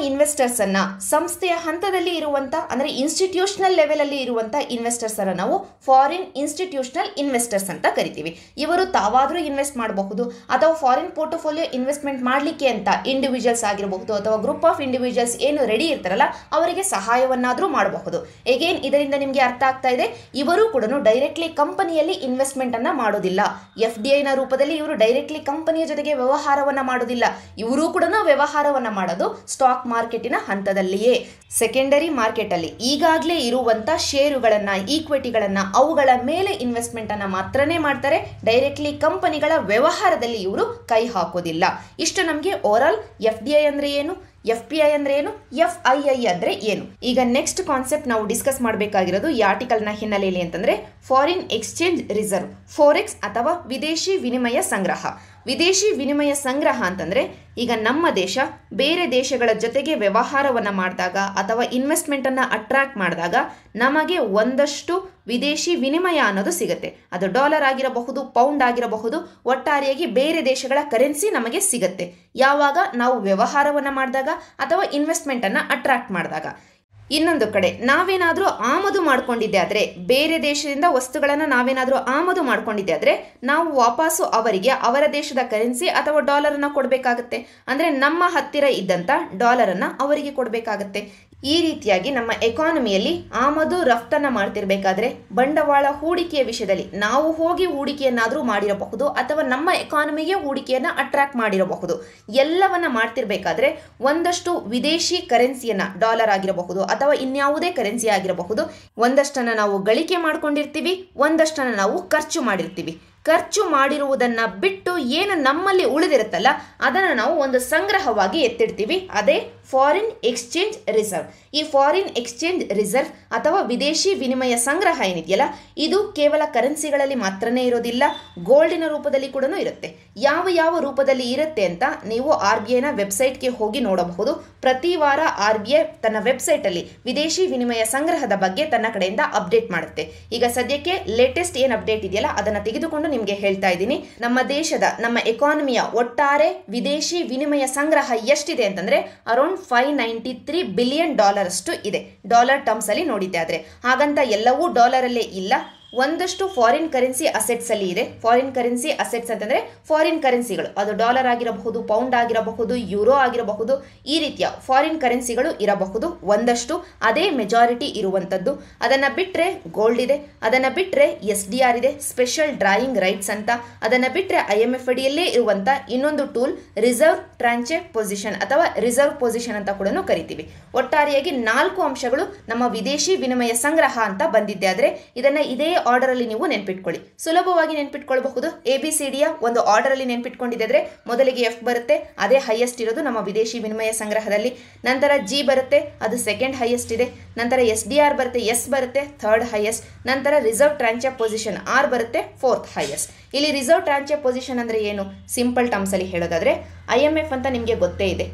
ಅನ್ನ ಸಂಸ್ಥೆಯ ಹಂತದಲ್ಲಿ ಇರುವಂಥ ಅಂದ್ರೆ ಇನ್ಸ್ಟಿಟ್ಯೂಷನಲ್ ಲೆವೆಲಲ್ಲಿ ಇರುವಂಥ ಇನ್ವೆಸ್ಟರ್ಸನ್ನು ನಾವು ಫಾರಿನ್ ಇನ್ಸ್ಟಿಟ್ಯೂಷನಲ್ ಇನ್ವೆಸ್ಟರ್ಸ್ ಅಂತ ಕರಿತೀವಿ ಇವರು ತಾವಾದರೂ ಇನ್ವೆಸ್ಟ್ ಮಾಡಬಹುದು ಅಥವಾ ಫಾರಿನ್ ಪೋರ್ಟ್ಫೋಲಿಯೋ ಇನ್ವೆಸ್ಟ್ಮೆಂಟ್ ಮಾಡಲಿಕ್ಕೆ ಅಂತ ಇಂಡಿವಿಜುವಲ್ಸ್ ಆಗಿರಬಹುದು ಅಥವಾ ಗ್ರೂಪ್ ಆಫ್ ಇಂಡಿವಿಜುವಲ್ಸ್ ಏನು ರೆಡಿ ಇರ್ತಾರಲ್ಲ ಅವರಿಗೆ ಸಹಾಯವನ್ನಾದರೂ ಮಾಡಬಹುದು ಎಗೇನ್ ಇದರಿಂದ ನಿಮಗೆ ಅರ್ಥ ಆಗ್ತಾ ಇದೆ ಇವರು ಕೂಡ ಡೈರೆಕ್ಟ್ಲಿ ಕಂಪನಿಯಲ್ಲಿ ಅನ್ನ ಮಾಡೋದಿಲ್ಲ ಎಫ್ ಡಿ ಐನ ರೂಪದಲ್ಲಿ ಇವರು ಡೈರೆಕ್ಟ್ಲಿ ಕಂಪನಿಯ ಜೊತೆಗೆ ವ್ಯವಹಾರವನ್ನು ಮಾಡೋದಿಲ್ಲ ಇವರು ಕೂಡ ವ್ಯವಹಾರವನ್ನು ಮಾಡೋದು ಸ್ಟಾಕ್ ಮಾರ್ಕೆಟಿನ ಹಂತದಲ್ಲಿಯೇ ಸೆಕೆಂಡರಿ ಸೆಕೆಂಡರಿ ಮಾರ್ಕೆಟಲ್ಲಿ ಈಗಾಗಲೇ ಇರುವಂಥ ಷೇರುಗಳನ್ನು ಈಕ್ವಿಟಿಗಳನ್ನು ಅವುಗಳ ಮೇಲೆ ಇನ್ವೆಸ್ಟ್ಮೆಂಟನ್ನು ಮಾತ್ರನೇ ಮಾಡ್ತಾರೆ ಡೈರೆಕ್ಟ್ಲಿ ಕಂಪನಿಗಳ ವ್ಯವಹಾರದಲ್ಲಿ ಇವರು ಕೈ ಹಾಕೋದಿಲ್ಲ ಇಷ್ಟು ನಮಗೆ ಓವರಾಲ್ ಎಫ್ ಡಿ ಐ ಅಂದರೆ ಏನು ಎಫ್ ಪಿ ಐ ಅಂದ್ರೆ ಏನು ಎಫ್ ಐ ಐ ಅಂದ್ರೆ ಏನು ಈಗ ನೆಕ್ಸ್ಟ್ ಕಾನ್ಸೆಪ್ಟ್ ನಾವು ಡಿಸ್ಕಸ್ ಮಾಡಬೇಕಾಗಿರೋದು ಈ ಆರ್ಟಿಕಲ್ನ ಹಿನ್ನೆಲೆಯಲ್ಲಿ ಅಂತಂದ್ರೆ ಫಾರಿನ್ ಎಕ್ಸ್ಚೇಂಜ್ ರಿಸರ್ವ್ ಫೋರೆಕ್ಸ್ ಅಥವಾ ವಿದೇಶಿ ವಿನಿಮಯ ಸಂಗ್ರಹ ವಿದೇಶಿ ವಿನಿಮಯ ಸಂಗ್ರಹ ಅಂತಂದರೆ ಈಗ ನಮ್ಮ ದೇಶ ಬೇರೆ ದೇಶಗಳ ಜೊತೆಗೆ ವ್ಯವಹಾರವನ್ನು ಮಾಡಿದಾಗ ಅಥವಾ ಇನ್ವೆಸ್ಟ್ಮೆಂಟನ್ನು ಅಟ್ರಾಕ್ಟ್ ಮಾಡಿದಾಗ ನಮಗೆ ಒಂದಷ್ಟು ವಿದೇಶಿ ವಿನಿಮಯ ಅನ್ನೋದು ಸಿಗುತ್ತೆ ಅದು ಡಾಲರ್ ಆಗಿರಬಹುದು ಪೌಂಡ್ ಆಗಿರಬಹುದು ಒಟ್ಟಾರೆಯಾಗಿ ಬೇರೆ ದೇಶಗಳ ಕರೆನ್ಸಿ ನಮಗೆ ಸಿಗುತ್ತೆ ಯಾವಾಗ ನಾವು ವ್ಯವಹಾರವನ್ನು ಮಾಡಿದಾಗ ಅಥವಾ ಇನ್ವೆಸ್ಟ್ಮೆಂಟನ್ನು ಅಟ್ರಾಕ್ಟ್ ಮಾಡಿದಾಗ ಇನ್ನೊಂದು ಕಡೆ ನಾವೇನಾದರೂ ಆಮದು ಮಾಡಿಕೊಂಡಿದ್ದೆ ಆದರೆ ಬೇರೆ ದೇಶದಿಂದ ವಸ್ತುಗಳನ್ನು ನಾವೇನಾದರೂ ಆಮದು ಮಾಡಿಕೊಂಡಿದ್ದೆ ಆದರೆ ನಾವು ವಾಪಸ್ಸು ಅವರಿಗೆ ಅವರ ದೇಶದ ಕರೆನ್ಸಿ ಅಥವಾ ಡಾಲರನ್ನು ಕೊಡಬೇಕಾಗತ್ತೆ ಅಂದರೆ ನಮ್ಮ ಹತ್ತಿರ ಇದ್ದಂಥ ಡಾಲರನ್ನು ಅವರಿಗೆ ಕೊಡಬೇಕಾಗತ್ತೆ ಈ ರೀತಿಯಾಗಿ ನಮ್ಮ ಎಕಾನಮಿಯಲ್ಲಿ ಆಮದು ರಫ್ತನ್ನು ಮಾಡ್ತಿರ್ಬೇಕಾದ್ರೆ ಬಂಡವಾಳ ಹೂಡಿಕೆಯ ವಿಷಯದಲ್ಲಿ ನಾವು ಹೋಗಿ ಹೂಡಿಕೆಯನ್ನಾದರೂ ಮಾಡಿರಬಹುದು ಅಥವಾ ನಮ್ಮ ಎಕಾನಮಿಗೆ ಹೂಡಿಕೆಯನ್ನು ಅಟ್ರಾಕ್ಟ್ ಮಾಡಿರಬಹುದು ಎಲ್ಲವನ್ನ ಮಾಡ್ತಿರ್ಬೇಕಾದ್ರೆ ಒಂದಷ್ಟು ವಿದೇಶಿ ಕರೆನ್ಸಿಯನ್ನ ಡಾಲರ್ ಆಗಿರಬಹುದು ಅಥವಾ ಇನ್ಯಾವುದೇ ಕರೆನ್ಸಿ ಆಗಿರಬಹುದು ಒಂದಷ್ಟನ್ನು ನಾವು ಗಳಿಕೆ ಮಾಡ್ಕೊಂಡಿರ್ತೀವಿ ಒಂದಷ್ಟನ್ನು ನಾವು ಖರ್ಚು ಮಾಡಿರ್ತೀವಿ ಖರ್ಚು ಮಾಡಿರುವುದನ್ನ ಬಿಟ್ಟು ಏನು ನಮ್ಮಲ್ಲಿ ಉಳಿದಿರುತ್ತಲ್ಲ ಅದನ್ನು ನಾವು ಒಂದು ಸಂಗ್ರಹವಾಗಿ ಎತ್ತಿಡ್ತೀವಿ ಅದೇ ಫಾರಿನ್ ಎಕ್ಸ್ಚೇಂಜ್ ರಿಸರ್ವ್ ಈ ಫಾರಿನ್ ಎಕ್ಸ್ಚೇಂಜ್ ರಿಸರ್ವ್ ಅಥವಾ ವಿದೇಶಿ ವಿನಿಮಯ ಸಂಗ್ರಹ ಏನಿದೆಯಲ್ಲ ಇದು ಕೇವಲ ಕರೆನ್ಸಿಗಳಲ್ಲಿ ಮಾತ್ರನೇ ಇರೋದಿಲ್ಲ ಗೋಲ್ಡಿನ ರೂಪದಲ್ಲಿ ಕೂಡ ಇರುತ್ತೆ ಯಾವ ಯಾವ ರೂಪದಲ್ಲಿ ಇರುತ್ತೆ ಅಂತ ನೀವು ಆರ್ ಬಿ ಐನ ವೆಬ್ಸೈಟ್ಗೆ ಹೋಗಿ ನೋಡಬಹುದು ಪ್ರತಿ ವಾರ ಆರ್ ಬಿ ಐ ತನ್ನ ವೆಬ್ಸೈಟಲ್ಲಿ ವಿದೇಶಿ ವಿನಿಮಯ ಸಂಗ್ರಹದ ಬಗ್ಗೆ ತನ್ನ ಕಡೆಯಿಂದ ಅಪ್ಡೇಟ್ ಮಾಡುತ್ತೆ ಈಗ ಸದ್ಯಕ್ಕೆ ಲೇಟೆಸ್ಟ್ ಏನು ಅಪ್ಡೇಟ್ ಇದೆಯಲ್ಲ ಅದನ್ನು ತೆಗೆದುಕೊಂಡು ನಿಮಗೆ ಹೇಳ್ತಾ ಇದ್ದೀನಿ ನಮ್ಮ ದೇಶದ ನಮ್ಮ ಎಕಾನಮಿಯ ಒಟ್ಟಾರೆ ವಿದೇಶಿ ವಿನಿಮಯ ಸಂಗ್ರಹ ಎಷ್ಟಿದೆ ಅಂತಂದ್ರೆ around around five ninety three billion dollar ಅಷ್ಟು ಇದೆ ಡಾಲರ್ ಅಲ್ಲಿ ನೋಡಿದ್ದೆ ಆದ್ರೆ ಹಾಗಂತ ಎಲ್ಲವೂ ಡಾಲರ್ ಅಲ್ಲೇ ಇಲ್ಲ ಒಂದಷ್ಟು ಫಾರಿನ್ ಕರೆನ್ಸಿ ಅಸೆಟ್ಸ್ ಅಲ್ಲಿ ಇದೆ ಫಾರಿನ್ ಕರೆನ್ಸಿ ಅಸೆಟ್ಸ್ ಅಂತಂದ್ರೆ ಫಾರಿನ್ ಕರೆನ್ಸಿಗಳು ಅದು ಡಾಲರ್ ಆಗಿರಬಹುದು ಪೌಂಡ್ ಆಗಿರಬಹುದು ಯೂರೋ ಆಗಿರಬಹುದು ಈ ರೀತಿಯ ಫಾರಿನ್ ಕರೆನ್ಸಿಗಳು ಇರಬಹುದು ಒಂದಷ್ಟು ಅದೇ ಮೆಜಾರಿಟಿ ಇರುವಂತದ್ದು ಅದನ್ನ ಬಿಟ್ಟರೆ ಗೋಲ್ಡ್ ಇದೆ ಅದನ್ನ ಬಿಟ್ಟರೆ ಎಸ್ ಡಿ ಆರ್ ಇದೆ ಸ್ಪೆಷಲ್ ಡ್ರಾಯಿಂಗ್ ರೈಟ್ಸ್ ಅಂತ ಅದನ್ನ ಬಿಟ್ಟರೆ ಐ ಎಂ ಎಫ್ ಅಡಿಯಲ್ಲೇ ಇರುವಂತ ಇನ್ನೊಂದು ಟೂಲ್ ರಿಸರ್ವ್ ಟ್ರಾಂಚೆ ಪೊಸಿಷನ್ ಅಥವಾ ರಿಸರ್ವ್ ಪೊಸಿಷನ್ ಅಂತ ಕೂಡ ಕರಿತೀವಿ ಒಟ್ಟಾರೆಯಾಗಿ ನಾಲ್ಕು ಅಂಶಗಳು ನಮ್ಮ ವಿದೇಶಿ ವಿನಿಮಯ ಸಂಗ್ರಹ ಅಂತ ಬಂದಿದ್ದೆ ಆದರೆ ಇದನ್ನ ಇದೇ ಆರ್ಡರ್ ಅಲ್ಲಿ ನೀವು ನೆನ್ಪಿಟ್ಕೊಳ್ಳಿ ಸುಲಭವಾಗಿ ನೆನ್ಪಿಟ್ಕೊಳ್ಬಹುದು ಎ ಬಿ ಸಿ ಡಿಯ ಒಂದು ಅಲ್ಲಿ ನೆನ್ಪಿಟ್ಕೊಂಡಿದ್ದರೆ ಮೊದಲಿಗೆ ಎಫ್ ಬರುತ್ತೆ ಅದೇ ಹೈಯೆಸ್ಟ್ ಇರೋದು ನಮ್ಮ ವಿದೇಶಿ ವಿನಿಮಯ ಸಂಗ್ರಹದಲ್ಲಿ ನಂತರ ಜಿ ಬರುತ್ತೆ ಅದು ಸೆಕೆಂಡ್ ಹೈಯೆಸ್ಟ್ ಇದೆ ನಂತರ ಎಸ್ ಡಿ ಆರ್ ಬರುತ್ತೆ ಎಸ್ ಬರುತ್ತೆ ಥರ್ಡ್ ಹೈಯೆಸ್ಟ್ ನಂತರ ರಿಸರ್ವ್ ಟ್ರಾನ್ಚಾ ಪೊಸಿಷನ್ ಆರ್ ಬರುತ್ತೆ ಫೋರ್ತ್ ಹೈಯೆಸ್ಟ್ ಇಲ್ಲಿ ರಿಸರ್ವ್ ಟ್ರಾನ್ಚಾ ಪೊಸಿಷನ್ ಅಂದರೆ ಏನು ಸಿಂಪಲ್ ಟರ್ಮ್ಸಲ್ಲಿ ಹೇಳೋದಾದರೆ ಐ ಎಮ್ ಎಫ್ ಅಂತ ನಿಮಗೆ ಗೊತ್ತೇ ಇದೆ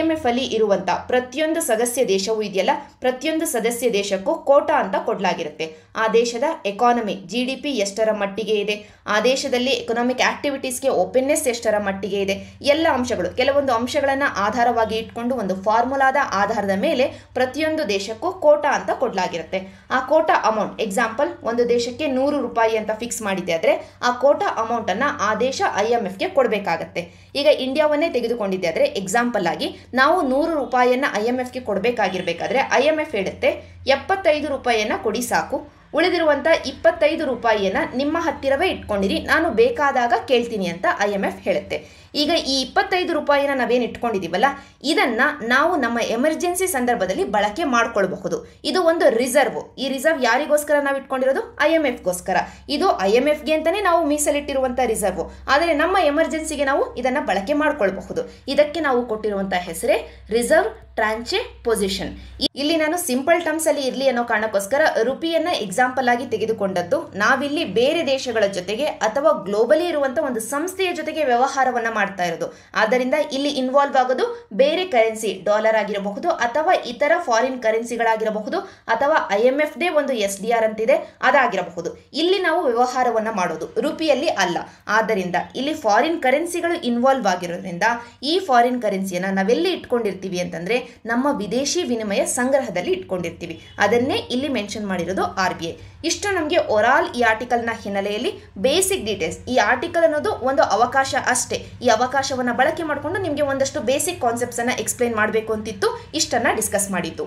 ಎಫ್ ಅಲ್ಲಿ ಇರುವಂತ ಪ್ರತಿಯೊಂದು ಸದಸ್ಯ ದೇಶವೂ ಇದೆಯಲ್ಲ ಪ್ರತಿಯೊಂದು ಸದಸ್ಯ ದೇಶಕ್ಕೂ ಕೋಟಾ ಅಂತ ಕೊಡಲಾಗಿರುತ್ತೆ ಆ ದೇಶದ ಎಕಾನಮಿ ಜಿ ಡಿ ಪಿ ಎಷ್ಟರ ಮಟ್ಟಿಗೆ ಇದೆ ಆ ದೇಶದಲ್ಲಿ ಎಕನಾಮಿಕ್ ಆಕ್ಟಿವಿಟೀಸ್ಗೆ ಓಪನ್ನೆಸ್ ಎಷ್ಟರ ಮಟ್ಟಿಗೆ ಇದೆ ಎಲ್ಲ ಅಂಶಗಳು ಕೆಲವೊಂದು ಅಂಶಗಳನ್ನು ಆಧಾರವಾಗಿ ಇಟ್ಕೊಂಡು ಒಂದು ಫಾರ್ಮುಲಾದ ಆಧಾರದ ಮೇಲೆ ಪ್ರತಿಯೊಂದು ದೇಶಕ್ಕೂ ಕೋಟಾ ಅಂತ ಕೊಡಲಾಗಿರುತ್ತೆ ಆ ಕೋಟಾ ಅಮೌಂಟ್ ಎಕ್ಸಾಂಪಲ್ ಒಂದು ದೇಶಕ್ಕೆ ನೂರು ರೂಪಾಯಿ ಅಂತ ಫಿಕ್ಸ್ ಮಾಡಿದ್ದೆ ಆದರೆ ಆ ಕೋಟಾ ಅಮೌಂಟನ್ನು ಆ ದೇಶ ಐ ಎಮ್ ಎಫ್ಗೆ ಕೊಡಬೇಕಾಗತ್ತೆ ಈಗ ಇಂಡಿಯಾವನ್ನೇ ತೆಗೆದುಕೊಂಡಿದ್ದೆ ಆದರೆ ಎಕ್ಸಾಂಪಲ್ ಆಗಿ ನಾವು ನೂರು ರೂಪಾಯಿಯನ್ನು ಐ ಎಮ್ ಎಫ್ಗೆ ಕೊಡಬೇಕಾಗಿರಬೇಕಾದ್ರೆ ಐ ಎಮ್ ಎಫ್ ಹೇಳುತ್ತೆ ಎಪ್ಪತ್ತೈದು ರೂಪಾಯಿಯನ್ನು ಕೊಡಿ ಸಾಕು ಉಳಿದಿರುವಂಥ ಇಪ್ಪತ್ತೈದು ರೂಪಾಯಿಯನ್ನು ನಿಮ್ಮ ಹತ್ತಿರವೇ ಇಟ್ಕೊಂಡಿರಿ ನಾನು ಬೇಕಾದಾಗ ಕೇಳ್ತೀನಿ ಅಂತ ಐ ಎಮ್ ಎಫ್ ಹೇಳುತ್ತೆ ಈಗ ಈ ಇಪ್ಪತ್ತೈದು ರೂಪಾಯಿನ ನಾವೇನು ಇಟ್ಕೊಂಡಿದ್ದೀವಲ್ಲ ಇದನ್ನು ನಾವು ನಮ್ಮ ಎಮರ್ಜೆನ್ಸಿ ಸಂದರ್ಭದಲ್ಲಿ ಬಳಕೆ ಮಾಡಿಕೊಳ್ಬಹುದು ಇದು ಒಂದು ರಿಸರ್ವ್ ಈ ರಿಸರ್ವ್ ಯಾರಿಗೋಸ್ಕರ ನಾವು ಇಟ್ಕೊಂಡಿರೋದು ಐ ಎಮ್ ಎಫ್ಗೋಸ್ಕರ ಇದು ಐ ಎಮ್ ಎಫ್ಗೆ ಅಂತಲೇ ನಾವು ಮೀಸಲಿಟ್ಟಿರುವಂಥ ರಿಸರ್ವ್ ಆದರೆ ನಮ್ಮ ಎಮರ್ಜೆನ್ಸಿಗೆ ನಾವು ಇದನ್ನು ಬಳಕೆ ಮಾಡಿಕೊಳ್ಬಹುದು ಇದಕ್ಕೆ ನಾವು ಕೊಟ್ಟಿರುವಂಥ ಹೆಸರೇ ರಿಸರ್ವ್ ಟ್ರಾಂಚೆ ಪೊಸಿಷನ್ ಇಲ್ಲಿ ನಾನು ಸಿಂಪಲ್ ಟರ್ಮ್ಸ್ ಅಲ್ಲಿ ಇರಲಿ ಅನ್ನೋ ಕಾರಣಕ್ಕೋಸ್ಕರ ರುಪಿಯನ್ನ ಎಕ್ಸಾಂಪಲ್ ಆಗಿ ತೆಗೆದುಕೊಂಡದ್ದು ನಾವಿಲ್ಲಿ ಬೇರೆ ದೇಶಗಳ ಜೊತೆಗೆ ಅಥವಾ ಗ್ಲೋಬಲಿ ಇರುವಂತಹ ಒಂದು ಸಂಸ್ಥೆಯ ಜೊತೆಗೆ ವ್ಯವಹಾರವನ್ನ ಮಾಡ್ತಾ ಇರೋದು ಆದ್ದರಿಂದ ಇಲ್ಲಿ ಇನ್ವಾಲ್ವ್ ಆಗೋದು ಬೇರೆ ಕರೆನ್ಸಿ ಡಾಲರ್ ಆಗಿರಬಹುದು ಅಥವಾ ಇತರ ಫಾರಿನ್ ಕರೆನ್ಸಿಗಳಾಗಿರಬಹುದು ಅಥವಾ ಐ ಎಂ ಎಫ್ ದೇ ಒಂದು ಎಸ್ ಡಿ ಆರ್ ಅಂತಿದೆ ಅದಾಗಿರಬಹುದು ಇಲ್ಲಿ ನಾವು ವ್ಯವಹಾರವನ್ನ ಮಾಡೋದು ರುಪಿಯಲ್ಲಿ ಅಲ್ಲ ಆದ್ದರಿಂದ ಇಲ್ಲಿ ಫಾರಿನ್ ಕರೆನ್ಸಿಗಳು ಇನ್ವಾಲ್ವ್ ಆಗಿರೋದ್ರಿಂದ ಈ ಫಾರಿನ್ ಕರೆನ್ಸಿಯನ್ನ ನಾವೆಲ್ಲಿ ಇಟ್ಕೊಂಡಿರ್ತೀವಿ ಅಂತಂದ್ರೆ ನಮ್ಮ ವಿದೇಶಿ ವಿನಿಮಯ ಸಂಗ್ರಹದಲ್ಲಿ ಇಟ್ಕೊಂಡಿರ್ತೀವಿ ಅದನ್ನೇ ಇಲ್ಲಿ ಮೆನ್ಷನ್ ಮಾಡಿರೋದು ಆರ್ ಬಿ ಐ ಇಷ್ಟು ನಮಗೆ ಒರಾಲ್ ಈ ಆರ್ಟಿಕಲ್ನ ಹಿನ್ನೆಲೆಯಲ್ಲಿ ಬೇಸಿಕ್ ಡೀಟೇಲ್ಸ್ ಈ ಆರ್ಟಿಕಲ್ ಅನ್ನೋದು ಒಂದು ಅವಕಾಶ ಅಷ್ಟೇ ಈ ಅವಕಾಶವನ್ನು ಬಳಕೆ ಮಾಡಿಕೊಂಡು ನಿಮಗೆ ಒಂದಷ್ಟು ಬೇಸಿಕ್ ಕಾನ್ಸೆಪ್ಟ್ಸನ್ನು ಎಕ್ಸ್ಪ್ಲೈನ್ ಮಾಡಬೇಕು ಅಂತಿತ್ತು ಇಷ್ಟನ್ನು ಡಿಸ್ಕಸ್ ಮಾಡಿತ್ತು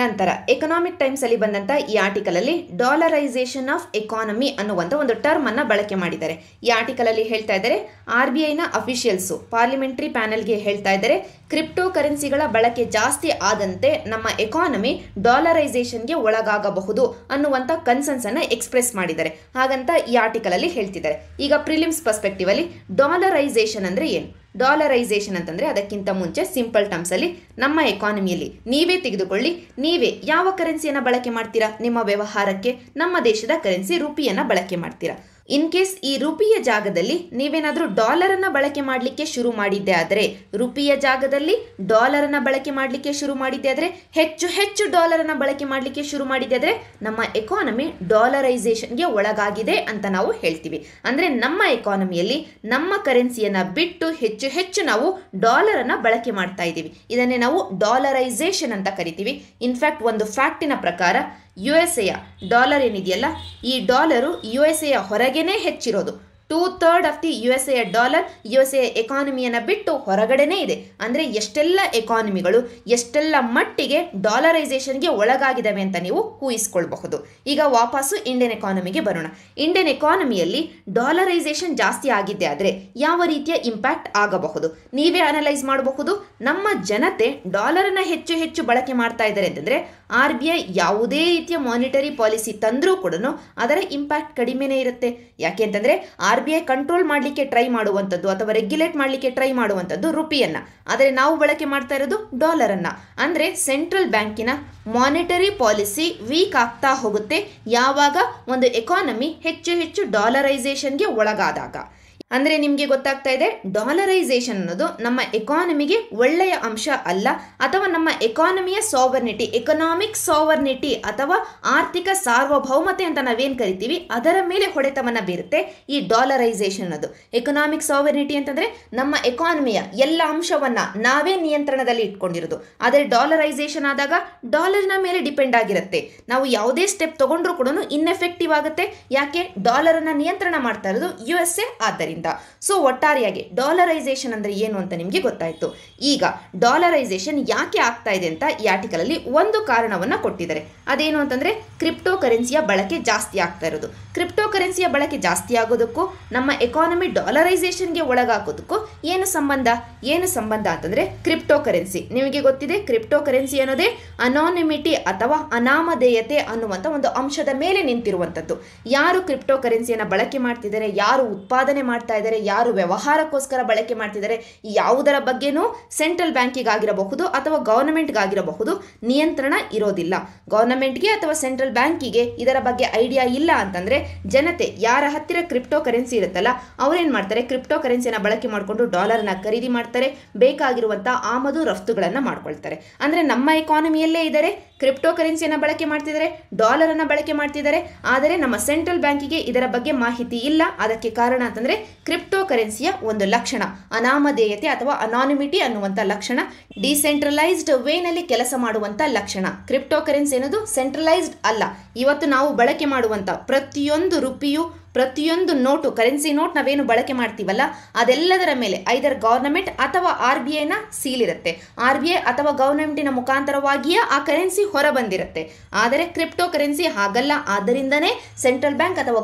ನಂತರ ಎಕನಾಮಿಕ್ ಟೈಮ್ಸ್ ಅಲ್ಲಿ ಬಂದಂಥ ಈ ಆರ್ಟಿಕಲಲ್ಲಿ ಡಾಲರೈಸೇಷನ್ ಆಫ್ ಎಕಾನಮಿ ಅನ್ನುವಂಥ ಒಂದು ಟರ್ಮ್ ಅನ್ನು ಬಳಕೆ ಮಾಡಿದ್ದಾರೆ ಈ ಆರ್ಟಿಕಲಲ್ಲಿ ಹೇಳ್ತಾ ಇದ್ದಾರೆ ಆರ್ ಬಿ ಐನ ಅಫಿಷಿಯಲ್ಸು ಪಾರ್ಲಿಮೆಂಟ್ರಿ ಪ್ಯಾನೆಲ್ಗೆ ಹೇಳ್ತಾ ಇದ್ದಾರೆ ಕ್ರಿಪ್ಟೋ ಕರೆನ್ಸಿಗಳ ಬಳಕೆ ಜಾಸ್ತಿ ಆದಂತೆ ನಮ್ಮ ಎಕಾನಮಿ ಡಾಲರೈಸೇಷನ್ಗೆ ಒಳಗಾಗಬಹುದು ಅನ್ನುವಂಥ ಕನ್ಸನ್ಸನ್ನು ಎಕ್ಸ್ಪ್ರೆಸ್ ಮಾಡಿದ್ದಾರೆ ಹಾಗಂತ ಈ ಆರ್ಟಿಕಲಲ್ಲಿ ಹೇಳ್ತಿದ್ದಾರೆ ಈಗ ಪ್ರಿಲಿಮ್ಸ್ ಅಲ್ಲಿ ಡಾಲರೈಸೇಷನ್ ಅಂದರೆ ಏನು ಡಾಲರೈಸೇಷನ್ ಅಂತಂದರೆ ಅದಕ್ಕಿಂತ ಮುಂಚೆ ಸಿಂಪಲ್ ಟರ್ಮ್ಸಲ್ಲಿ ನಮ್ಮ ಎಕಾನಮಿಯಲ್ಲಿ ನೀವೇ ತೆಗೆದುಕೊಳ್ಳಿ ನೀವೇ ಯಾವ ಕರೆನ್ಸಿಯನ್ನು ಬಳಕೆ ಮಾಡ್ತೀರಾ ನಿಮ್ಮ ವ್ಯವಹಾರಕ್ಕೆ ನಮ್ಮ ದೇಶದ ಕರೆನ್ಸಿ ರುಪಿಯನ್ನು ಬಳಕೆ ಮಾಡ್ತೀರಾ ಇನ್ ಕೇಸ್ ಈ ರುಪಿಯ ಜಾಗದಲ್ಲಿ ನೀವೇನಾದರೂ ಡಾಲರ್ ಅನ್ನ ಬಳಕೆ ಮಾಡಲಿಕ್ಕೆ ಶುರು ಮಾಡಿದ್ದೆ ಆದರೆ ರುಪಿಯ ಜಾಗದಲ್ಲಿ ಡಾಲರ್ ಅನ್ನ ಬಳಕೆ ಮಾಡಲಿಕ್ಕೆ ಶುರು ಮಾಡಿದ್ದೆ ಆದರೆ ಹೆಚ್ಚು ಹೆಚ್ಚು ಡಾಲರ್ ಅನ್ನ ಬಳಕೆ ಮಾಡಲಿಕ್ಕೆ ಶುರು ಮಾಡಿದ್ದೆ ಆದರೆ ನಮ್ಮ ಎಕಾನಮಿ ಡಾಲರೈಸೇಷನ್ಗೆ ಒಳಗಾಗಿದೆ ಅಂತ ನಾವು ಹೇಳ್ತೀವಿ ಅಂದರೆ ನಮ್ಮ ಎಕಾನಮಿಯಲ್ಲಿ ನಮ್ಮ ಕರೆನ್ಸಿಯನ್ನು ಬಿಟ್ಟು ಹೆಚ್ಚು ಹೆಚ್ಚು ನಾವು ಡಾಲರ್ ಅನ್ನ ಬಳಕೆ ಮಾಡ್ತಾ ಇದ್ದೀವಿ ಇದನ್ನೇ ನಾವು ಡಾಲರೈಸೇಷನ್ ಅಂತ ಕರಿತೀವಿ ಇನ್ಫ್ಯಾಕ್ಟ್ ಒಂದು ಫ್ಯಾಕ್ಟಿನ ಪ್ರಕಾರ ಯು ಎಸ್ ಎಯ ಡಾಲರ್ ಏನಿದೆಯಲ್ಲ ಈ ಡಾಲರು ಯು ಎಸ್ ಎಯ ಹೊರಗೆನೇ ಹೆಚ್ಚಿರೋದು two third of the U S A dollar U S A ಎಕಾನಮಿಯನ್ನು ಬಿಟ್ಟು ಹೊರಗಡೆನೇ ಇದೆ ಅಂದರೆ ಎಷ್ಟೆಲ್ಲ ಎಕಾನಮಿಗಳು ಎಷ್ಟೆಲ್ಲ ಮಟ್ಟಿಗೆ ಡಾಲರೈಸೇಷನ್ಗೆ ಒಳಗಾಗಿದ್ದಾವೆ ಅಂತ ನೀವು ಊಹಿಸ್ಕೊಳ್ಬಹುದು ಈಗ ವಾಪಸ್ಸು ಇಂಡಿಯನ್ ಎಕಾನಮಿಗೆ ಬರೋಣ ಇಂಡಿಯನ್ ಎಕಾನಮಿಯಲ್ಲಿ ಡಾಲರೈಸೇಷನ್ ಜಾಸ್ತಿ ಆಗಿದ್ದೆ ಆದರೆ ಯಾವ ರೀತಿಯ ಇಂಪ್ಯಾಕ್ಟ್ ಆಗಬಹುದು ನೀವೇ ಅನಲೈಸ್ ಮಾಡಬಹುದು ನಮ್ಮ ಜನತೆ ಡಾಲರನ್ನು ಹೆಚ್ಚು ಹೆಚ್ಚು ಬಳಕೆ ಮಾಡ್ತಾ ಇದ್ದಾರೆ ಅಂತಂದರೆ ಆರ್ ಬಿ ಐ ಯಾವುದೇ ರೀತಿಯ ಮಾನಿಟರಿ ಪಾಲಿಸಿ ತಂದರೂ ಕೂಡ ಅದರ ಇಂಪ್ಯಾಕ್ಟ್ ಕಡಿಮೆನೇ ಇರುತ್ತೆ ಯಾಕೆ ಅಂತಂದರೆ ಆರ್ ಬಿ ಐ ಕಂಟ್ರೋಲ್ ಮಾಡಲಿಕ್ಕೆ ಟ್ರೈ ಮಾಡುವಂಥದ್ದು ಅಥವಾ ರೆಗ್ಯುಲೇಟ್ ಮಾಡಲಿಕ್ಕೆ ಟ್ರೈ ಮಾಡುವಂಥದ್ದು ರುಪಿಯನ್ನು ಆದರೆ ನಾವು ಬಳಕೆ ಮಾಡ್ತಾ ಇರೋದು ಡಾಲರನ್ನು ಅಂದರೆ ಸೆಂಟ್ರಲ್ ಬ್ಯಾಂಕಿನ ಮಾನಿಟರಿ ಪಾಲಿಸಿ ವೀಕ್ ಆಗ್ತಾ ಹೋಗುತ್ತೆ ಯಾವಾಗ ಒಂದು ಎಕಾನಮಿ ಹೆಚ್ಚು ಹೆಚ್ಚು ಡಾಲರೈಸೇಷನ್ಗೆ ಒಳಗಾದಾಗ ಅಂದರೆ ನಿಮಗೆ ಗೊತ್ತಾಗ್ತಾ ಇದೆ ಡಾಲರೈಸೇಷನ್ ಅನ್ನೋದು ನಮ್ಮ ಎಕಾನಮಿಗೆ ಒಳ್ಳೆಯ ಅಂಶ ಅಲ್ಲ ಅಥವಾ ನಮ್ಮ ಎಕಾನಮಿಯ ಸಾವರ್ನಿಟಿ ಎಕನಾಮಿಕ್ ಸಾವರ್ನಿಟಿ ಅಥವಾ ಆರ್ಥಿಕ ಸಾರ್ವಭೌಮತೆ ಅಂತ ನಾವೇನು ಕರಿತೀವಿ ಅದರ ಮೇಲೆ ಹೊಡೆತವನ್ನು ಬೀರುತ್ತೆ ಈ ಡಾಲರೈಸೇಷನ್ ಅನ್ನೋದು ಎಕನಾಮಿಕ್ ಸಾವರ್ನಿಟಿ ಅಂತಂದರೆ ನಮ್ಮ ಎಕಾನಮಿಯ ಎಲ್ಲ ಅಂಶವನ್ನು ನಾವೇ ನಿಯಂತ್ರಣದಲ್ಲಿ ಇಟ್ಕೊಂಡಿರೋದು ಆದರೆ ಡಾಲರೈಸೇಷನ್ ಆದಾಗ ಡಾಲರ್ನ ಮೇಲೆ ಡಿಪೆಂಡ್ ಆಗಿರುತ್ತೆ ನಾವು ಯಾವುದೇ ಸ್ಟೆಪ್ ತಗೊಂಡ್ರೂ ಕೂಡ ಇನ್ಎಫೆಕ್ಟಿವ್ ಆಗುತ್ತೆ ಯಾಕೆ ಡಾಲರನ್ನು ನಿಯಂತ್ರಣ ಮಾಡ್ತಾ ಇರೋದು ಯು ಎಸ್ ಎ ಆದ್ದರಿಂದ ಅಂತ ಸೊ ಒಟ್ಟಾರೆಯಾಗಿ ಡಾಲರೈಸೇಷನ್ ಅಂದರೆ ಏನು ಅಂತ ನಿಮಗೆ ಗೊತ್ತಾಯಿತು ಈಗ ಡಾಲರೈಸೇಷನ್ ಯಾಕೆ ಆಗ್ತಾ ಇದೆ ಅಂತ ಈ ಆರ್ಟಿಕಲಲ್ಲಿ ಒಂದು ಕಾರಣವನ್ನು ಕೊಟ್ಟಿದ್ದಾರೆ ಅದೇನು ಅಂತಂದರೆ ಕ್ರಿಪ್ಟೋ ಕರೆನ್ಸಿಯ ಬಳಕೆ ಜಾಸ್ತಿ ಆಗ್ತಾ ಇರೋದು ಕ್ರಿಪ್ಟೋ ಕರೆನ್ಸಿಯ ಬಳಕೆ ಜಾಸ್ತಿ ಆಗೋದಕ್ಕೂ ನಮ್ಮ ಎಕಾನಮಿ ಡಾಲರೈಸೇಷನ್ಗೆ ಒಳಗಾಗೋದಕ್ಕೂ ಏನು ಸಂಬಂಧ ಏನು ಸಂಬಂಧ ಅಂತಂದರೆ ಕ್ರಿಪ್ಟೋ ಕರೆನ್ಸಿ ನಿಮಗೆ ಗೊತ್ತಿದೆ ಕ್ರಿಪ್ಟೋ ಕರೆನ್ಸಿ ಅನ್ನೋದೇ ಅನಾನಿಮಿಟಿ ಅಥವಾ ಅನಾಮಧೇಯತೆ ಅನ್ನುವಂಥ ಒಂದು ಅಂಶದ ಮೇಲೆ ನಿಂತಿರುವಂಥದ್ದು ಯಾರು ಕ್ರಿಪ್ಟೋ ಕರೆನ್ಸಿಯನ್ನು ಬಳಕೆ ಮಾಡ್ತಿದ್ದಾರೆ ಯಾರು ಉತ್ಪಾದನೆ ಮಾಡ್ತಿದ್ದಾರೆ ಮಾಡ್ತಾ ಇದ್ದಾರೆ ಯಾರು ವ್ಯವಹಾರಕ್ಕೋಸ್ಕರ ಬಳಕೆ ಮಾಡ್ತಿದ್ದಾರೆ ಯಾವುದರ ಬಗ್ಗೆನೂ ಸೆಂಟ್ರಲ್ ಬ್ಯಾಂಕಿಗಾಗಿರಬಹುದು ಅಥವಾ ಆಗಿರಬಹುದು ನಿಯಂತ್ರಣ ಇರೋದಿಲ್ಲ ಗವರ್ನಮೆಂಟ್ಗೆ ಅಥವಾ ಸೆಂಟ್ರಲ್ ಬ್ಯಾಂಕಿಗೆ ಇದರ ಬಗ್ಗೆ ಐಡಿಯಾ ಇಲ್ಲ ಅಂತಂದ್ರೆ ಜನತೆ ಯಾರ ಹತ್ತಿರ ಕ್ರಿಪ್ಟೋ ಕರೆನ್ಸಿ ಇರುತ್ತಲ್ಲ ಅವರೇನು ಮಾಡ್ತಾರೆ ಕ್ರಿಪ್ಟೋ ಕರೆನ್ಸಿನ ಬಳಕೆ ಮಾಡಿಕೊಂಡು ಡಾಲರ್ನ ಖರೀದಿ ಮಾಡ್ತಾರೆ ಬೇಕಾಗಿರುವಂಥ ಆಮದು ರಫ್ತುಗಳನ್ನು ಮಾಡ್ಕೊಳ್ತಾರೆ ಅಂದರೆ ನಮ್ಮ ಎಕಾನಮಿಯಲ್ಲೇ ಇದ್ದಾರೆ ಕ್ರಿಪ್ಟೋ ಕರೆನ್ಸಿಯನ್ನು ಬಳಕೆ ಮಾಡ್ತಿದ್ದಾರೆ ಡಾಲರನ್ನು ಬಳಕೆ ಮಾಡ್ತಿದ್ದಾರೆ ಆದರೆ ನಮ್ಮ ಸೆಂಟ್ರಲ್ ಬ್ಯಾಂಕಿಗೆ ಇದರ ಬಗ್ಗೆ ಮಾಹಿತಿ ಇಲ್ಲ ಅದಕ್ಕೆ ಕಾರಣ ಅಂತಂದರೆ ಕ್ರಿಪ್ಟೋ ಕರೆನ್ಸಿಯ ಒಂದು ಲಕ್ಷಣ ಅನಾಮಧೇಯತೆ ಅಥವಾ ಅನಾನಿಮಿಟಿ ಅನ್ನುವಂಥ ಲಕ್ಷಣ ಡಿಸೆಂಟ್ರಲೈಸ್ಡ್ ವೇನಲ್ಲಿ ಕೆಲಸ ಮಾಡುವಂಥ ಲಕ್ಷಣ ಕ್ರಿಪ್ಟೋ ಕರೆನ್ಸಿ ಅನ್ನೋದು ಸೆಂಟ್ರಲೈಸ್ಡ್ ಅಲ್ಲ ಇವತ್ತು ನಾವು ಬಳಕೆ ಮಾಡುವಂಥ ಪ್ರತಿಯೊಂದು ರುಪಿಯು ಪ್ರತಿಯೊಂದು ನೋಟು ಕರೆನ್ಸಿ ನೋಟ್ ನಾವೇನು ಬಳಕೆ ಮಾಡ್ತೀವಲ್ಲ ಅದೆಲ್ಲದರ ಮೇಲೆ ಐದರ್ ಗವರ್ನಮೆಂಟ್ ಅಥವಾ ಆರ್ ಬಿ ಐನ ಸೀಲ್ ಇರುತ್ತೆ ಆರ್ ಬಿ ಐ ಅಥವಾ ಗವರ್ನಮೆಂಟಿನ ಮುಖಾಂತರವಾಗಿಯೇ ಆ ಕರೆನ್ಸಿ ಹೊರ ಬಂದಿರುತ್ತೆ ಆದರೆ ಕ್ರಿಪ್ಟೋ ಕರೆನ್ಸಿ ಹಾಗಲ್ಲ ಆದ್ದರಿಂದನೇ ಸೆಂಟ್ರಲ್ ಬ್ಯಾಂಕ್ ಅಥವಾ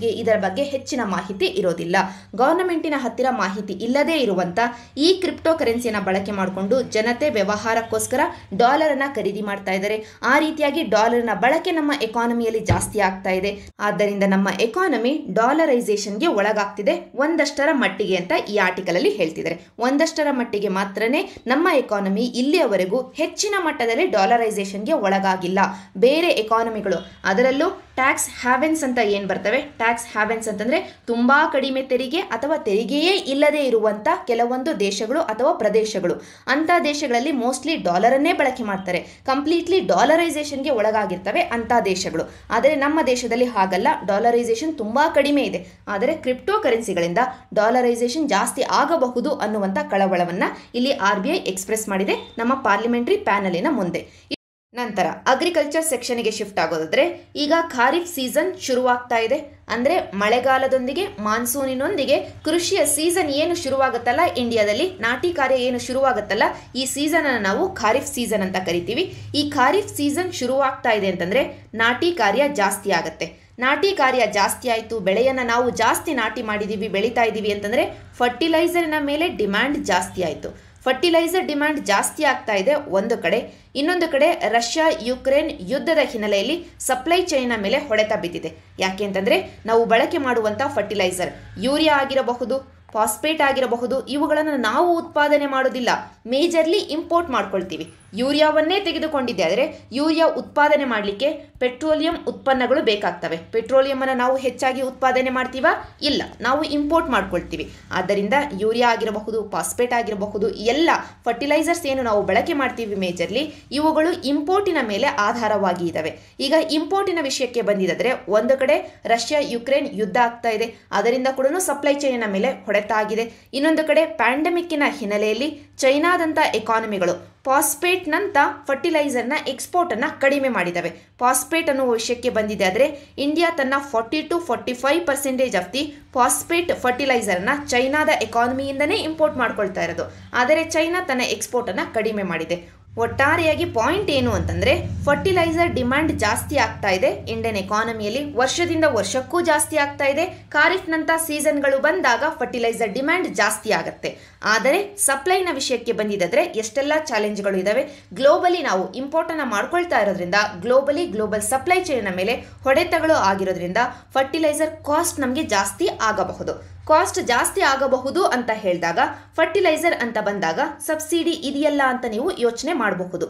ಗೆ ಇದರ ಬಗ್ಗೆ ಹೆಚ್ಚಿನ ಮಾಹಿತಿ ಇರೋದಿಲ್ಲ ಗೌರ್ನಮೆಂಟಿನ ಹತ್ತಿರ ಮಾಹಿತಿ ಇಲ್ಲದೇ ಇರುವಂಥ ಈ ಕ್ರಿಪ್ಟೋ ಕರೆನ್ಸಿಯನ್ನು ಬಳಕೆ ಮಾಡಿಕೊಂಡು ಜನತೆ ವ್ಯವಹಾರಕ್ಕೋಸ್ಕರ ಅನ್ನ ಖರೀದಿ ಮಾಡ್ತಾ ಇದ್ದಾರೆ ಆ ರೀತಿಯಾಗಿ ಡಾಲರ್ನ ಬಳಕೆ ನಮ್ಮ ಎಕಾನಮಿಯಲ್ಲಿ ಜಾಸ್ತಿ ಆಗ್ತಾ ಇದೆ ಆದ್ದರಿಂದ ನಮ್ಮ ಎಕಾನಮಿ ಡಾಲರೈಸೇಷನ್ಗೆ ಒಳಗಾಗ್ತಿದೆ ಒಂದಷ್ಟರ ಮಟ್ಟಿಗೆ ಅಂತ ಈ ಆರ್ಟಿಕಲ್ ಅಲ್ಲಿ ಹೇಳ್ತಿದ್ದಾರೆ ಒಂದಷ್ಟರ ಮಟ್ಟಿಗೆ ಮಾತ್ರನೇ ನಮ್ಮ ಎಕಾನಮಿ ಇಲ್ಲಿಯವರೆಗೂ ಹೆಚ್ಚಿನ ಮಟ್ಟದಲ್ಲಿ ಡಾಲರೈಸೇಷನ್ಗೆ ಒಳಗಾಗಿಲ್ಲ ಬೇರೆ ಎಕಾನಮಿಗಳು ಅದರಲ್ಲೂ ಟ್ಯಾಕ್ಸ್ ಹ್ಯಾವೆನ್ಸ್ ಅಂತ ಏನು ಬರ್ತವೆ ಟ್ಯಾಕ್ಸ್ ಹ್ಯಾವೆನ್ಸ್ ಅಂತಂದರೆ ತುಂಬ ಕಡಿಮೆ ತೆರಿಗೆ ಅಥವಾ ತೆರಿಗೆಯೇ ಇಲ್ಲದೆ ಇರುವಂಥ ಕೆಲವೊಂದು ದೇಶಗಳು ಅಥವಾ ಪ್ರದೇಶಗಳು ಅಂಥ ದೇಶಗಳಲ್ಲಿ ಮೋಸ್ಟ್ಲಿ ಡಾಲರನ್ನೇ ಬಳಕೆ ಮಾಡ್ತಾರೆ ಕಂಪ್ಲೀಟ್ಲಿ ಡಾಲರೈಸೇಷನ್ಗೆ ಒಳಗಾಗಿರ್ತವೆ ಅಂಥ ದೇಶಗಳು ಆದರೆ ನಮ್ಮ ದೇಶದಲ್ಲಿ ಹಾಗಲ್ಲ ಡಾಲರೈಸೇಷನ್ ತುಂಬ ಕಡಿಮೆ ಇದೆ ಆದರೆ ಕ್ರಿಪ್ಟೋ ಕರೆನ್ಸಿಗಳಿಂದ ಡಾಲರೈಸೇಷನ್ ಜಾಸ್ತಿ ಆಗಬಹುದು ಅನ್ನುವಂಥ ಕಳವಳವನ್ನು ಇಲ್ಲಿ ಆರ್ ಬಿ ಐ ಎಕ್ಸ್ಪ್ರೆಸ್ ಮಾಡಿದೆ ನಮ್ಮ ಪಾರ್ಲಿಮೆಂಟ್ರಿ ಪ್ಯಾನಲಿನ ಮುಂದೆ ನಂತರ ಅಗ್ರಿಕಲ್ಚರ್ ಸೆಕ್ಷನ್ಗೆ ಶಿಫ್ಟ್ ಆಗೋದಾದ್ರೆ ಈಗ ಖಾರಿಫ್ ಸೀಸನ್ ಶುರುವಾಗ್ತಾ ಇದೆ ಅಂದರೆ ಮಳೆಗಾಲದೊಂದಿಗೆ ಮಾನ್ಸೂನಿನೊಂದಿಗೆ ಕೃಷಿಯ ಸೀಸನ್ ಏನು ಶುರುವಾಗುತ್ತಲ್ಲ ಇಂಡಿಯಾದಲ್ಲಿ ನಾಟಿ ಕಾರ್ಯ ಏನು ಶುರುವಾಗುತ್ತಲ್ಲ ಈ ಸೀಸನನ್ನು ನಾವು ಖಾರಿಫ್ ಸೀಸನ್ ಅಂತ ಕರಿತೀವಿ ಈ ಖಾರಿಫ್ ಸೀಸನ್ ಶುರುವಾಗ್ತಾ ಇದೆ ಅಂತಂದರೆ ನಾಟಿ ಕಾರ್ಯ ಜಾಸ್ತಿ ಆಗುತ್ತೆ ನಾಟಿ ಕಾರ್ಯ ಜಾಸ್ತಿ ಆಯಿತು ಬೆಳೆಯನ್ನು ನಾವು ಜಾಸ್ತಿ ನಾಟಿ ಮಾಡಿದ್ದೀವಿ ಬೆಳೀತಾ ಇದ್ದೀವಿ ಅಂತಂದರೆ ಫರ್ಟಿಲೈಸರ್ನ ಮೇಲೆ ಡಿಮ್ಯಾಂಡ್ ಜಾಸ್ತಿ ಆಯಿತು ಫರ್ಟಿಲೈಸರ್ ಡಿಮ್ಯಾಂಡ್ ಜಾಸ್ತಿ ಆಗ್ತಾ ಇದೆ ಒಂದು ಕಡೆ ಇನ್ನೊಂದು ಕಡೆ ರಷ್ಯಾ ಯುಕ್ರೇನ್ ಯುದ್ಧದ ಹಿನ್ನೆಲೆಯಲ್ಲಿ ಸಪ್ಲೈ ಚೈನ್ನ ಮೇಲೆ ಹೊಡೆತ ಬಿದ್ದಿದೆ ಯಾಕೆ ಅಂತಂದ್ರೆ ನಾವು ಬಳಕೆ ಮಾಡುವಂತಹ ಫರ್ಟಿಲೈಸರ್ ಯೂರಿಯಾ ಆಗಿರಬಹುದು ಫಾಸ್ಪೇಟ್ ಆಗಿರಬಹುದು ಇವುಗಳನ್ನು ನಾವು ಉತ್ಪಾದನೆ ಮಾಡೋದಿಲ್ಲ ಮೇಜರ್ಲಿ ಇಂಪೋರ್ಟ್ ಮಾಡ್ಕೊಳ್ತೀವಿ ಯೂರಿಯಾವನ್ನೇ ತೆಗೆದುಕೊಂಡಿದ್ದೆ ಆದರೆ ಯೂರಿಯಾ ಉತ್ಪಾದನೆ ಮಾಡಲಿಕ್ಕೆ ಪೆಟ್ರೋಲಿಯಂ ಉತ್ಪನ್ನಗಳು ಬೇಕಾಗ್ತವೆ ಪೆಟ್ರೋಲಿಯಮನ್ನು ನಾವು ಹೆಚ್ಚಾಗಿ ಉತ್ಪಾದನೆ ಮಾಡ್ತೀವ ಇಲ್ಲ ನಾವು ಇಂಪೋರ್ಟ್ ಮಾಡ್ಕೊಳ್ತೀವಿ ಆದ್ದರಿಂದ ಯೂರಿಯಾ ಆಗಿರಬಹುದು ಫಾಸ್ಪೇಟ್ ಆಗಿರಬಹುದು ಎಲ್ಲ ಫರ್ಟಿಲೈಸರ್ಸ್ ಏನು ನಾವು ಬಳಕೆ ಮಾಡ್ತೀವಿ ಮೇಜರ್ಲಿ ಇವುಗಳು ಇಂಪೋರ್ಟಿನ ಮೇಲೆ ಆಧಾರವಾಗಿ ಇದ್ದಾವೆ ಈಗ ಇಂಪೋರ್ಟಿನ ವಿಷಯಕ್ಕೆ ಬಂದಿದ್ದಾದರೆ ಒಂದು ಕಡೆ ರಷ್ಯಾ ಯುಕ್ರೇನ್ ಯುದ್ಧ ಆಗ್ತಾ ಇದೆ ಅದರಿಂದ ಕೂಡ ಸಪ್ಲೈ ಚೈನ್ ಮೇಲೆ ಹೊಡೆ ಆಗಿದೆ ಇನ್ನೊಂದು ಕಡೆ ಪ್ಯಾಂಡಮಿಕ್ಕಿನ ಹಿನ್ನೆಲೆಯಲ್ಲಿ ಚೈನಾದಂಥ ಎಕಾನಮಿಗಳು ಪಾಸ್ಪೇಟ್ನಂಥ ಫರ್ಟಿಲೈಸರ್ನ ಎಕ್ಸ್ಪೋರ್ಟನ್ನು ಕಡಿಮೆ ಮಾಡಿದ್ದಾವೆ ಪಾಸ್ಪೇಟ್ ಅನ್ನುವ ವಿಷಯಕ್ಕೆ ಬಂದಿದೆ ಆದರೆ ಇಂಡಿಯಾ ತನ್ನ forty two forty five percentage of the phosphate ಫರ್ಟಿಲೈಸರ್ನ ಚೈನಾದ ಎಕಾನಮಿಯಿಂದನೇ ಇಂಪೋರ್ಟ್ ಮಾಡ್ಕೊಳ್ತಾ ಇರೋದು ಆದರೆ ಚೈನಾ ತನ್ನ ಎಕ್ಸ್ಪೋರ್ಟನ್ನು ಕಡಿಮೆ ಮಾಡಿದೆ ಒಟ್ಟಾರೆಯಾಗಿ ಪಾಯಿಂಟ್ ಏನು ಅಂತಂದರೆ ಫರ್ಟಿಲೈಸರ್ ಡಿಮ್ಯಾಂಡ್ ಜಾಸ್ತಿ ಆಗ್ತಾ ಇದೆ ಇಂಡಿಯನ್ ಎಕಾನಮಿಯಲ್ಲಿ ವರ್ಷದಿಂದ ವರ್ಷಕ್ಕೂ ಜಾಸ್ತಿ ಆಗ್ತಾ ಇದೆ ಖಾರಿಫ್ನಂಥ ಸೀಸನ್ಗಳು ಬಂದಾಗ ಫರ್ಟಿಲೈಸರ್ ಡಿಮ್ಯಾಂಡ್ ಜಾಸ್ತಿ ಆಗುತ್ತೆ ಆದರೆ ಸಪ್ಲೈನ ವಿಷಯಕ್ಕೆ ಬಂದಿದ್ದರೆ ಎಷ್ಟೆಲ್ಲ ಚಾಲೆಂಜ್ಗಳು ಇದ್ದಾವೆ ಗ್ಲೋಬಲಿ ನಾವು ಇಂಪೋರ್ಟನ್ನು ಮಾಡ್ಕೊಳ್ತಾ ಇರೋದ್ರಿಂದ ಗ್ಲೋಬಲಿ ಗ್ಲೋಬಲ್ ಸಪ್ಲೈ ಚೈನ್ನ ಮೇಲೆ ಹೊಡೆತಗಳು ಆಗಿರೋದ್ರಿಂದ ಫರ್ಟಿಲೈಸರ್ ಕಾಸ್ಟ್ ನಮಗೆ ಜಾಸ್ತಿ ಆಗಬಹುದು ಕಾಸ್ಟ್ ಜಾಸ್ತಿ ಆಗಬಹುದು ಅಂತ ಹೇಳಿದಾಗ ಫರ್ಟಿಲೈಸರ್ ಅಂತ ಬಂದಾಗ ಸಬ್ಸಿಡಿ ಇದೆಯಲ್ಲ ಅಂತ ನೀವು ಯೋಚನೆ ಮಾಡಬಹುದು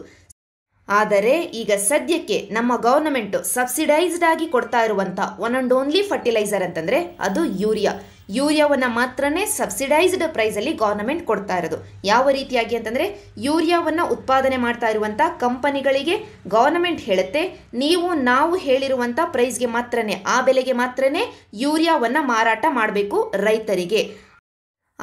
ಆದರೆ ಈಗ ಸದ್ಯಕ್ಕೆ ನಮ್ಮ ಗವರ್ನಮೆಂಟ್ ಸಬ್ಸಿಡೈಸ್ಡ್ ಆಗಿ ಕೊಡ್ತಾ ಇರುವಂಥ ಒನ್ ಅಂಡ್ ಓನ್ಲಿ ಫರ್ಟಿಲೈಸರ್ ಅಂತಂದ್ರೆ ಅದು ಯೂರಿಯಾ ಯೂರಿಯಾವನ್ನು ಮಾತ್ರನೇ ಸಬ್ಸಿಡೈಸ್ಡ್ ಪ್ರೈಸಲ್ಲಿ ಗೌರ್ನಮೆಂಟ್ ಕೊಡ್ತಾ ಇರೋದು ಯಾವ ರೀತಿಯಾಗಿ ಅಂತಂದರೆ ಯೂರಿಯಾವನ್ನು ಉತ್ಪಾದನೆ ಮಾಡ್ತಾ ಇರುವಂಥ ಕಂಪನಿಗಳಿಗೆ ಗೌರ್ನಮೆಂಟ್ ಹೇಳುತ್ತೆ ನೀವು ನಾವು ಹೇಳಿರುವಂಥ ಪ್ರೈಸ್ಗೆ ಮಾತ್ರನೇ ಆ ಬೆಲೆಗೆ ಮಾತ್ರನೇ ಯೂರಿಯಾವನ್ನು ಮಾರಾಟ ಮಾಡಬೇಕು ರೈತರಿಗೆ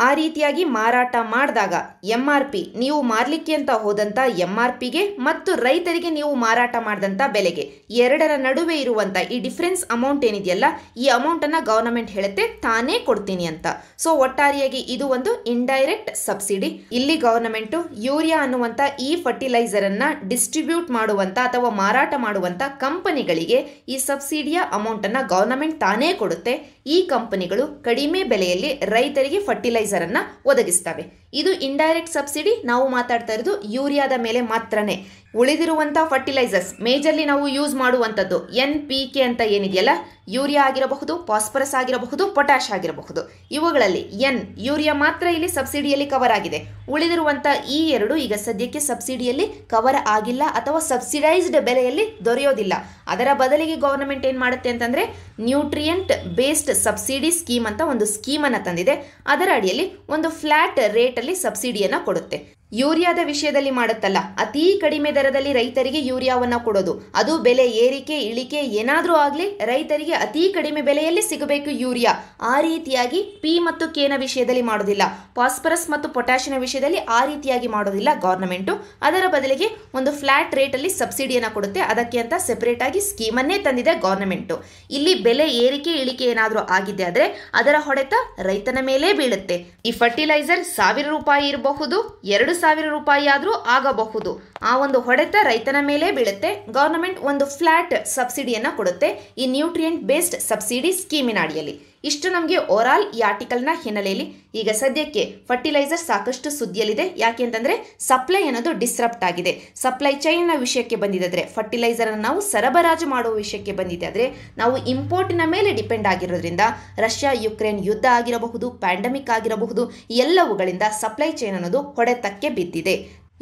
ಆ ರೀತಿಯಾಗಿ ಮಾರಾಟ ಮಾಡಿದಾಗ ಎಂ ಆರ್ ಪಿ ನೀವು ಮಾರಲಿಕ್ಕೆ ಅಂತ ಹೋದಂಥ ಎಂ ಆರ್ ಪಿಗೆ ಮತ್ತು ರೈತರಿಗೆ ನೀವು ಮಾರಾಟ ಮಾಡಿದಂಥ ಬೆಲೆಗೆ ಎರಡರ ನಡುವೆ ಇರುವಂಥ ಈ ಡಿಫ್ರೆನ್ಸ್ ಅಮೌಂಟ್ ಏನಿದೆಯಲ್ಲ ಈ ಅಮೌಂಟನ್ನು ಗವರ್ನಮೆಂಟ್ ಹೇಳುತ್ತೆ ತಾನೇ ಕೊಡ್ತೀನಿ ಅಂತ ಸೊ ಒಟ್ಟಾರೆಯಾಗಿ ಇದು ಒಂದು ಇಂಡೈರೆಕ್ಟ್ ಸಬ್ಸಿಡಿ ಇಲ್ಲಿ ಗೌರ್ಮೆಂಟು ಯೂರಿಯಾ ಅನ್ನುವಂಥ ಈ ಫರ್ಟಿಲೈಸರನ್ನು ಡಿಸ್ಟ್ರಿಬ್ಯೂಟ್ ಮಾಡುವಂಥ ಅಥವಾ ಮಾರಾಟ ಮಾಡುವಂಥ ಕಂಪನಿಗಳಿಗೆ ಈ ಸಬ್ಸಿಡಿಯ ಅಮೌಂಟನ್ನು ಗವರ್ನಮೆಂಟ್ ತಾನೇ ಕೊಡುತ್ತೆ ಈ ಕಂಪನಿಗಳು ಕಡಿಮೆ ಬೆಲೆಯಲ್ಲಿ ರೈತರಿಗೆ ಫರ್ಟಿಲೈಸರ್ ಅನ್ನ ಒದಗಿಸ್ತವೆ ಇದು ಇಂಡೈರೆಕ್ಟ್ ಸಬ್ಸಿಡಿ ನಾವು ಮಾತಾಡ್ತಾ ಇರೋದು ಯೂರಿಯಾದ ಮೇಲೆ ಮಾತ್ರನೇ ಉಳಿದಿರುವಂಥ ಫರ್ಟಿಲೈಸರ್ಸ್ ಮೇಜರ್ಲಿ ನಾವು ಯೂಸ್ ಮಾಡುವಂಥದ್ದು ಎನ್ ಪಿ ಕೆ ಅಂತ ಏನಿದೆಯಲ್ಲ ಯೂರಿಯಾ ಆಗಿರಬಹುದು ಫಾಸ್ಫರಸ್ ಆಗಿರಬಹುದು ಪೊಟ್ಯಾಶ್ ಆಗಿರಬಹುದು ಇವುಗಳಲ್ಲಿ ಎನ್ ಯೂರಿಯಾ ಮಾತ್ರ ಇಲ್ಲಿ ಸಬ್ಸಿಡಿಯಲ್ಲಿ ಕವರ್ ಆಗಿದೆ ಉಳಿದಿರುವಂಥ ಈ ಎರಡು ಈಗ ಸದ್ಯಕ್ಕೆ ಸಬ್ಸಿಡಿಯಲ್ಲಿ ಕವರ್ ಆಗಿಲ್ಲ ಅಥವಾ ಸಬ್ಸಿಡೈಸ್ಡ್ ಬೆಲೆಯಲ್ಲಿ ದೊರೆಯೋದಿಲ್ಲ ಅದರ ಬದಲಿಗೆ ಗೌರ್ಮೆಂಟ್ ಏನು ಮಾಡುತ್ತೆ ಅಂತಂದರೆ ನ್ಯೂಟ್ರಿಯೆಂಟ್ ಬೇಸ್ಡ್ ಸಬ್ಸಿಡಿ ಸ್ಕೀಮ್ ಅಂತ ಒಂದು ಸ್ಕೀಮನ್ನು ತಂದಿದೆ ಅದರ ಅಡಿಯಲ್ಲಿ ಒಂದು ಫ್ಲ್ಯಾಟ್ ರೇಟಲ್ಲಿ ಸಬ್ಸಿಡಿಯನ್ನು ಕೊಡುತ್ತೆ ಯೂರಿಯಾದ ವಿಷಯದಲ್ಲಿ ಮಾಡುತ್ತಲ್ಲ ಅತೀ ಕಡಿಮೆ ದರದಲ್ಲಿ ರೈತರಿಗೆ ಯೂರಿಯಾವನ್ನು ಕೊಡೋದು ಅದು ಬೆಲೆ ಏರಿಕೆ ಇಳಿಕೆ ಏನಾದರೂ ಆಗಲಿ ರೈತರಿಗೆ ಅತೀ ಕಡಿಮೆ ಬೆಲೆಯಲ್ಲಿ ಸಿಗಬೇಕು ಯೂರಿಯಾ ಆ ರೀತಿಯಾಗಿ ಪಿ ಮತ್ತು ಕೆನ ವಿಷಯದಲ್ಲಿ ಮಾಡೋದಿಲ್ಲ ಫಾಸ್ಫರಸ್ ಮತ್ತು ಪೊಟ್ಯಾಷಿನ ವಿಷಯದಲ್ಲಿ ಆ ರೀತಿಯಾಗಿ ಮಾಡೋದಿಲ್ಲ ಗೌರ್ನಮೆಂಟು ಅದರ ಬದಲಿಗೆ ಒಂದು ಫ್ಲ್ಯಾಟ್ ರೇಟಲ್ಲಿ ಸಬ್ಸಿಡಿಯನ್ನು ಕೊಡುತ್ತೆ ಅದಕ್ಕೆ ಅಂತ ಸೆಪರೇಟ್ ಆಗಿ ಸ್ಕೀಮನ್ನೇ ತಂದಿದೆ ಗೌರ್ನಮೆಂಟು ಇಲ್ಲಿ ಬೆಲೆ ಏರಿಕೆ ಇಳಿಕೆ ಏನಾದರೂ ಆಗಿದೆ ಆದರೆ ಅದರ ಹೊಡೆತ ರೈತನ ಮೇಲೆ ಬೀಳುತ್ತೆ ಈ ಫರ್ಟಿಲೈಸರ್ ಸಾವಿರ ರೂಪಾಯಿ ಇರಬಹುದು ಎರಡು ಸಾವಿರ ರೂಪಾಯಿ ರೂಪಾಯಿಯಾದರೂ ಆಗಬಹುದು ಆ ಒಂದು ಹೊಡೆತ ರೈತನ ಮೇಲೆ ಬೀಳುತ್ತೆ ಗವರ್ನಮೆಂಟ್ ಒಂದು ಫ್ಲಾಟ್ ಸಬ್ಸಿಡಿಯನ್ನು ಕೊಡುತ್ತೆ ಈ ನ್ಯೂಟ್ರಿಯೆಂಟ್ ಬೇಸ್ಡ್ ಸಬ್ಸಿಡಿ ಸ್ಕೀಮಿನ ಅಡಿಯಲ್ಲಿ ಇಷ್ಟು ನಮಗೆ ಓರಾಲ್ ಈ ಆರ್ಟಿಕಲ್ನ ಹಿನ್ನೆಲೆಯಲ್ಲಿ ಈಗ ಸದ್ಯಕ್ಕೆ ಫರ್ಟಿಲೈಸರ್ ಸಾಕಷ್ಟು ಸುದ್ದಿಯಲ್ಲಿದೆ ಯಾಕೆ ಅಂತಂದರೆ ಸಪ್ಲೈ ಅನ್ನೋದು ಡಿಸ್ರಪ್ಟ್ ಆಗಿದೆ ಸಪ್ಲೈ ಚೈನ್ನ ವಿಷಯಕ್ಕೆ ಬಂದಿದ್ದಾದರೆ ಫರ್ಟಿಲೈಸರನ್ನು ನಾವು ಸರಬರಾಜು ಮಾಡುವ ವಿಷಯಕ್ಕೆ ಬಂದಿದೆ ಆದರೆ ನಾವು ಇಂಪೋರ್ಟ್ನ ಮೇಲೆ ಡಿಪೆಂಡ್ ಆಗಿರೋದ್ರಿಂದ ರಷ್ಯಾ ಯುಕ್ರೇನ್ ಯುದ್ಧ ಆಗಿರಬಹುದು ಪ್ಯಾಂಡಮಿಕ್ ಆಗಿರಬಹುದು ಎಲ್ಲವುಗಳಿಂದ ಸಪ್ಲೈ ಚೈನ್ ಅನ್ನೋದು ಹೊಡೆತಕ್ಕೆ ಬಿದ್ದಿದೆ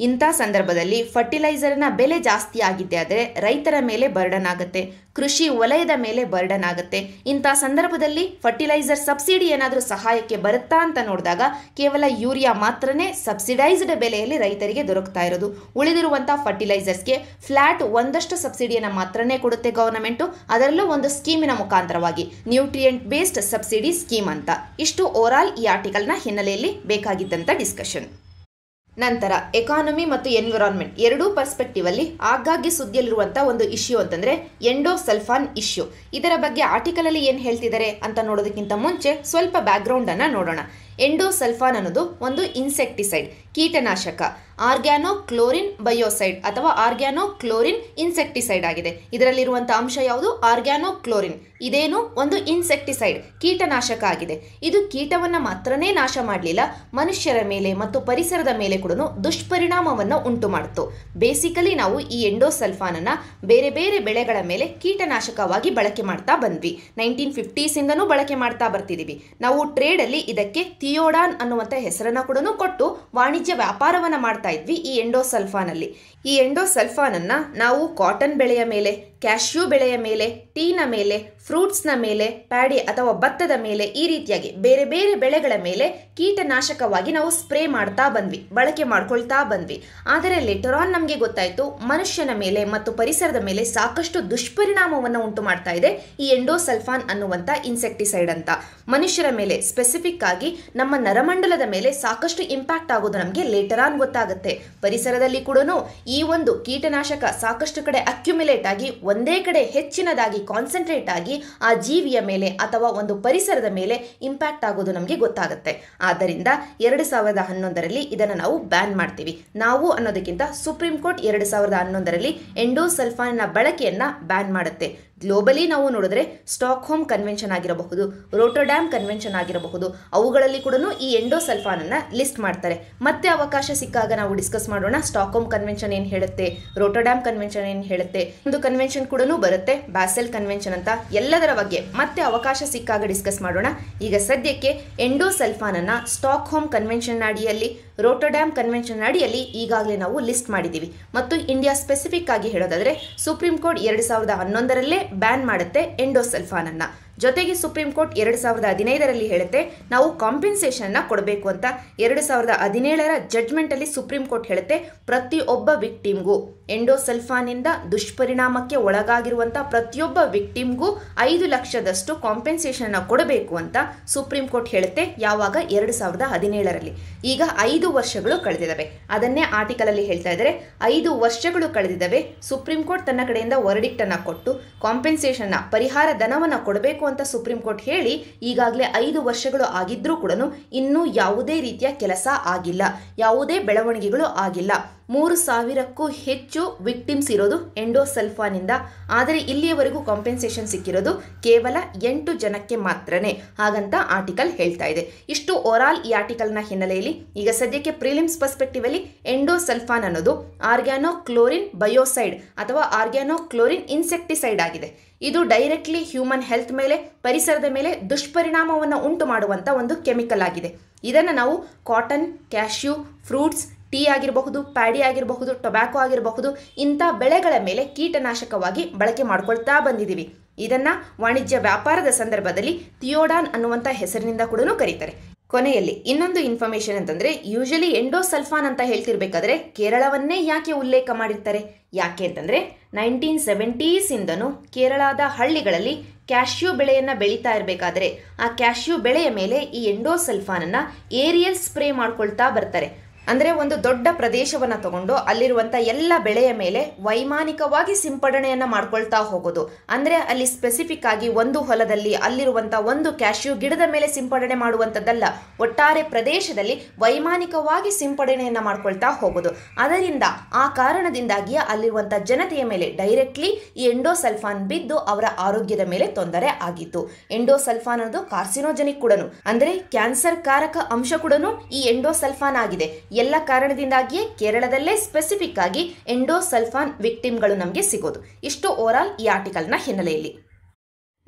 ಇಂಥ ಸಂದರ್ಭದಲ್ಲಿ ಫರ್ಟಿಲೈಸರ್ನ ಬೆಲೆ ಜಾಸ್ತಿ ಆಗಿದ್ದೆ ಆದರೆ ರೈತರ ಮೇಲೆ ಬರ್ಡನ್ ಆಗುತ್ತೆ ಕೃಷಿ ವಲಯದ ಮೇಲೆ ಬರ್ಡನ್ ಆಗುತ್ತೆ ಇಂಥ ಸಂದರ್ಭದಲ್ಲಿ ಫರ್ಟಿಲೈಸರ್ ಸಬ್ಸಿಡಿ ಏನಾದರೂ ಸಹಾಯಕ್ಕೆ ಬರುತ್ತಾ ಅಂತ ನೋಡಿದಾಗ ಕೇವಲ ಯೂರಿಯಾ ಮಾತ್ರನೇ ಸಬ್ಸಿಡೈಸ್ಡ್ ಬೆಲೆಯಲ್ಲಿ ರೈತರಿಗೆ ದೊರಕ್ತಾ ಇರೋದು ಉಳಿದಿರುವಂಥ ಫರ್ಟಿಲೈಸರ್ಸ್ಗೆ ಫ್ಲ್ಯಾಟ್ ಒಂದಷ್ಟು ಸಬ್ಸಿಡಿಯನ್ನು ಮಾತ್ರನೇ ಕೊಡುತ್ತೆ ಗವರ್ನಮೆಂಟು ಅದರಲ್ಲೂ ಒಂದು ಸ್ಕೀಮಿನ ಮುಖಾಂತರವಾಗಿ ನ್ಯೂಟ್ರಿಯೆಂಟ್ ಬೇಸ್ಡ್ ಸಬ್ಸಿಡಿ ಸ್ಕೀಮ್ ಅಂತ ಇಷ್ಟು ಆಲ್ ಈ ಆರ್ಟಿಕಲ್ನ ಹಿನ್ನೆಲೆಯಲ್ಲಿ ಬೇಕಾಗಿದ್ದಂಥ ಡಿಸ್ಕಷನ್ ನಂತರ ಎಕಾನಮಿ ಮತ್ತು ಎನ್ವಿರಾನ್ಮೆಂಟ್ ಎರಡೂ ಪರ್ಸ್ಪೆಕ್ಟಿವಲ್ಲಿ ಆಗಾಗ್ಗೆ ಸುದ್ದಿಯಲ್ಲಿರುವಂಥ ಒಂದು ಇಶ್ಯೂ ಅಂತಂದರೆ ಎಂಡೋಸಲ್ಫಾನ್ ಇಶ್ಯೂ ಇದರ ಬಗ್ಗೆ ಆರ್ಟಿಕಲಲ್ಲಿ ಏನು ಹೇಳ್ತಿದ್ದಾರೆ ಅಂತ ನೋಡೋದಕ್ಕಿಂತ ಮುಂಚೆ ಸ್ವಲ್ಪ ಬ್ಯಾಕ್ಗ್ರೌಂಡನ್ನು ನೋಡೋಣ ಎಂಡೋಸಲ್ಫಾನ್ ಅನ್ನೋದು ಒಂದು ಇನ್ಸೆಕ್ಟಿಸೈಡ್ ಕೀಟನಾಶಕ ಆರ್ಗ್ಯಾನೋ ಕ್ಲೋರಿನ್ ಬಯೋಸೈಡ್ ಅಥವಾ ಆರ್ಗ್ಯಾನೋ ಕ್ಲೋರಿನ್ ಇನ್ಸೆಕ್ಟಿಸೈಡ್ ಆಗಿದೆ ಇದರಲ್ಲಿರುವಂತಹ ಅಂಶ ಯಾವುದು ಆರ್ಗ್ಯಾನೋ ಕ್ಲೋರಿನ್ ಇದೇನು ಒಂದು ಇನ್ಸೆಕ್ಟಿಸೈಡ್ ಕೀಟನಾಶಕ ಆಗಿದೆ ಇದು ಕೀಟವನ್ನು ಮಾತ್ರನೇ ನಾಶ ಮಾಡಲಿಲ್ಲ ಮನುಷ್ಯರ ಮೇಲೆ ಮತ್ತು ಪರಿಸರದ ಮೇಲೆ ಕೂಡ ದುಷ್ಪರಿಣಾಮವನ್ನು ಉಂಟು ಮಾಡಿತು ಬೇಸಿಕಲಿ ನಾವು ಈ ಎಂಡೋಸಲ್ಫಾನನ್ನು ಬೇರೆ ಬೇರೆ ಬೆಳೆಗಳ ಮೇಲೆ ಕೀಟನಾಶಕವಾಗಿ ಬಳಕೆ ಮಾಡ್ತಾ ಬಂದ್ವಿ ನೈನ್ಟೀನ್ ಫಿಫ್ಟೀಸಿಂದನೂ ಬಳಕೆ ಮಾಡ್ತಾ ಬರ್ತಿದ್ದೀವಿ ನಾವು ಟ್ರೇಡಲ್ಲಿ ಇದಕ್ಕೆ ಥಿಯೋಡಾನ್ ಅನ್ನುವಂಥ ಹೆಸರನ್ನು ಕೂಡ ಕೊಟ್ಟು ವಾಣಿಜ್ಯ ವ್ಯಾಪಾರವನ್ನು ಮಾಡ್ತಾ ಇದ್ವಿ ಈ ಎಂಡೋಸಲ್ಫಾನಲ್ಲಿ ಈ ಎಂಡೋಸಲ್ಫಾನ್ ಸಲ್ಫಾನನ್ನು ನಾವು ಕಾಟನ್ ಬೆಳೆಯ ಮೇಲೆ ಕ್ಯಾಶ್ಯೂ ಬೆಳೆಯ ಮೇಲೆ ಟೀನ ಮೇಲೆ ಫ್ರೂಟ್ಸ್ನ ಮೇಲೆ ಪ್ಯಾಡಿ ಅಥವಾ ಭತ್ತದ ಮೇಲೆ ಈ ರೀತಿಯಾಗಿ ಬೇರೆ ಬೇರೆ ಬೆಳೆಗಳ ಮೇಲೆ ಕೀಟನಾಶಕವಾಗಿ ನಾವು ಸ್ಪ್ರೇ ಮಾಡ್ತಾ ಬಂದ್ವಿ ಬಳಕೆ ಮಾಡ್ಕೊಳ್ತಾ ಬಂದ್ವಿ ಆದರೆ ಲೆಟರಾನ್ ನಮಗೆ ಗೊತ್ತಾಯಿತು ಮನುಷ್ಯನ ಮೇಲೆ ಮತ್ತು ಪರಿಸರದ ಮೇಲೆ ಸಾಕಷ್ಟು ದುಷ್ಪರಿಣಾಮವನ್ನು ಉಂಟು ಮಾಡ್ತಾ ಇದೆ ಈ ಎಂಡೋಸಲ್ಫಾನ್ ಅನ್ನುವಂಥ ಇನ್ಸೆಕ್ಟಿಸೈಡ್ ಅಂತ ಮನುಷ್ಯರ ಮೇಲೆ ಸ್ಪೆಸಿಫಿಕ್ ಆಗಿ ನಮ್ಮ ನರಮಂಡಲದ ಮೇಲೆ ಸಾಕಷ್ಟು ಇಂಪ್ಯಾಕ್ಟ್ ಆಗೋದು ನಮಗೆ ಲೆಟರಾನ್ ಗೊತ್ತಾಗುತ್ತೆ ಪರಿಸರದಲ್ಲಿ ಕೂಡ ಈ ಒಂದು ಕೀಟನಾಶಕ ಸಾಕಷ್ಟು ಕಡೆ ಅಕ್ಯುಮಿಲೇಟ್ ಆಗಿ ಒಂದೇ ಕಡೆ ಹೆಚ್ಚಿನದಾಗಿ ಕಾನ್ಸಂಟ್ರೇಟ್ ಆಗಿ ಆ ಜೀವಿಯ ಮೇಲೆ ಅಥವಾ ಒಂದು ಪರಿಸರದ ಮೇಲೆ ಇಂಪ್ಯಾಕ್ಟ್ ಆಗೋದು ನಮಗೆ ಗೊತ್ತಾಗುತ್ತೆ ಆದ್ದರಿಂದ ಎರಡು ಸಾವಿರದ ಹನ್ನೊಂದರಲ್ಲಿ ಇದನ್ನು ನಾವು ಬ್ಯಾನ್ ಮಾಡ್ತೀವಿ ನಾವು ಅನ್ನೋದಕ್ಕಿಂತ ಸುಪ್ರೀಂ ಕೋರ್ಟ್ ಎರಡು ಸಾವಿರದ ಹನ್ನೊಂದರಲ್ಲಿ ಎಂಡೋಸಲ್ಫಾನ್ನ ಬಳಕೆಯನ್ನು ಬ್ಯಾನ್ ಮಾಡುತ್ತೆ ಗ್ಲೋಬಲಿ ನಾವು ನೋಡಿದ್ರೆ ಸ್ಟಾಕ್ ಹೋಮ್ ಕನ್ವೆನ್ಷನ್ ಆಗಿರಬಹುದು ರೋಟೋಡ್ಯಾಮ್ ಕನ್ವೆನ್ಷನ್ ಆಗಿರಬಹುದು ಅವುಗಳಲ್ಲಿ ಕೂಡ ಈ ಎಂಡೋ ಅನ್ನ ಲಿಸ್ಟ್ ಮಾಡ್ತಾರೆ ಮತ್ತೆ ಅವಕಾಶ ಸಿಕ್ಕಾಗ ನಾವು ಡಿಸ್ಕಸ್ ಮಾಡೋಣ ಸ್ಟಾಕ್ ಹೋಮ್ ಕನ್ವೆನ್ಷನ್ ಏನು ಹೇಳುತ್ತೆ ರೋಟೋಡ್ಯಾಮ್ ಕನ್ವೆನ್ಷನ್ ಏನು ಹೇಳುತ್ತೆ ಒಂದು ಕನ್ವೆನ್ಷನ್ ಕೂಡ ಬರುತ್ತೆ ಬ್ಯಾಸೆಲ್ ಕನ್ವೆನ್ಷನ್ ಅಂತ ಎಲ್ಲದರ ಬಗ್ಗೆ ಮತ್ತೆ ಅವಕಾಶ ಸಿಕ್ಕಾಗ ಡಿಸ್ಕಸ್ ಮಾಡೋಣ ಈಗ ಸದ್ಯಕ್ಕೆ ಎಂಡೋ ಅನ್ನ ಸ್ಟಾಕ್ ಹೋಮ್ ಕನ್ವೆನ್ಷನ್ ಅಡಿಯಲ್ಲಿ ರೋಟೋಡ್ಯಾಮ್ ಕನ್ವೆನ್ಷನ್ ಅಡಿಯಲ್ಲಿ ಈಗಾಗಲೇ ನಾವು ಲಿಸ್ಟ್ ಮಾಡಿದ್ದೀವಿ ಮತ್ತು ಇಂಡಿಯಾ ಸ್ಪೆಸಿಫಿಕ್ ಆಗಿ ಹೇಳೋದಾದರೆ ಸುಪ್ರೀಂ ಕೋರ್ಟ್ ಎರಡು ಸಾವಿರದ ಹನ್ನೊಂದರಲ್ಲೇ ಬ್ಯಾನ್ ಮಾಡುತ್ತೆ ಅನ್ನ ಜೊತೆಗೆ ಸುಪ್ರೀಂ ಕೋರ್ಟ್ ಎರಡು ಸಾವಿರದ ಹದಿನೈದರಲ್ಲಿ ಹೇಳುತ್ತೆ ನಾವು ಕಾಂಪೆನ್ಸೇಷನ್ನ ಕೊಡಬೇಕು ಅಂತ ಎರಡು ಸಾವಿರದ ಹದಿನೇಳರ ಜಡ್ಜ್ಮೆಂಟಲ್ಲಿ ಸುಪ್ರೀಂ ಕೋರ್ಟ್ ಹೇಳುತ್ತೆ ಪ್ರತಿಯೊಬ್ಬ ವಿಕ್ಟಿಮ್ಗೂ ಎಂಡೋಸಲ್ಫಾನಿಂದ ದುಷ್ಪರಿಣಾಮಕ್ಕೆ ಒಳಗಾಗಿರುವಂಥ ಪ್ರತಿಯೊಬ್ಬ ವಿಕ್ಟಿಮ್ಗೂ ಐದು ಲಕ್ಷದಷ್ಟು ಕಾಂಪೆನ್ಸೇಷನ್ನ ಕೊಡಬೇಕು ಅಂತ ಸುಪ್ರೀಂ ಕೋರ್ಟ್ ಹೇಳುತ್ತೆ ಯಾವಾಗ ಎರಡು ಸಾವಿರದ ಹದಿನೇಳರಲ್ಲಿ ಈಗ ಐದು ವರ್ಷಗಳು ಕಳೆದಿದ್ದಾವೆ ಅದನ್ನೇ ಆರ್ಟಿಕಲಲ್ಲಿ ಹೇಳ್ತಾ ಇದ್ದಾರೆ ಐದು ವರ್ಷಗಳು ಕಳೆದಿದ್ದಾವೆ ಸುಪ್ರೀಂ ಕೋರ್ಟ್ ತನ್ನ ಕಡೆಯಿಂದ ವರ್ಡಿಕ್ಟನ್ನು ಕೊಟ್ಟು ಕಾಂಪೆನ್ಸೇಷನ್ನ ಪರಿಹಾರ ಧನವನ್ನು ಕೊಡಬೇಕು ಅಂತ ಸುಪ್ರೀಂ ಕೋರ್ಟ್ ಹೇಳಿ ಈಗಾಗಲೇ ಐದು ವರ್ಷಗಳು ಆಗಿದ್ರೂ ಕೂಡ ಇನ್ನೂ ಯಾವುದೇ ರೀತಿಯ ಕೆಲಸ ಆಗಿಲ್ಲ ಯಾವುದೇ ಬೆಳವಣಿಗೆಗಳು ಆಗಿಲ್ಲ ಮೂರು ಸಾವಿರಕ್ಕೂ ಹೆಚ್ಚು ವಿಕ್ಟಿಮ್ಸ್ ಇರೋದು ಎಂಡೋಸಲ್ಫಾನಿಂದ ಆದರೆ ಇಲ್ಲಿಯವರೆಗೂ ಕಾಂಪೆನ್ಸೇಷನ್ ಸಿಕ್ಕಿರೋದು ಕೇವಲ ಎಂಟು ಜನಕ್ಕೆ ಮಾತ್ರನೇ ಹಾಗಂತ ಆರ್ಟಿಕಲ್ ಹೇಳ್ತಾ ಇದೆ ಇಷ್ಟು ಓರಾಲ್ ಈ ಆರ್ಟಿಕಲ್ನ ಹಿನ್ನೆಲೆಯಲ್ಲಿ ಈಗ ಸದ್ಯಕ್ಕೆ ಪ್ರಿಲಿಮ್ಸ್ ಪರ್ಸ್ಪೆಕ್ಟಿವ್ ಅಲ್ಲಿ ಎಂಡೋಸಲ್ಫಾನ್ ಅನ್ನೋದು ಆರ್ಗ್ಯಾನೋ ಕ್ಲೋರಿನ್ ಬಯೋಸೈಡ್ ಅಥವಾ ಆರ್ಗ್ಯಾನೋ ಕ್ಲೋರಿನ್ ಇನ್ಸೆಕ್ಟಿಸೈಡ್ ಆಗಿದೆ ಇದು ಡೈರೆಕ್ಟ್ಲಿ ಹ್ಯೂಮನ್ ಹೆಲ್ತ್ ಮೇಲೆ ಪರಿಸರದ ಮೇಲೆ ದುಷ್ಪರಿಣಾಮವನ್ನು ಉಂಟು ಮಾಡುವಂಥ ಒಂದು ಕೆಮಿಕಲ್ ಆಗಿದೆ ಇದನ್ನು ನಾವು ಕಾಟನ್ ಕ್ಯಾಶ್ಯೂ ಫ್ರೂಟ್ಸ್ ಟೀ ಆಗಿರಬಹುದು ಪ್ಯಾಡಿ ಆಗಿರಬಹುದು ಟೊಬ್ಯಾಕೋ ಆಗಿರಬಹುದು ಇಂಥ ಬೆಳೆಗಳ ಮೇಲೆ ಕೀಟನಾಶಕವಾಗಿ ಬಳಕೆ ಮಾಡಿಕೊಳ್ತಾ ಬಂದಿದ್ದೀವಿ ಇದನ್ನು ವಾಣಿಜ್ಯ ವ್ಯಾಪಾರದ ಸಂದರ್ಭದಲ್ಲಿ ಥಿಯೋಡಾನ್ ಅನ್ನುವಂಥ ಹೆಸರಿನಿಂದ ಕೂಡ ಕರೀತಾರೆ ಕೊನೆಯಲ್ಲಿ ಇನ್ನೊಂದು ಇನ್ಫಾರ್ಮೇಶನ್ ಅಂತಂದ್ರೆ ಯೂಶಲಿ ಎಂಡೋಸಲ್ಫಾನ್ ಅಂತ ಹೇಳ್ತಿರ್ಬೇಕಾದ್ರೆ ಕೇರಳವನ್ನೇ ಯಾಕೆ ಉಲ್ಲೇಖ ಮಾಡಿರ್ತಾರೆ ಯಾಕೆ ಅಂತಂದ್ರೆ ನೈನ್ಟೀನ್ ಇಂದನು ಕೇರಳದ ಹಳ್ಳಿಗಳಲ್ಲಿ ಕ್ಯಾಶ್ಯೂ ಬೆಳೆಯನ್ನು ಬೆಳೀತಾ ಇರಬೇಕಾದ್ರೆ ಆ ಕ್ಯಾಶ್ಯೂ ಬೆಳೆಯ ಮೇಲೆ ಈ ಅನ್ನ ಏರಿಯಲ್ ಸ್ಪ್ರೇ ಮಾಡ್ಕೊಳ್ತಾ ಬರ್ತಾರೆ ಅಂದರೆ ಒಂದು ದೊಡ್ಡ ಪ್ರದೇಶವನ್ನು ತಗೊಂಡು ಅಲ್ಲಿರುವಂಥ ಎಲ್ಲ ಬೆಳೆಯ ಮೇಲೆ ವೈಮಾನಿಕವಾಗಿ ಸಿಂಪಡಣೆಯನ್ನು ಮಾಡ್ಕೊಳ್ತಾ ಹೋಗೋದು ಅಂದರೆ ಅಲ್ಲಿ ಸ್ಪೆಸಿಫಿಕ್ ಆಗಿ ಒಂದು ಹೊಲದಲ್ಲಿ ಅಲ್ಲಿರುವಂಥ ಒಂದು ಕ್ಯಾಶ್ಯೂ ಗಿಡದ ಮೇಲೆ ಸಿಂಪಡಣೆ ಮಾಡುವಂಥದ್ದಲ್ಲ ಒಟ್ಟಾರೆ ಪ್ರದೇಶದಲ್ಲಿ ವೈಮಾನಿಕವಾಗಿ ಸಿಂಪಡಣೆಯನ್ನು ಮಾಡ್ಕೊಳ್ತಾ ಹೋಗೋದು ಅದರಿಂದ ಆ ಕಾರಣದಿಂದಾಗಿ ಅಲ್ಲಿರುವಂಥ ಜನತೆಯ ಮೇಲೆ ಡೈರೆಕ್ಟ್ಲಿ ಈ ಎಂಡೋಸಲ್ಫಾನ್ ಬಿದ್ದು ಅವರ ಆರೋಗ್ಯದ ಮೇಲೆ ತೊಂದರೆ ಆಗಿತ್ತು ಎಂಡೋಸಲ್ಫಾನ್ ಅನ್ನೋದು ಕಾರ್ಸಿನೋಜನಿಕ್ ಕೂಡ ಅಂದರೆ ಕ್ಯಾನ್ಸರ್ ಕಾರಕ ಅಂಶ ಕೂಡ ಈ ಎಂಡೋಸಲ್ಫಾನ್ ಆಗಿದೆ ಎಲ್ಲ ಕಾರಣದಿಂದಾಗಿಯೇ ಕೇರಳದಲ್ಲೇ ಸ್ಪೆಸಿಫಿಕ್ ಆಗಿ ಎಂಡೋಸಲ್ಫಾನ್ ವಿಕ್ಟಿಮ್ಗಳು ನಮಗೆ ಸಿಗೋದು ಇಷ್ಟು ಆಲ್ ಈ ಆರ್ಟಿಕಲ್ನ ಹಿನ್ನೆಲೆಯಲ್ಲಿ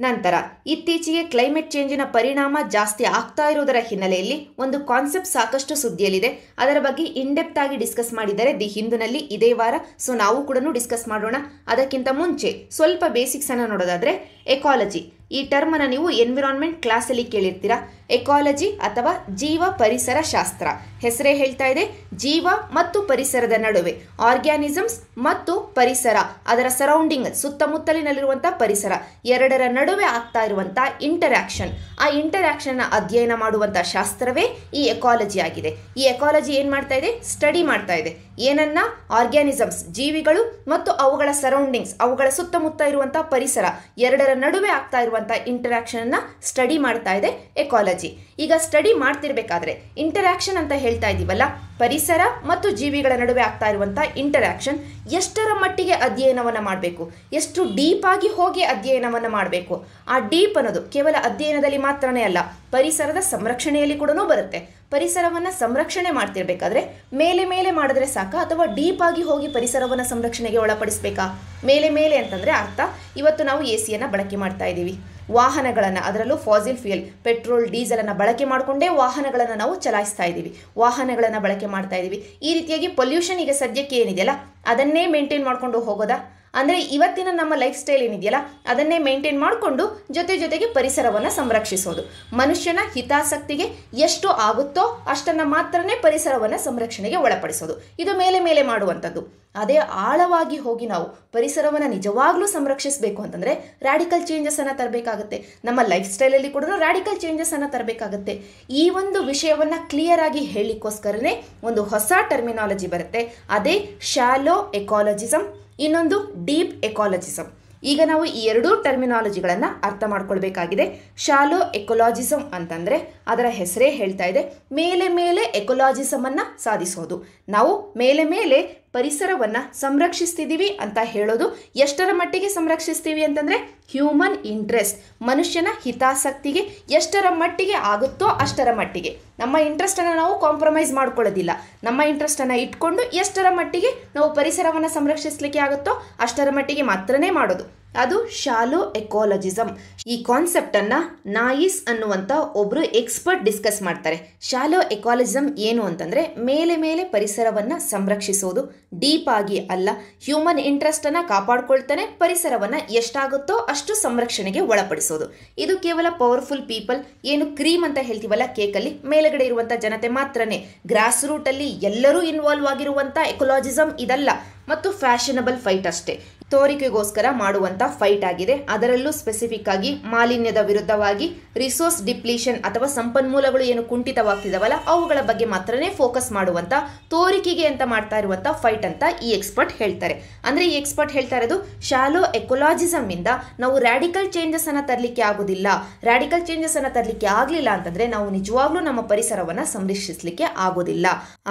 ನಂತರ ಇತ್ತೀಚೆಗೆ ಕ್ಲೈಮೇಟ್ ಚೇಂಜಿನ ಪರಿಣಾಮ ಜಾಸ್ತಿ ಆಗ್ತಾ ಇರುವುದರ ಹಿನ್ನೆಲೆಯಲ್ಲಿ ಒಂದು ಕಾನ್ಸೆಪ್ಟ್ ಸಾಕಷ್ಟು ಸುದ್ದಿಯಲ್ಲಿದೆ ಅದರ ಬಗ್ಗೆ ಇನ್ಡೆಪ್ತ್ ಆಗಿ ಡಿಸ್ಕಸ್ ಮಾಡಿದ್ದಾರೆ ದಿ ಹಿಂದೂನಲ್ಲಿ ಇದೇ ವಾರ ಸೊ ನಾವು ಕೂಡ ಡಿಸ್ಕಸ್ ಮಾಡೋಣ ಅದಕ್ಕಿಂತ ಮುಂಚೆ ಸ್ವಲ್ಪ ಬೇಸಿಕ್ಸನ್ನು ನೋಡೋದಾದರೆ ಎಕಾಲಜಿ ಈ ಟರ್ಮ್ ಅನ್ನು ನೀವು ಎನ್ವಿರಾನ್ಮೆಂಟ್ ಕ್ಲಾಸಲ್ಲಿ ಕೇಳಿರ್ತೀರಾ ಎಕಾಲಜಿ ಅಥವಾ ಜೀವ ಪರಿಸರ ಶಾಸ್ತ್ರ ಹೆಸರೇ ಹೇಳ್ತಾ ಇದೆ ಜೀವ ಮತ್ತು ಪರಿಸರದ ನಡುವೆ ಆರ್ಗ್ಯಾನಿಸಮ್ಸ್ ಮತ್ತು ಪರಿಸರ ಅದರ ಸರೌಂಡಿಂಗ್ ಸುತ್ತಮುತ್ತಲಿನಲ್ಲಿರುವಂಥ ಪರಿಸರ ಎರಡರ ನಡುವೆ ಆಗ್ತಾ ಇರುವಂಥ ಇಂಟರಾಕ್ಷನ್ ಆ ಇಂಟರ್ಯಾಕ್ಷನ್ನ ಅಧ್ಯಯನ ಮಾಡುವಂಥ ಶಾಸ್ತ್ರವೇ ಈ ಎಕಾಲಜಿ ಆಗಿದೆ ಈ ಎಕಾಲಜಿ ಏನು ಮಾಡ್ತಾ ಇದೆ ಸ್ಟಡಿ ಮಾಡ್ತಾ ಇದೆ ಏನನ್ನ ಆರ್ಗ್ಯಾನಿಸಮ್ಸ್ ಜೀವಿಗಳು ಮತ್ತು ಅವುಗಳ ಸರೌಂಡಿಂಗ್ಸ್ ಅವುಗಳ ಸುತ್ತಮುತ್ತ ಇರುವಂಥ ಪರಿಸರ ಎರಡರ ನಡುವೆ ಆಗ್ತಾ ಇರುವಂಥ ಇಂಟರಾಕ್ಷನನ್ನು ಸ್ಟಡಿ ಮಾಡ್ತಾ ಇದೆ ಎಕಾಲಜಿ ಈಗ ಸ್ಟಡಿ ಮಾಡ್ತಿರ್ಬೇಕಾದ್ರೆ ಇಂಟರಾಕ್ಷನ್ ಅಂತ ಹೇಳ್ತಾ ಇದ್ದೀವಲ್ಲ ಪರಿಸರ ಮತ್ತು ಜೀವಿಗಳ ನಡುವೆ ಆಗ್ತಾ ಇರುವಂಥ ಇಂಟರಾಕ್ಷನ್ ಎಷ್ಟರ ಮಟ್ಟಿಗೆ ಅಧ್ಯಯನವನ್ನು ಮಾಡಬೇಕು ಎಷ್ಟು ಡೀಪ್ ಆಗಿ ಹೋಗಿ ಅಧ್ಯಯನವನ್ನು ಮಾಡಬೇಕು ಆ ಡೀಪ್ ಅನ್ನೋದು ಕೇವಲ ಅಧ್ಯಯನದಲ್ಲಿ ಮಾತ್ರನೇ ಅಲ್ಲ ಪರಿಸರದ ಸಂರಕ್ಷಣೆಯಲ್ಲಿ ಕೂಡ ಬರುತ್ತೆ ಪರಿಸರವನ್ನು ಸಂರಕ್ಷಣೆ ಮಾಡ್ತಿರ್ಬೇಕಾದ್ರೆ ಮೇಲೆ ಮೇಲೆ ಮಾಡಿದ್ರೆ ಸಾಕ ಅಥವಾ ಡೀಪ್ ಆಗಿ ಹೋಗಿ ಪರಿಸರವನ್ನು ಸಂರಕ್ಷಣೆಗೆ ಒಳಪಡಿಸ್ಬೇಕಾ ಮೇಲೆ ಮೇಲೆ ಅಂತಂದರೆ ಅರ್ಥ ಇವತ್ತು ನಾವು ಎ ಸಿಯನ್ನು ಬಳಕೆ ಮಾಡ್ತಾ ಇದ್ದೀವಿ ವಾಹನಗಳನ್ನು ಅದರಲ್ಲೂ ಫಾಸಿಲ್ ಫ್ಯೂಯಲ್ ಪೆಟ್ರೋಲ್ ಡೀಸೆಲ್ ಅನ್ನ ಬಳಕೆ ಮಾಡಿಕೊಂಡೇ ವಾಹನಗಳನ್ನು ನಾವು ಚಲಾಯಿಸ್ತಾ ಇದ್ದೀವಿ ವಾಹನಗಳನ್ನು ಬಳಕೆ ಮಾಡ್ತಾ ಇದ್ದೀವಿ ಈ ರೀತಿಯಾಗಿ ಪೊಲ್ಯೂಷನ್ ಈಗ ಸದ್ಯಕ್ಕೆ ಏನಿದೆಯಲ್ಲ ಅದನ್ನೇ ಮೇಂಟೈನ್ ಮಾಡ್ಕೊಂಡು ಹೋಗೋದಾ ಅಂದರೆ ಇವತ್ತಿನ ನಮ್ಮ ಲೈಫ್ ಸ್ಟೈಲ್ ಏನಿದೆಯಲ್ಲ ಅದನ್ನೇ ಮೇಂಟೈನ್ ಮಾಡಿಕೊಂಡು ಜೊತೆ ಜೊತೆಗೆ ಪರಿಸರವನ್ನು ಸಂರಕ್ಷಿಸೋದು ಮನುಷ್ಯನ ಹಿತಾಸಕ್ತಿಗೆ ಎಷ್ಟು ಆಗುತ್ತೋ ಅಷ್ಟನ್ನು ಮಾತ್ರನೇ ಪರಿಸರವನ್ನು ಸಂರಕ್ಷಣೆಗೆ ಒಳಪಡಿಸೋದು ಇದು ಮೇಲೆ ಮೇಲೆ ಮಾಡುವಂಥದ್ದು ಅದೇ ಆಳವಾಗಿ ಹೋಗಿ ನಾವು ಪರಿಸರವನ್ನು ನಿಜವಾಗ್ಲೂ ಸಂರಕ್ಷಿಸಬೇಕು ಅಂತಂದರೆ ರ್ಯಾಡಿಕಲ್ ಚೇಂಜಸನ್ನು ತರಬೇಕಾಗುತ್ತೆ ನಮ್ಮ ಲೈಫ್ ಸ್ಟೈಲಲ್ಲಿ ಕೂಡ ರ್ಯಾಡಿಕಲ್ ಚೇಂಜಸನ್ನು ತರಬೇಕಾಗುತ್ತೆ ಈ ಒಂದು ವಿಷಯವನ್ನು ಕ್ಲಿಯರ್ ಆಗಿ ಹೇಳಿಕೋಸ್ಕರನೇ ಒಂದು ಹೊಸ ಟರ್ಮಿನಾಲಜಿ ಬರುತ್ತೆ ಅದೇ ಶಾಲೋ ಎಕಾಲಜಿಸಮ್ ಇನ್ನೊಂದು ಡೀಪ್ ಎಕಾಲಜಿಸಮ್ ಈಗ ನಾವು ಈ ಎರಡೂ ಟರ್ಮಿನಾಲಜಿಗಳನ್ನು ಅರ್ಥ ಮಾಡ್ಕೊಳ್ಬೇಕಾಗಿದೆ ಶಾಲೋ ಎಕೊಲಾಜಿಸಮ್ ಅಂತಂದರೆ ಅದರ ಹೆಸರೇ ಹೇಳ್ತಾ ಇದೆ ಮೇಲೆ ಮೇಲೆ ಎಕೊಲಾಜಿಸಮನ್ನು ಸಾಧಿಸೋದು ನಾವು ಮೇಲೆ ಮೇಲೆ ಪರಿಸರವನ್ನು ಸಂರಕ್ಷಿಸ್ತಿದ್ದೀವಿ ಅಂತ ಹೇಳೋದು ಎಷ್ಟರ ಮಟ್ಟಿಗೆ ಸಂರಕ್ಷಿಸ್ತೀವಿ ಅಂತಂದರೆ ಹ್ಯೂಮನ್ ಇಂಟ್ರೆಸ್ಟ್ ಮನುಷ್ಯನ ಹಿತಾಸಕ್ತಿಗೆ ಎಷ್ಟರ ಮಟ್ಟಿಗೆ ಆಗುತ್ತೋ ಅಷ್ಟರ ಮಟ್ಟಿಗೆ ನಮ್ಮ ಇಂಟ್ರೆಸ್ಟನ್ನು ನಾವು ಕಾಂಪ್ರಮೈಸ್ ಮಾಡ್ಕೊಳ್ಳೋದಿಲ್ಲ ನಮ್ಮ ಇಂಟ್ರೆಸ್ಟನ್ನು ಇಟ್ಕೊಂಡು ಎಷ್ಟರ ಮಟ್ಟಿಗೆ ನಾವು ಪರಿಸರವನ್ನು ಸಂರಕ್ಷಿಸಲಿಕ್ಕೆ ಆಗುತ್ತೋ ಅಷ್ಟರ ಮಟ್ಟಿಗೆ ಮಾತ್ರನೇ ಮಾಡೋದು ಅದು ಶಾಲೋ ಎಕೋಲಜಿಸಮ್ ಈ ಕಾನ್ಸೆಪ್ಟನ್ನು ನಾಯಿಸ್ ಅನ್ನುವಂಥ ಒಬ್ಬರು ಎಕ್ಸ್ಪರ್ಟ್ ಡಿಸ್ಕಸ್ ಮಾಡ್ತಾರೆ ಶಾಲೋ ಎಕಾಲಜಿಸಮ್ ಏನು ಅಂತಂದರೆ ಮೇಲೆ ಮೇಲೆ ಪರಿಸರವನ್ನು ಸಂರಕ್ಷಿಸೋದು ಡೀಪ್ ಆಗಿ ಅಲ್ಲ ಹ್ಯೂಮನ್ ಇಂಟ್ರೆಸ್ಟನ್ನು ಕಾಪಾಡ್ಕೊಳ್ತಾನೆ ಪರಿಸರವನ್ನು ಎಷ್ಟಾಗುತ್ತೋ ಅಷ್ಟು ಸಂರಕ್ಷಣೆಗೆ ಒಳಪಡಿಸೋದು ಇದು ಕೇವಲ ಪವರ್ಫುಲ್ ಪೀಪಲ್ ಏನು ಕ್ರೀಮ್ ಅಂತ ಹೇಳ್ತೀವಲ್ಲ ಕೇಕಲ್ಲಿ ಮೇಲುಗಡೆ ಇರುವಂಥ ಜನತೆ ಮಾತ್ರನೇ ಗ್ರಾಸ್ ಅಲ್ಲಿ ಎಲ್ಲರೂ ಇನ್ವಾಲ್ವ್ ಆಗಿರುವಂಥ ಎಕೊಲಾಜಿಸಮ್ ಇದಲ್ಲ ಮತ್ತು ಫ್ಯಾಷನಬಲ್ ಫೈಟ್ ಅಷ್ಟೇ ತೋರಿಕೆಗೋಸ್ಕರ ಮಾಡುವಂತ ಇರುವಂತಹ ಫೈಟ್ ಆಗಿದೆ ಅದರಲ್ಲೂ ಸ್ಪೆಸಿಫಿಕ್ ಆಗಿ ಮಾಲಿನ್ಯದ ವಿರುದ್ಧವಾಗಿ ರಿಸೋರ್ಸ್ ಡಿಪ್ಲೀಷನ್ ಅಥವಾ ಸಂಪನ್ಮೂಲಗಳು ಏನು ಕುಂಠಿತವಾಗ್ತಿದಾವಲ್ಲ ಅವುಗಳ ಬಗ್ಗೆ ಮಾತ್ರನೇ ಫೋಕಸ್ ಮಾಡುವಂತ ತೋರಿಕೆಗೆ ಅಂತ ಮಾಡ್ತಾ ಇರುವಂತ ಫೈಟ್ ಅಂತ ಈ ಎಕ್ಸ್ಪರ್ಟ್ ಹೇಳ್ತಾರೆ ಅಂದ್ರೆ ಈ ಎಕ್ಸ್ಪರ್ಟ್ ಹೇಳ್ತಾ ಇರೋದು ಶಾಲೋ ಎಕೊಲಾಜಿಸಮ್ ಇಂದ ನಾವು ರ್ಯಾಡಿಕಲ್ ಚೇಂಜಸ್ ಅನ್ನ ತರಲಿಕ್ಕೆ ಆಗುದಿಲ್ಲ ರಾಡಿಕಲ್ ಚೇಂಜಸ್ ಅನ್ನ ತರಲಿಕ್ಕೆ ಆಗಲಿಲ್ಲ ಅಂತಂದ್ರೆ ನಾವು ನಿಜವಾಗ್ಲೂ ನಮ್ಮ ಪರಿಸರವನ್ನ ಸಂರಕ್ಷಿಸಲಿಕ್ಕೆ ಆಗೋದಿಲ್ಲ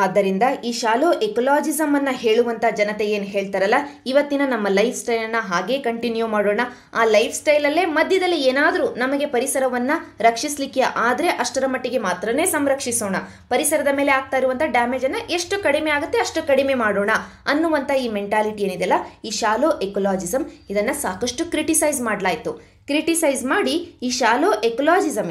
ಆದ್ದರಿಂದ ಈ ಶಾಲೋ ಎಕೊಲಾಜಿಸಮ್ ಅನ್ನ ಹೇಳುವಂತ ಜನತೆ ಏನ್ ಹೇಳ್ತಾರಲ್ಲ ಇವತ್ತಿನ ನಮ್ಮ ಲೈಫ್ ಸ್ಟೈಲ್ ಅನ್ನ ಹಾಗೆ ಕಂಟಿನ್ಯೂ ಕಂಟಿನ್ಯೂ ಮಾಡೋಣ ಆ ಲೈಫ್ ಸ್ಟೈಲಲ್ಲೇ ಮಧ್ಯದಲ್ಲಿ ಏನಾದರೂ ನಮಗೆ ಪರಿಸರವನ್ನ ರಕ್ಷಿಸಲಿಕ್ಕೆ ಆದರೆ ಅಷ್ಟರ ಮಟ್ಟಿಗೆ ಮಾತ್ರನೇ ಸಂರಕ್ಷಿಸೋಣ ಪರಿಸರದ ಮೇಲೆ ಆಗ್ತಾ ಇರುವಂಥ ಡ್ಯಾಮೇಜನ್ನು ಎಷ್ಟು ಕಡಿಮೆ ಆಗುತ್ತೆ ಅಷ್ಟು ಕಡಿಮೆ ಮಾಡೋಣ ಅನ್ನುವಂಥ ಈ ಮೆಂಟಾಲಿಟಿ ಏನಿದೆಯಲ್ಲ ಈ ಶಾಲೋ ಎಕೊಲಾಜಿಸಮ್ ಇದನ್ನ ಸಾಕಷ್ಟು ಕ್ರಿಟಿಸೈಸ್ ಮಾಡಲಾಯಿತು ಕ್ರಿಟಿಸೈಸ್ ಮಾಡಿ ಈ ಶಾಲೋ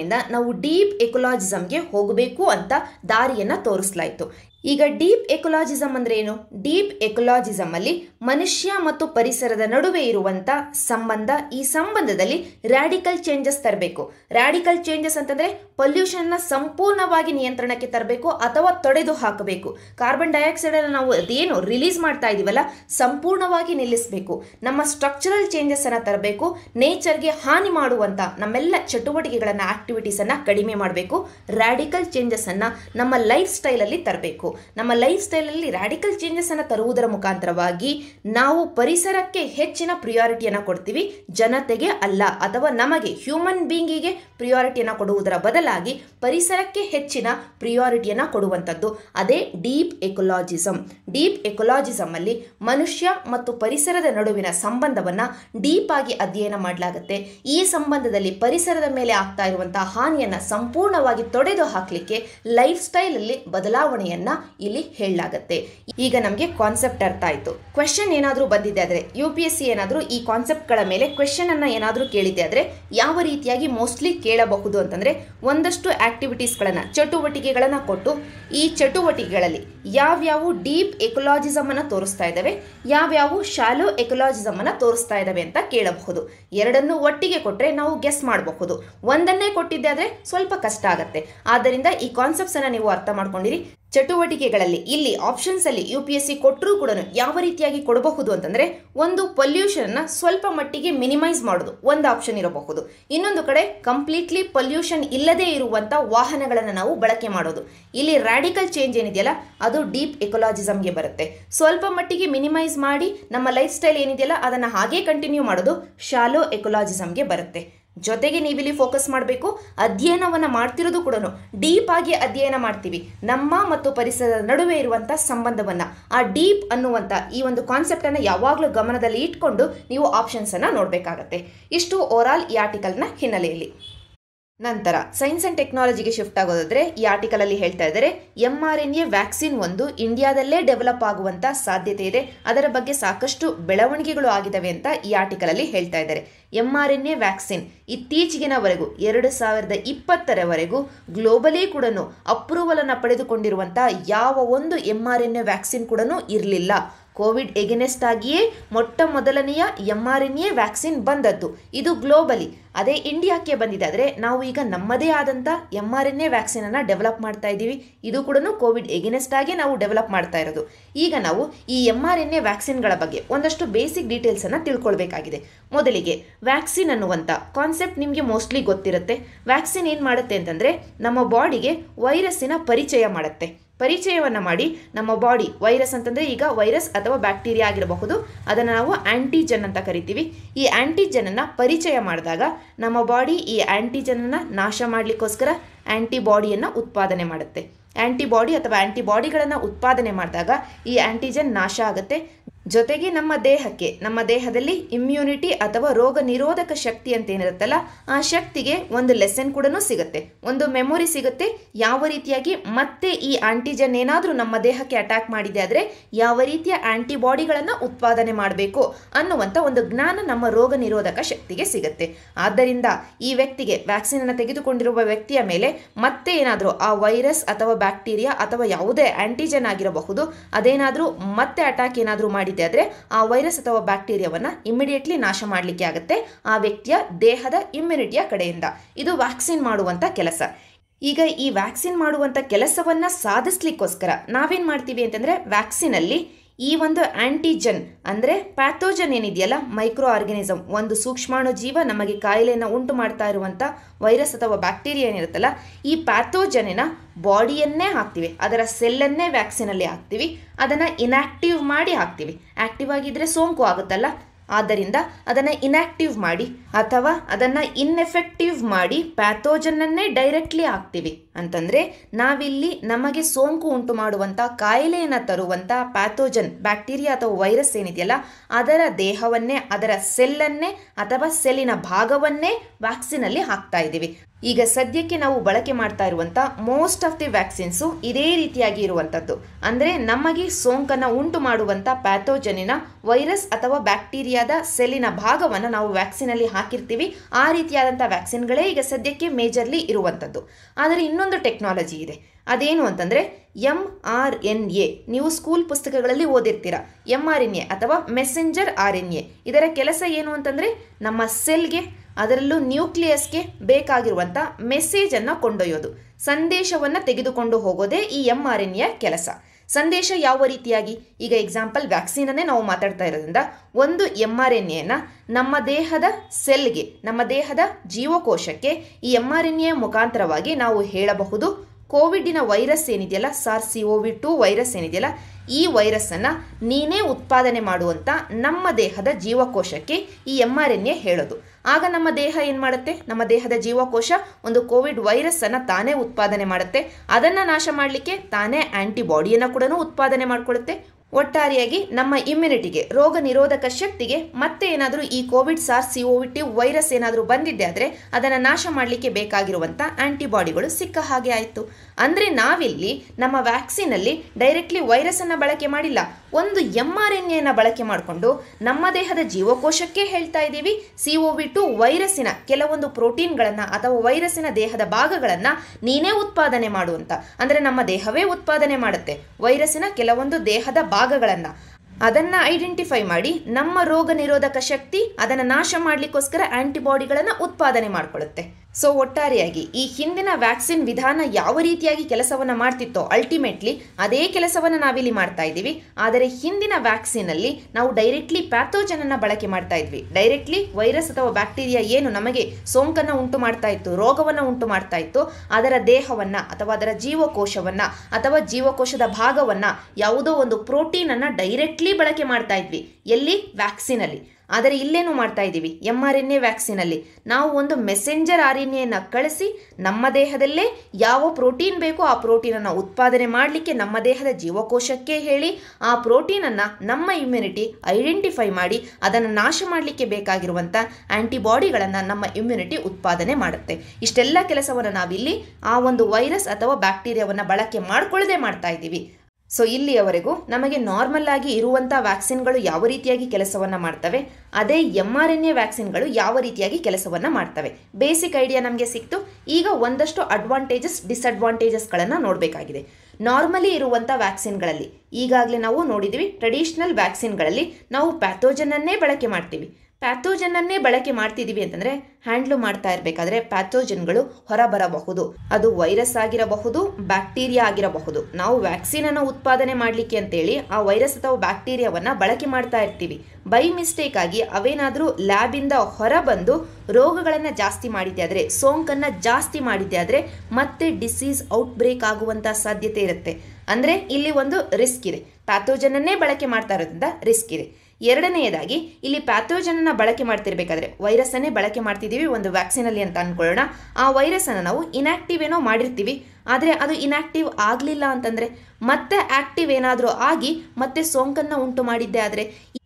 ಇಂದ ನಾವು ಡೀಪ್ ಎಕೊಲಾಜಿಸಮ್ಗೆ ಹೋಗಬೇಕು ಅಂತ ದಾರಿಯನ್ನು ತೋರಿಸಲಾಯಿತು ಈಗ ಡೀಪ್ ಎಕೊಲಾಜಿಸಮ್ ಅಂದ್ರೆ ಏನು ಡೀಪ್ ಎಕೊಲಾಜಿಸಮ್ ಅಲ್ಲಿ ಮನುಷ್ಯ ಮತ್ತು ಪರಿಸರದ ನಡುವೆ ಇರುವಂತ ಸಂಬಂಧ ಈ ಸಂಬಂಧದಲ್ಲಿ ರ್ಯಾಡಿಕಲ್ ಚೇಂಜಸ್ ತರಬೇಕು ರ್ಯಾಡಿಕಲ್ ಚೇಂಜಸ್ ಅಂತಂದ್ರೆ ಪೊಲ್ಯೂಷನ್ನ ಸಂಪೂರ್ಣವಾಗಿ ನಿಯಂತ್ರಣಕ್ಕೆ ತರಬೇಕು ಅಥವಾ ತೊಡೆದು ಹಾಕಬೇಕು ಕಾರ್ಬನ್ ಡೈಆಕ್ಸೈಡ್ ಅನ್ನು ನಾವು ಅದೇನು ರಿಲೀಸ್ ಮಾಡ್ತಾ ಇದೀವಲ್ಲ ಸಂಪೂರ್ಣವಾಗಿ ನಿಲ್ಲಿಸಬೇಕು ನಮ್ಮ ಸ್ಟ್ರಕ್ಚರಲ್ ಚೇಂಜಸ್ ಅನ್ನ ತರಬೇಕು ನೇಚರ್ಗೆ ಹಾನಿ ಮಾಡುವಂತ ನಮ್ಮೆಲ್ಲ ಚಟುವಟಿಕೆಗಳನ್ನ ಆಕ್ಟಿವಿಟೀಸ್ ಅನ್ನ ಕಡಿಮೆ ಮಾಡಬೇಕು ರ್ಯಾಡಿಕಲ್ ಚೇಂಜಸ್ ಅನ್ನ ನಮ್ಮ ಲೈಫ್ ಸ್ಟೈಲ್ ಅಲ್ಲಿ ತರಬೇಕು ಮಾಡಬೇಕು ನಮ್ಮ ಲೈಫ್ ಸ್ಟೈಲಲ್ಲಿ ರ್ಯಾಡಿಕಲ್ ಚೇಂಜಸನ್ನು ತರುವುದರ ಮುಖಾಂತರವಾಗಿ ನಾವು ಪರಿಸರಕ್ಕೆ ಹೆಚ್ಚಿನ ಪ್ರಿಯಾರಿಟಿಯನ್ನು ಕೊಡ್ತೀವಿ ಜನತೆಗೆ ಅಲ್ಲ ಅಥವಾ ನಮಗೆ ಹ್ಯೂಮನ್ ಬೀಯಿಂಗಿಗೆ ಪ್ರಿಯಾರಿಟಿಯನ್ನು ಕೊಡುವುದರ ಬದಲಾಗಿ ಪರಿಸರಕ್ಕೆ ಹೆಚ್ಚಿನ ಪ್ರಿಯಾರಿಟಿಯನ್ನು ಕೊಡುವಂಥದ್ದು ಅದೇ ಡೀಪ್ ಎಕೊಲಾಜಿಸಮ್ ಡೀಪ್ ಎಕೊಲಾಜಿಸಮ್ ಅಲ್ಲಿ ಮನುಷ್ಯ ಮತ್ತು ಪರಿಸರದ ನಡುವಿನ ಸಂಬಂಧವನ್ನು ಡೀಪ್ ಆಗಿ ಅಧ್ಯಯನ ಮಾಡಲಾಗುತ್ತೆ ಈ ಸಂಬಂಧದಲ್ಲಿ ಪರಿಸರದ ಮೇಲೆ ಆಗ್ತಾ ಇರುವಂತಹ ಹಾನಿಯನ್ನು ಸಂಪೂರ್ಣವಾಗಿ ತೊಡೆದು ಹಾಕಲಿಕ್ಕೆ ಲೈಫ್ ಸ್ಟೈಲಲ್ಲಿ ಬದಲಾವಣೆಯನ್ನು ಇಲ್ಲಿ ಹೇಳಲಾಗತ್ತೆ ಈಗ ನಮಗೆ ಕಾನ್ಸೆಪ್ಟ್ ಅರ್ಥ ಆಯಿತು ಕ್ವೆಶನ್ ಏನಾದರೂ ಬಂದಿದೆ ಆದರೆ ಯು ಪಿ ಎಸ್ ಸಿ ಏನಾದರೂ ಈ ಕಾನ್ಸೆಪ್ಟ್ಗಳ ಮೇಲೆ ಕ್ವೆಶನ್ ಅನ್ನು ಏನಾದರೂ ಕೇಳಿದೆ ಆದರೆ ಯಾವ ರೀತಿಯಾಗಿ ಮೋಸ್ಟ್ಲಿ ಕೇಳಬಹುದು ಅಂತಂದರೆ ಒಂದಷ್ಟು ಗಳನ್ನ ಚಟುವಟಿಕೆಗಳನ್ನು ಕೊಟ್ಟು ಈ ಚಟುವಟಿಕೆಗಳಲ್ಲಿ ಯಾವ್ಯಾವು ಡೀಪ್ ಎಕೊಲಾಜಿಸಮನ್ನು ತೋರಿಸ್ತಾ ಇದ್ದಾವೆ ಯಾವ್ಯಾವು ಶಾಲೋ ಎಕೊಲಾಜಿಸಮನ್ನು ತೋರಿಸ್ತಾ ಇದ್ದಾವೆ ಅಂತ ಕೇಳಬಹುದು ಎರಡನ್ನು ಒಟ್ಟಿಗೆ ಕೊಟ್ಟರೆ ನಾವು ಗೆಸ್ ಮಾಡಬಹುದು ಒಂದನ್ನೇ ಕೊಟ್ಟಿದ್ದೆ ಆದರೆ ಸ್ವಲ್ಪ ಕಷ್ಟ ಆಗುತ್ತೆ ಆದ್ದರಿಂದ ಈ ಕಾನ್ಸೆಪ್ಟ್ಸನ್ನು ನೀವು ಅರ್ಥ ಮಾಡ್ಕೊಂಡಿರಿ ಚಟುವಟಿಕೆಗಳಲ್ಲಿ ಇಲ್ಲಿ ಆಪ್ಷನ್ಸ್ ಅಲ್ಲಿ ಯು ಪಿ ಎಸ್ ಸಿ ಕೊಟ್ಟರೂ ಕೂಡ ಯಾವ ರೀತಿಯಾಗಿ ಕೊಡಬಹುದು ಅಂತಂದರೆ ಒಂದು ಪೊಲ್ಯೂಷನ್ನ ಸ್ವಲ್ಪ ಮಟ್ಟಿಗೆ ಮಿನಿಮೈಸ್ ಮಾಡೋದು ಒಂದು ಆಪ್ಷನ್ ಇರಬಹುದು ಇನ್ನೊಂದು ಕಡೆ ಕಂಪ್ಲೀಟ್ಲಿ ಪೊಲ್ಯೂಷನ್ ಇಲ್ಲದೇ ಇರುವಂಥ ವಾಹನಗಳನ್ನು ನಾವು ಬಳಕೆ ಮಾಡೋದು ಇಲ್ಲಿ ರ್ಯಾಡಿಕಲ್ ಚೇಂಜ್ ಏನಿದೆಯಲ್ಲ ಅದು ಡೀಪ್ ಎಕೊಲಾಜಿಸಮ್ಗೆ ಬರುತ್ತೆ ಸ್ವಲ್ಪ ಮಟ್ಟಿಗೆ ಮಿನಿಮೈಸ್ ಮಾಡಿ ನಮ್ಮ ಲೈಫ್ ಸ್ಟೈಲ್ ಏನಿದೆಯಲ್ಲ ಅದನ್ನು ಹಾಗೇ ಕಂಟಿನ್ಯೂ ಮಾಡೋದು ಶಾಲೋ ಎಕೊಲಾಜಿಸಮ್ಗೆ ಬರುತ್ತೆ ಜೊತೆಗೆ ನೀವಿಲ್ಲಿ ಫೋಕಸ್ ಮಾಡಬೇಕು ಅಧ್ಯಯನವನ್ನು ಮಾಡ್ತಿರೋದು ಕೂಡ ಡೀಪ್ ಆಗಿ ಅಧ್ಯಯನ ಮಾಡ್ತೀವಿ ನಮ್ಮ ಮತ್ತು ಪರಿಸರದ ನಡುವೆ ಇರುವಂಥ ಸಂಬಂಧವನ್ನು ಆ ಡೀಪ್ ಅನ್ನುವಂಥ ಈ ಒಂದು ಕಾನ್ಸೆಪ್ಟನ್ನು ಯಾವಾಗಲೂ ಗಮನದಲ್ಲಿ ಇಟ್ಕೊಂಡು ನೀವು ಆಪ್ಷನ್ಸನ್ನು ನೋಡಬೇಕಾಗತ್ತೆ ಇಷ್ಟು ಆಲ್ ಈ ಆರ್ಟಿಕಲ್ನ ಹಿನ್ನೆಲೆಯಲ್ಲಿ ನಂತರ ಸೈನ್ಸ್ ಆ್ಯಂಡ್ ಟೆಕ್ನಾಲಜಿಗೆ ಶಿಫ್ಟ್ ಆಗೋದಾದರೆ ಈ ಅಲ್ಲಿ ಹೇಳ್ತಾ ಇದ್ದಾರೆ M R N A vaccine ಒಂದು ಇಂಡಿಯಾದಲ್ಲೇ ಡೆವಲಪ್ ಆಗುವಂಥ ಸಾಧ್ಯತೆ ಇದೆ ಅದರ ಬಗ್ಗೆ ಸಾಕಷ್ಟು ಬೆಳವಣಿಗೆಗಳು ಆಗಿದ್ದಾವೆ ಅಂತ ಈ ಆರ್ಟಿಕಲಲ್ಲಿ ಹೇಳ್ತಾ ಇದ್ದಾರೆ M R N A vaccine ಇತ್ತೀಚೆಗಿನವರೆಗೂ ಎರಡು ಸಾವಿರದ ಇಪ್ಪತ್ತರವರೆಗೂ ಗ್ಲೋಬಲಿ ಕೂಡ ಅಪ್ರೂವಲನ್ನು ಪಡೆದುಕೊಂಡಿರುವಂಥ ಯಾವ ಒಂದು M R N A vaccine ಕೂಡ ಇರಲಿಲ್ಲ ಕೋವಿಡ್ ಎಗೆನೆಸ್ಟ್ ಆಗಿಯೇ ಮೊಟ್ಟ ಮೊದಲನೆಯ M R N A vaccine ಬಂದದ್ದು ಇದು ಗ್ಲೋಬಲಿ ಅದೇ ಇಂಡಿಯಾಕ್ಕೆ ಆದರೆ ನಾವು ಈಗ ನಮ್ಮದೇ ಆದಂಥ ಎಮ್ ಆರ್ ಎನ್ ಎ ಅನ್ನು ಡೆವಲಪ್ ಮಾಡ್ತಾ ಇದ್ದೀವಿ ಇದು ಕೂಡ ಕೋವಿಡ್ ಎಗೆನೆಸ್ಟ್ ಆಗಿ ನಾವು ಡೆವಲಪ್ ಮಾಡ್ತಾ ಇರೋದು ಈಗ ನಾವು ಈ ಎಮ್ ಆರ್ ಎನ್ ಎ ವ್ಯಾಕ್ಸಿನ್ಗಳ ಬಗ್ಗೆ ಒಂದಷ್ಟು ಬೇಸಿಕ್ ಡೀಟೇಲ್ಸನ್ನು ತಿಳ್ಕೊಳ್ಬೇಕಾಗಿದೆ ಮೊದಲಿಗೆ ವ್ಯಾಕ್ಸಿನ್ ಅನ್ನುವಂಥ ಕಾನ್ಸೆಪ್ಟ್ ನಿಮಗೆ ಮೋಸ್ಟ್ಲಿ ಗೊತ್ತಿರುತ್ತೆ ವ್ಯಾಕ್ಸಿನ್ ಏನು ಮಾಡುತ್ತೆ ಅಂತಂದರೆ ನಮ್ಮ ಬಾಡಿಗೆ ವೈರಸ್ಸಿನ ಪರಿಚಯ ಮಾಡುತ್ತೆ ಪರಿಚಯವನ್ನು ಮಾಡಿ ನಮ್ಮ ಬಾಡಿ ವೈರಸ್ ಅಂತಂದರೆ ಈಗ ವೈರಸ್ ಅಥವಾ ಬ್ಯಾಕ್ಟೀರಿಯಾ ಆಗಿರಬಹುದು ಅದನ್ನು ನಾವು ಆ್ಯಂಟಿಜನ್ ಅಂತ ಕರಿತೀವಿ ಈ ಆ್ಯಂಟಿಜನನ್ನು ಪರಿಚಯ ಮಾಡಿದಾಗ ನಮ್ಮ ಬಾಡಿ ಈ ಆ್ಯಂಟಿಜನನ್ನು ನಾಶ ಮಾಡಲಿಕ್ಕೋಸ್ಕರ ಆ್ಯಂಟಿಬಾಡಿಯನ್ನು ಉತ್ಪಾದನೆ ಮಾಡುತ್ತೆ ಆ್ಯಂಟಿಬಾಡಿ ಅಥವಾ ಆ್ಯಂಟಿಬಾಡಿಗಳನ್ನು ಉತ್ಪಾದನೆ ಮಾಡಿದಾಗ ಈ ಆ್ಯಂಟಿಜನ್ ನಾಶ ಆಗುತ್ತೆ ಜೊತೆಗೆ ನಮ್ಮ ದೇಹಕ್ಕೆ ನಮ್ಮ ದೇಹದಲ್ಲಿ ಇಮ್ಯುನಿಟಿ ಅಥವಾ ರೋಗ ನಿರೋಧಕ ಶಕ್ತಿ ಅಂತ ಏನಿರುತ್ತಲ್ಲ ಆ ಶಕ್ತಿಗೆ ಒಂದು ಲೆಸನ್ ಕೂಡ ಸಿಗುತ್ತೆ ಒಂದು ಮೆಮೊರಿ ಸಿಗುತ್ತೆ ಯಾವ ರೀತಿಯಾಗಿ ಮತ್ತೆ ಈ ಆಂಟಿಜನ್ ಏನಾದರೂ ನಮ್ಮ ದೇಹಕ್ಕೆ ಅಟ್ಯಾಕ್ ಮಾಡಿದೆ ಆದರೆ ಯಾವ ರೀತಿಯ ಆಂಟಿಬಾಡಿಗಳನ್ನು ಉತ್ಪಾದನೆ ಮಾಡಬೇಕು ಅನ್ನುವಂಥ ಒಂದು ಜ್ಞಾನ ನಮ್ಮ ರೋಗ ನಿರೋಧಕ ಶಕ್ತಿಗೆ ಸಿಗುತ್ತೆ ಆದ್ದರಿಂದ ಈ ವ್ಯಕ್ತಿಗೆ ವ್ಯಾಕ್ಸಿನ್ ಅನ್ನು ತೆಗೆದುಕೊಂಡಿರುವ ವ್ಯಕ್ತಿಯ ಮೇಲೆ ಮತ್ತೆ ಏನಾದರೂ ಆ ವೈರಸ್ ಅಥವಾ ಬ್ಯಾಕ್ಟೀರಿಯಾ ಅಥವಾ ಯಾವುದೇ ಆಂಟಿಜನ್ ಆಗಿರಬಹುದು ಅದೇನಾದರೂ ಮತ್ತೆ ಅಟ್ಯಾಕ್ ಏನಾದರೂ ಮಾಡಿದೆ ಆದ್ರೆ ಆದರೆ ಆ ವೈರಸ್ ಅಥವಾ ಬ್ಯಾಕ್ಟೀರಿಯಾವನ್ನು ಇಮಿಡಿಯೇಟ್ಲಿ ನಾಶ ಮಾಡಲಿಕ್ಕೆ ಆಗುತ್ತೆ ಆ ವ್ಯಕ್ತಿಯ ದೇಹದ ಇಮ್ಯುನಿಟಿಯ ಕಡೆಯಿಂದ ಇದು ವ್ಯಾಕ್ಸಿನ್ ಮಾಡುವಂಥ ಕೆಲಸ ಈಗ ಈ ವ್ಯಾಕ್ಸಿನ್ ಮಾಡುವಂಥ ಕೆಲಸವನ್ನು ಸಾಧಿಸ್ಲಿಕ್ಕೋಸ್ಕರ ನಾವೇನು ಮಾಡ್ತೀವಿ ಅಂತಂದರೆ ವ್ಯಾಕ್ಸಿನಲ್ಲಿ ಈ ಒಂದು ಆಂಟಿಜನ್ ಅಂದರೆ ಪ್ಯಾಥೋಜನ್ ಏನಿದೆಯಲ್ಲ ಮೈಕ್ರೋ ಆರ್ಗನಿಸಮ್ ಒಂದು ಸೂಕ್ಷ್ಮಾಣು ಜೀವ ನಮಗೆ ಕಾಯಿಲೆಯನ್ನು ಉಂಟು ಮಾಡ್ತಾ ಇರುವಂಥ ವೈರಸ್ ಅಥವಾ ಬ್ಯಾಕ್ಟೀರಿಯಾ ಏನಿರುತ್ತಲ್ಲ ಈ ಪ್ಯಾಥೋಜನಿನ ಬಾಡಿಯನ್ನೇ ಹಾಕ್ತೀವಿ ಅದರ ಸೆಲ್ಲನ್ನೇ ವ್ಯಾಕ್ಸಿನಲ್ಲಿ ಹಾಕ್ತೀವಿ ಅದನ್ನು ಇನ್ಆಕ್ಟಿವ್ ಮಾಡಿ ಹಾಕ್ತೀವಿ ಆ್ಯಕ್ಟಿವ್ ಆಗಿದ್ದರೆ ಸೋಂಕು ಆಗುತ್ತಲ್ಲ ಆದ್ದರಿಂದ ಅದನ್ನು ಇನ್ಆಕ್ಟಿವ್ ಮಾಡಿ ಅಥವಾ ಅದನ್ನು ಇನ್ಎಫೆಕ್ಟಿವ್ ಮಾಡಿ ಪ್ಯಾಥೋಜನನ್ನೇ ಡೈರೆಕ್ಟ್ಲಿ ಹಾಕ್ತೀವಿ ಅಂತಂದರೆ ನಾವಿಲ್ಲಿ ನಮಗೆ ಸೋಂಕು ಉಂಟು ಮಾಡುವಂಥ ಕಾಯಿಲೆಯನ್ನು ತರುವಂಥ ಪ್ಯಾಥೋಜನ್ ಬ್ಯಾಕ್ಟೀರಿಯಾ ಅಥವಾ ವೈರಸ್ ಏನಿದೆಯಲ್ಲ ಅದರ ದೇಹವನ್ನೇ ಅದರ ಸೆಲ್ಲನ್ನೇ ಅಥವಾ ಸೆಲ್ಲಿನ ಭಾಗವನ್ನೇ ವ್ಯಾಕ್ಸಿನಲ್ಲಿ ಹಾಕ್ತಾ ಇದ್ದೀವಿ ಈಗ ಸದ್ಯಕ್ಕೆ ನಾವು ಬಳಕೆ ಮಾಡ್ತಾ ಇರುವಂಥ ಮೋಸ್ಟ್ ಆಫ್ ದಿ ವ್ಯಾಕ್ಸಿನ್ಸು ಇದೇ ರೀತಿಯಾಗಿ ಇರುವಂಥದ್ದು ಅಂದರೆ ನಮಗೆ ಸೋಂಕನ್ನು ಉಂಟು ಮಾಡುವಂಥ ಪ್ಯಾಥೋಜನಿನ ವೈರಸ್ ಅಥವಾ ಬ್ಯಾಕ್ಟೀರಿಯಾದ ಸೆಲ್ಲಿನ ಭಾಗವನ್ನು ನಾವು ವ್ಯಾಕ್ಸಿನಲ್ಲಿ ಹಾಕಿರ್ತೀವಿ ಆ ರೀತಿಯಾದಂಥ ವ್ಯಾಕ್ಸಿನ್ಗಳೇ ಈಗ ಸದ್ಯಕ್ಕೆ ಮೇಜರ್ಲಿ ಇರುವಂಥದ್ದು ಆದರೆ ಇನ್ನೊಂದು ಮತ್ತೊಂದು ಟೆಕ್ನಾಲಜಿ ಇದೆ ಅದೇನು ಅಂತಂದರೆ ಎಂ ಆರ್ ಎನ್ ಎ ನೀವು ಸ್ಕೂಲ್ ಪುಸ್ತಕಗಳಲ್ಲಿ ಓದಿರ್ತೀರ ಎಮ್ ಆರ್ ಎನ್ ಎ ಅಥವಾ ಮೆಸೆಂಜರ್ ಆರ್ ಎನ್ ಎ ಇದರ ಕೆಲಸ ಏನು ಅಂತಂದರೆ ನಮ್ಮ ಸೆಲ್ಗೆ ಅದರಲ್ಲೂ ನ್ಯೂಕ್ಲಿಯಸ್ಗೆ ಬೇಕಾಗಿರುವಂಥ ಮೆಸೇಜನ್ನು ಕೊಂಡೊಯ್ಯೋದು ಸಂದೇಶವನ್ನು ತೆಗೆದುಕೊಂಡು ಹೋಗೋದೇ ಈ ಎಮ್ ಆರ್ ಎನ್ ಎ ಕೆಲಸ ಸಂದೇಶ ಯಾವ ರೀತಿಯಾಗಿ ಈಗ ಎಕ್ಸಾಂಪಲ್ ವ್ಯಾಕ್ಸಿನನ್ನೇ ನಾವು ಮಾತಾಡ್ತಾ ಇರೋದ್ರಿಂದ ಒಂದು ಎಮ್ ಆರ್ ಎನ್ ಎನ ನಮ್ಮ ದೇಹದ ಸೆಲ್ಗೆ ನಮ್ಮ ದೇಹದ ಜೀವಕೋಶಕ್ಕೆ ಈ ಎಮ್ ಆರ್ ಎನ್ ಎ ಮುಖಾಂತರವಾಗಿ ನಾವು ಹೇಳಬಹುದು ಕೋವಿಡಿನ ವೈರಸ್ ಏನಿದೆಯಲ್ಲ SARS C O V two virus ಏನಿದೆಯಲ್ಲ ಈ ವೈರಸ್ಸನ್ನು ನೀನೇ ಉತ್ಪಾದನೆ ಮಾಡುವಂಥ ನಮ್ಮ ದೇಹದ ಜೀವಕೋಶಕ್ಕೆ ಈ ಎಮ್ ಆರ್ ಎನ್ ಎ ಹೇಳೋದು ಆಗ ನಮ್ಮ ದೇಹ ಏನು ಮಾಡುತ್ತೆ ನಮ್ಮ ದೇಹದ ಜೀವಕೋಶ ಒಂದು ಕೋವಿಡ್ ವೈರಸ್ ಅನ್ನು ತಾನೇ ಉತ್ಪಾದನೆ ಮಾಡುತ್ತೆ ಅದನ್ನು ನಾಶ ಮಾಡಲಿಕ್ಕೆ ತಾನೇ ಆಂಟಿಬಾಡಿಯನ್ನು ಕೂಡ ಉತ್ಪಾದನೆ ಮಾಡಿಕೊಳ್ಳುತ್ತೆ ಒಟ್ಟಾರೆಯಾಗಿ ನಮ್ಮ ಇಮ್ಯುನಿಟಿಗೆ ರೋಗ ನಿರೋಧಕ ಶಕ್ತಿಗೆ ಮತ್ತೆ ಏನಾದರೂ ಈ ಕೋವಿಡ್ ಸಾರ್ ಸಿ ವೈರಸ್ ಏನಾದರೂ ಬಂದಿದ್ದೆ ಆದರೆ ಅದನ್ನು ನಾಶ ಮಾಡಲಿಕ್ಕೆ ಬೇಕಾಗಿರುವಂಥ ಆಂಟಿಬಾಡಿಗಳು ಸಿಕ್ಕ ಹಾಗೆ ಆಯಿತು ಅಂದರೆ ನಾವಿಲ್ಲಿ ನಮ್ಮ ವ್ಯಾಕ್ಸಿನಲ್ಲಿ ಡೈರೆಕ್ಟ್ಲಿ ವೈರಸನ್ನು ಬಳಕೆ ಮಾಡಿಲ್ಲ ಒಂದು ಎಂ ಆರ್ ಎನ್ ಎನ್ನ ಬಳಕೆ ಮಾಡಿಕೊಂಡು ನಮ್ಮ ದೇಹದ ಜೀವಕೋಶಕ್ಕೆ ಹೇಳ್ತಾ ಇದ್ದೀವಿ ಸಿ ಒ ವಿ ಟು ವೈರಸ್ಸಿನ ಕೆಲವೊಂದು ಪ್ರೋಟೀನ್ಗಳನ್ನು ಅಥವಾ ವೈರಸ್ಸಿನ ದೇಹದ ಭಾಗಗಳನ್ನು ನೀನೇ ಉತ್ಪಾದನೆ ಮಾಡುವಂತ ಅಂದರೆ ನಮ್ಮ ದೇಹವೇ ಉತ್ಪಾದನೆ ಮಾಡುತ್ತೆ ವೈರಸ್ಸಿನ ಕೆಲವೊಂದು ದೇಹದ ಭಾಗಗಳನ್ನು ಅದನ್ನ ಐಡೆಂಟಿಫೈ ಮಾಡಿ ನಮ್ಮ ರೋಗ ನಿರೋಧಕ ಶಕ್ತಿ ಅದನ್ನು ನಾಶ ಮಾಡಲಿಕ್ಕೋಸ್ಕರ ಆಂಟಿಬಾಡಿಗಳನ್ನು ಉತ್ಪಾದನೆ ಮಾಡಿಕೊಳ್ಳುತ್ತೆ ಸೊ ಒಟ್ಟಾರೆಯಾಗಿ ಈ ಹಿಂದಿನ ವ್ಯಾಕ್ಸಿನ್ ವಿಧಾನ ಯಾವ ರೀತಿಯಾಗಿ ಕೆಲಸವನ್ನು ಮಾಡ್ತಿತ್ತೋ ಅಲ್ಟಿಮೇಟ್ಲಿ ಅದೇ ಕೆಲಸವನ್ನು ನಾವಿಲ್ಲಿ ಮಾಡ್ತಾ ಇದ್ದೀವಿ ಆದರೆ ಹಿಂದಿನ ವ್ಯಾಕ್ಸಿನಲ್ಲಿ ನಾವು ಡೈರೆಕ್ಟ್ಲಿ ಪ್ಯಾಥೋಜನನ್ನು ಬಳಕೆ ಮಾಡ್ತಾ ಇದ್ವಿ ಡೈರೆಕ್ಟ್ಲಿ ವೈರಸ್ ಅಥವಾ ಬ್ಯಾಕ್ಟೀರಿಯಾ ಏನು ನಮಗೆ ಸೋಂಕನ್ನು ಉಂಟು ಮಾಡ್ತಾ ಇತ್ತು ರೋಗವನ್ನು ಉಂಟು ಮಾಡ್ತಾ ಇತ್ತು ಅದರ ದೇಹವನ್ನು ಅಥವಾ ಅದರ ಜೀವಕೋಶವನ್ನು ಅಥವಾ ಜೀವಕೋಶದ ಭಾಗವನ್ನು ಯಾವುದೋ ಒಂದು ಪ್ರೋಟೀನನ್ನು ಡೈರೆಕ್ಟ್ಲಿ ಬಳಕೆ ಮಾಡ್ತಾ ಇದ್ವಿ ಎಲ್ಲಿ ವ್ಯಾಕ್ಸಿನಲ್ಲಿ ಆದರೆ ಇಲ್ಲೇನು ಮಾಡ್ತಾ ಇದ್ದೀವಿ ಎಮ್ ಆರ್ ಎನ್ ಎ ವ್ಯಾಕ್ಸಿನಲ್ಲಿ ನಾವು ಒಂದು ಮೆಸೆಂಜರ್ ಆರ್ ಎನ್ ಕಳಿಸಿ ನಮ್ಮ ದೇಹದಲ್ಲೇ ಯಾವ ಪ್ರೋಟೀನ್ ಬೇಕೋ ಆ ಪ್ರೋಟೀನನ್ನು ಉತ್ಪಾದನೆ ಮಾಡಲಿಕ್ಕೆ ನಮ್ಮ ದೇಹದ ಜೀವಕೋಶಕ್ಕೆ ಹೇಳಿ ಆ ಪ್ರೋಟೀನನ್ನು ನಮ್ಮ ಇಮ್ಯುನಿಟಿ ಐಡೆಂಟಿಫೈ ಮಾಡಿ ಅದನ್ನು ನಾಶ ಮಾಡಲಿಕ್ಕೆ ಬೇಕಾಗಿರುವಂಥ ಆ್ಯಂಟಿಬಾಡಿಗಳನ್ನು ನಮ್ಮ ಇಮ್ಯುನಿಟಿ ಉತ್ಪಾದನೆ ಮಾಡುತ್ತೆ ಇಷ್ಟೆಲ್ಲ ಕೆಲಸವನ್ನು ನಾವಿಲ್ಲಿ ಆ ಒಂದು ವೈರಸ್ ಅಥವಾ ಬ್ಯಾಕ್ಟೀರಿಯಾವನ್ನು ಬಳಕೆ ಮಾಡಿಕೊಳ್ಳದೆ ಮಾಡ್ತಾ ಇದ್ದೀವಿ ಸೊ ಇಲ್ಲಿಯವರೆಗೂ ನಮಗೆ ನಾರ್ಮಲ್ ಆಗಿ ಇರುವಂಥ ವ್ಯಾಕ್ಸಿನ್ಗಳು ಯಾವ ರೀತಿಯಾಗಿ ಕೆಲಸವನ್ನು ಮಾಡ್ತವೆ ಅದೇ ಎಂ ಆರ್ ಎನ್ ಎ ವ್ಯಾಕ್ಸಿನ್ಗಳು ಯಾವ ರೀತಿಯಾಗಿ ಕೆಲಸವನ್ನು ಮಾಡ್ತವೆ ಬೇಸಿಕ್ ಐಡಿಯಾ ನಮಗೆ ಸಿಕ್ತು ಈಗ ಒಂದಷ್ಟು ಅಡ್ವಾಂಟೇಜಸ್ ಡಿಸ್ಅಡ್ವಾಂಟೇಜಸ್ಗಳನ್ನು ನೋಡಬೇಕಾಗಿದೆ ನಾರ್ಮಲಿ ಇರುವಂಥ ವ್ಯಾಕ್ಸಿನ್ಗಳಲ್ಲಿ ಈಗಾಗಲೇ ನಾವು ನೋಡಿದ್ವಿ ಟ್ರೆಡಿಷ್ನಲ್ ವ್ಯಾಕ್ಸಿನ್ಗಳಲ್ಲಿ ನಾವು ಪ್ಯಾಥೋಜನನ್ನೇ ಬಳಕೆ ಮಾಡ್ತೀವಿ ಪ್ಯಾಥೋಜನನ್ನೇ ಬಳಕೆ ಮಾಡ್ತಿದ್ದೀವಿ ಅಂತಂದರೆ ಹ್ಯಾಂಡ್ಲು ಮಾಡ್ತಾ ಇರಬೇಕಾದ್ರೆ ಪ್ಯಾಥೋಜನ್ಗಳು ಹೊರಬರಬಹುದು ಅದು ವೈರಸ್ ಆಗಿರಬಹುದು ಬ್ಯಾಕ್ಟೀರಿಯಾ ಆಗಿರಬಹುದು ನಾವು ವ್ಯಾಕ್ಸಿನನ್ನು ಉತ್ಪಾದನೆ ಮಾಡಲಿಕ್ಕೆ ಅಂತೇಳಿ ಆ ವೈರಸ್ ಅಥವಾ ಬ್ಯಾಕ್ಟೀರಿಯಾವನ್ನು ಬಳಕೆ ಮಾಡ್ತಾ ಇರ್ತೀವಿ ಬೈ ಮಿಸ್ಟೇಕ್ ಆಗಿ ಅವೇನಾದರೂ ಲ್ಯಾಬಿಂದ ಹೊರಬಂದು ರೋಗಗಳನ್ನು ಜಾಸ್ತಿ ಮಾಡಿದ್ದೆ ಆದರೆ ಸೋಂಕನ್ನು ಜಾಸ್ತಿ ಮಾಡಿದ್ದೆ ಆದರೆ ಮತ್ತೆ ಡಿಸೀಸ್ ಔಟ್ಬ್ರೇಕ್ ಆಗುವಂಥ ಸಾಧ್ಯತೆ ಇರುತ್ತೆ ಅಂದರೆ ಇಲ್ಲಿ ಒಂದು ರಿಸ್ಕ್ ಇದೆ ಪ್ಯಾಥೋಜನನ್ನೇ ಬಳಕೆ ಮಾಡ್ತಾ ಇರೋದ್ರಿಂದ ರಿಸ್ಕ್ ಇದೆ ಎರಡನೆಯದಾಗಿ ಇಲ್ಲಿ ಪ್ಯಾಥೋಜನನ್ನು ಬಳಕೆ ಮಾಡ್ತಿರ್ಬೇಕಾದ್ರೆ ವೈರಸ್ಸನ್ನೇ ಬಳಕೆ ಮಾಡ್ತಿದ್ದೀವಿ ಒಂದು ವ್ಯಾಕ್ಸಿನಲ್ಲಿ ಅಂತ ಅಂದ್ಕೊಳ್ಳೋಣ ಆ ವೈರಸ್ಸನ್ನು ನಾವು ಇನ್ಆಕ್ಟಿವ್ ಏನೋ ಮಾಡಿರ್ತೀವಿ ಆದರೆ ಅದು ಇನ್ಆಕ್ಟಿವ್ ಆಗಲಿಲ್ಲ ಅಂತಂದರೆ ಮತ್ತೆ ಆಕ್ಟಿವ್ ಏನಾದರೂ ಆಗಿ ಮತ್ತೆ ಸೋಂಕನ್ನು ಉಂಟು ಮಾಡಿದ್ದೆ ಆದರೆ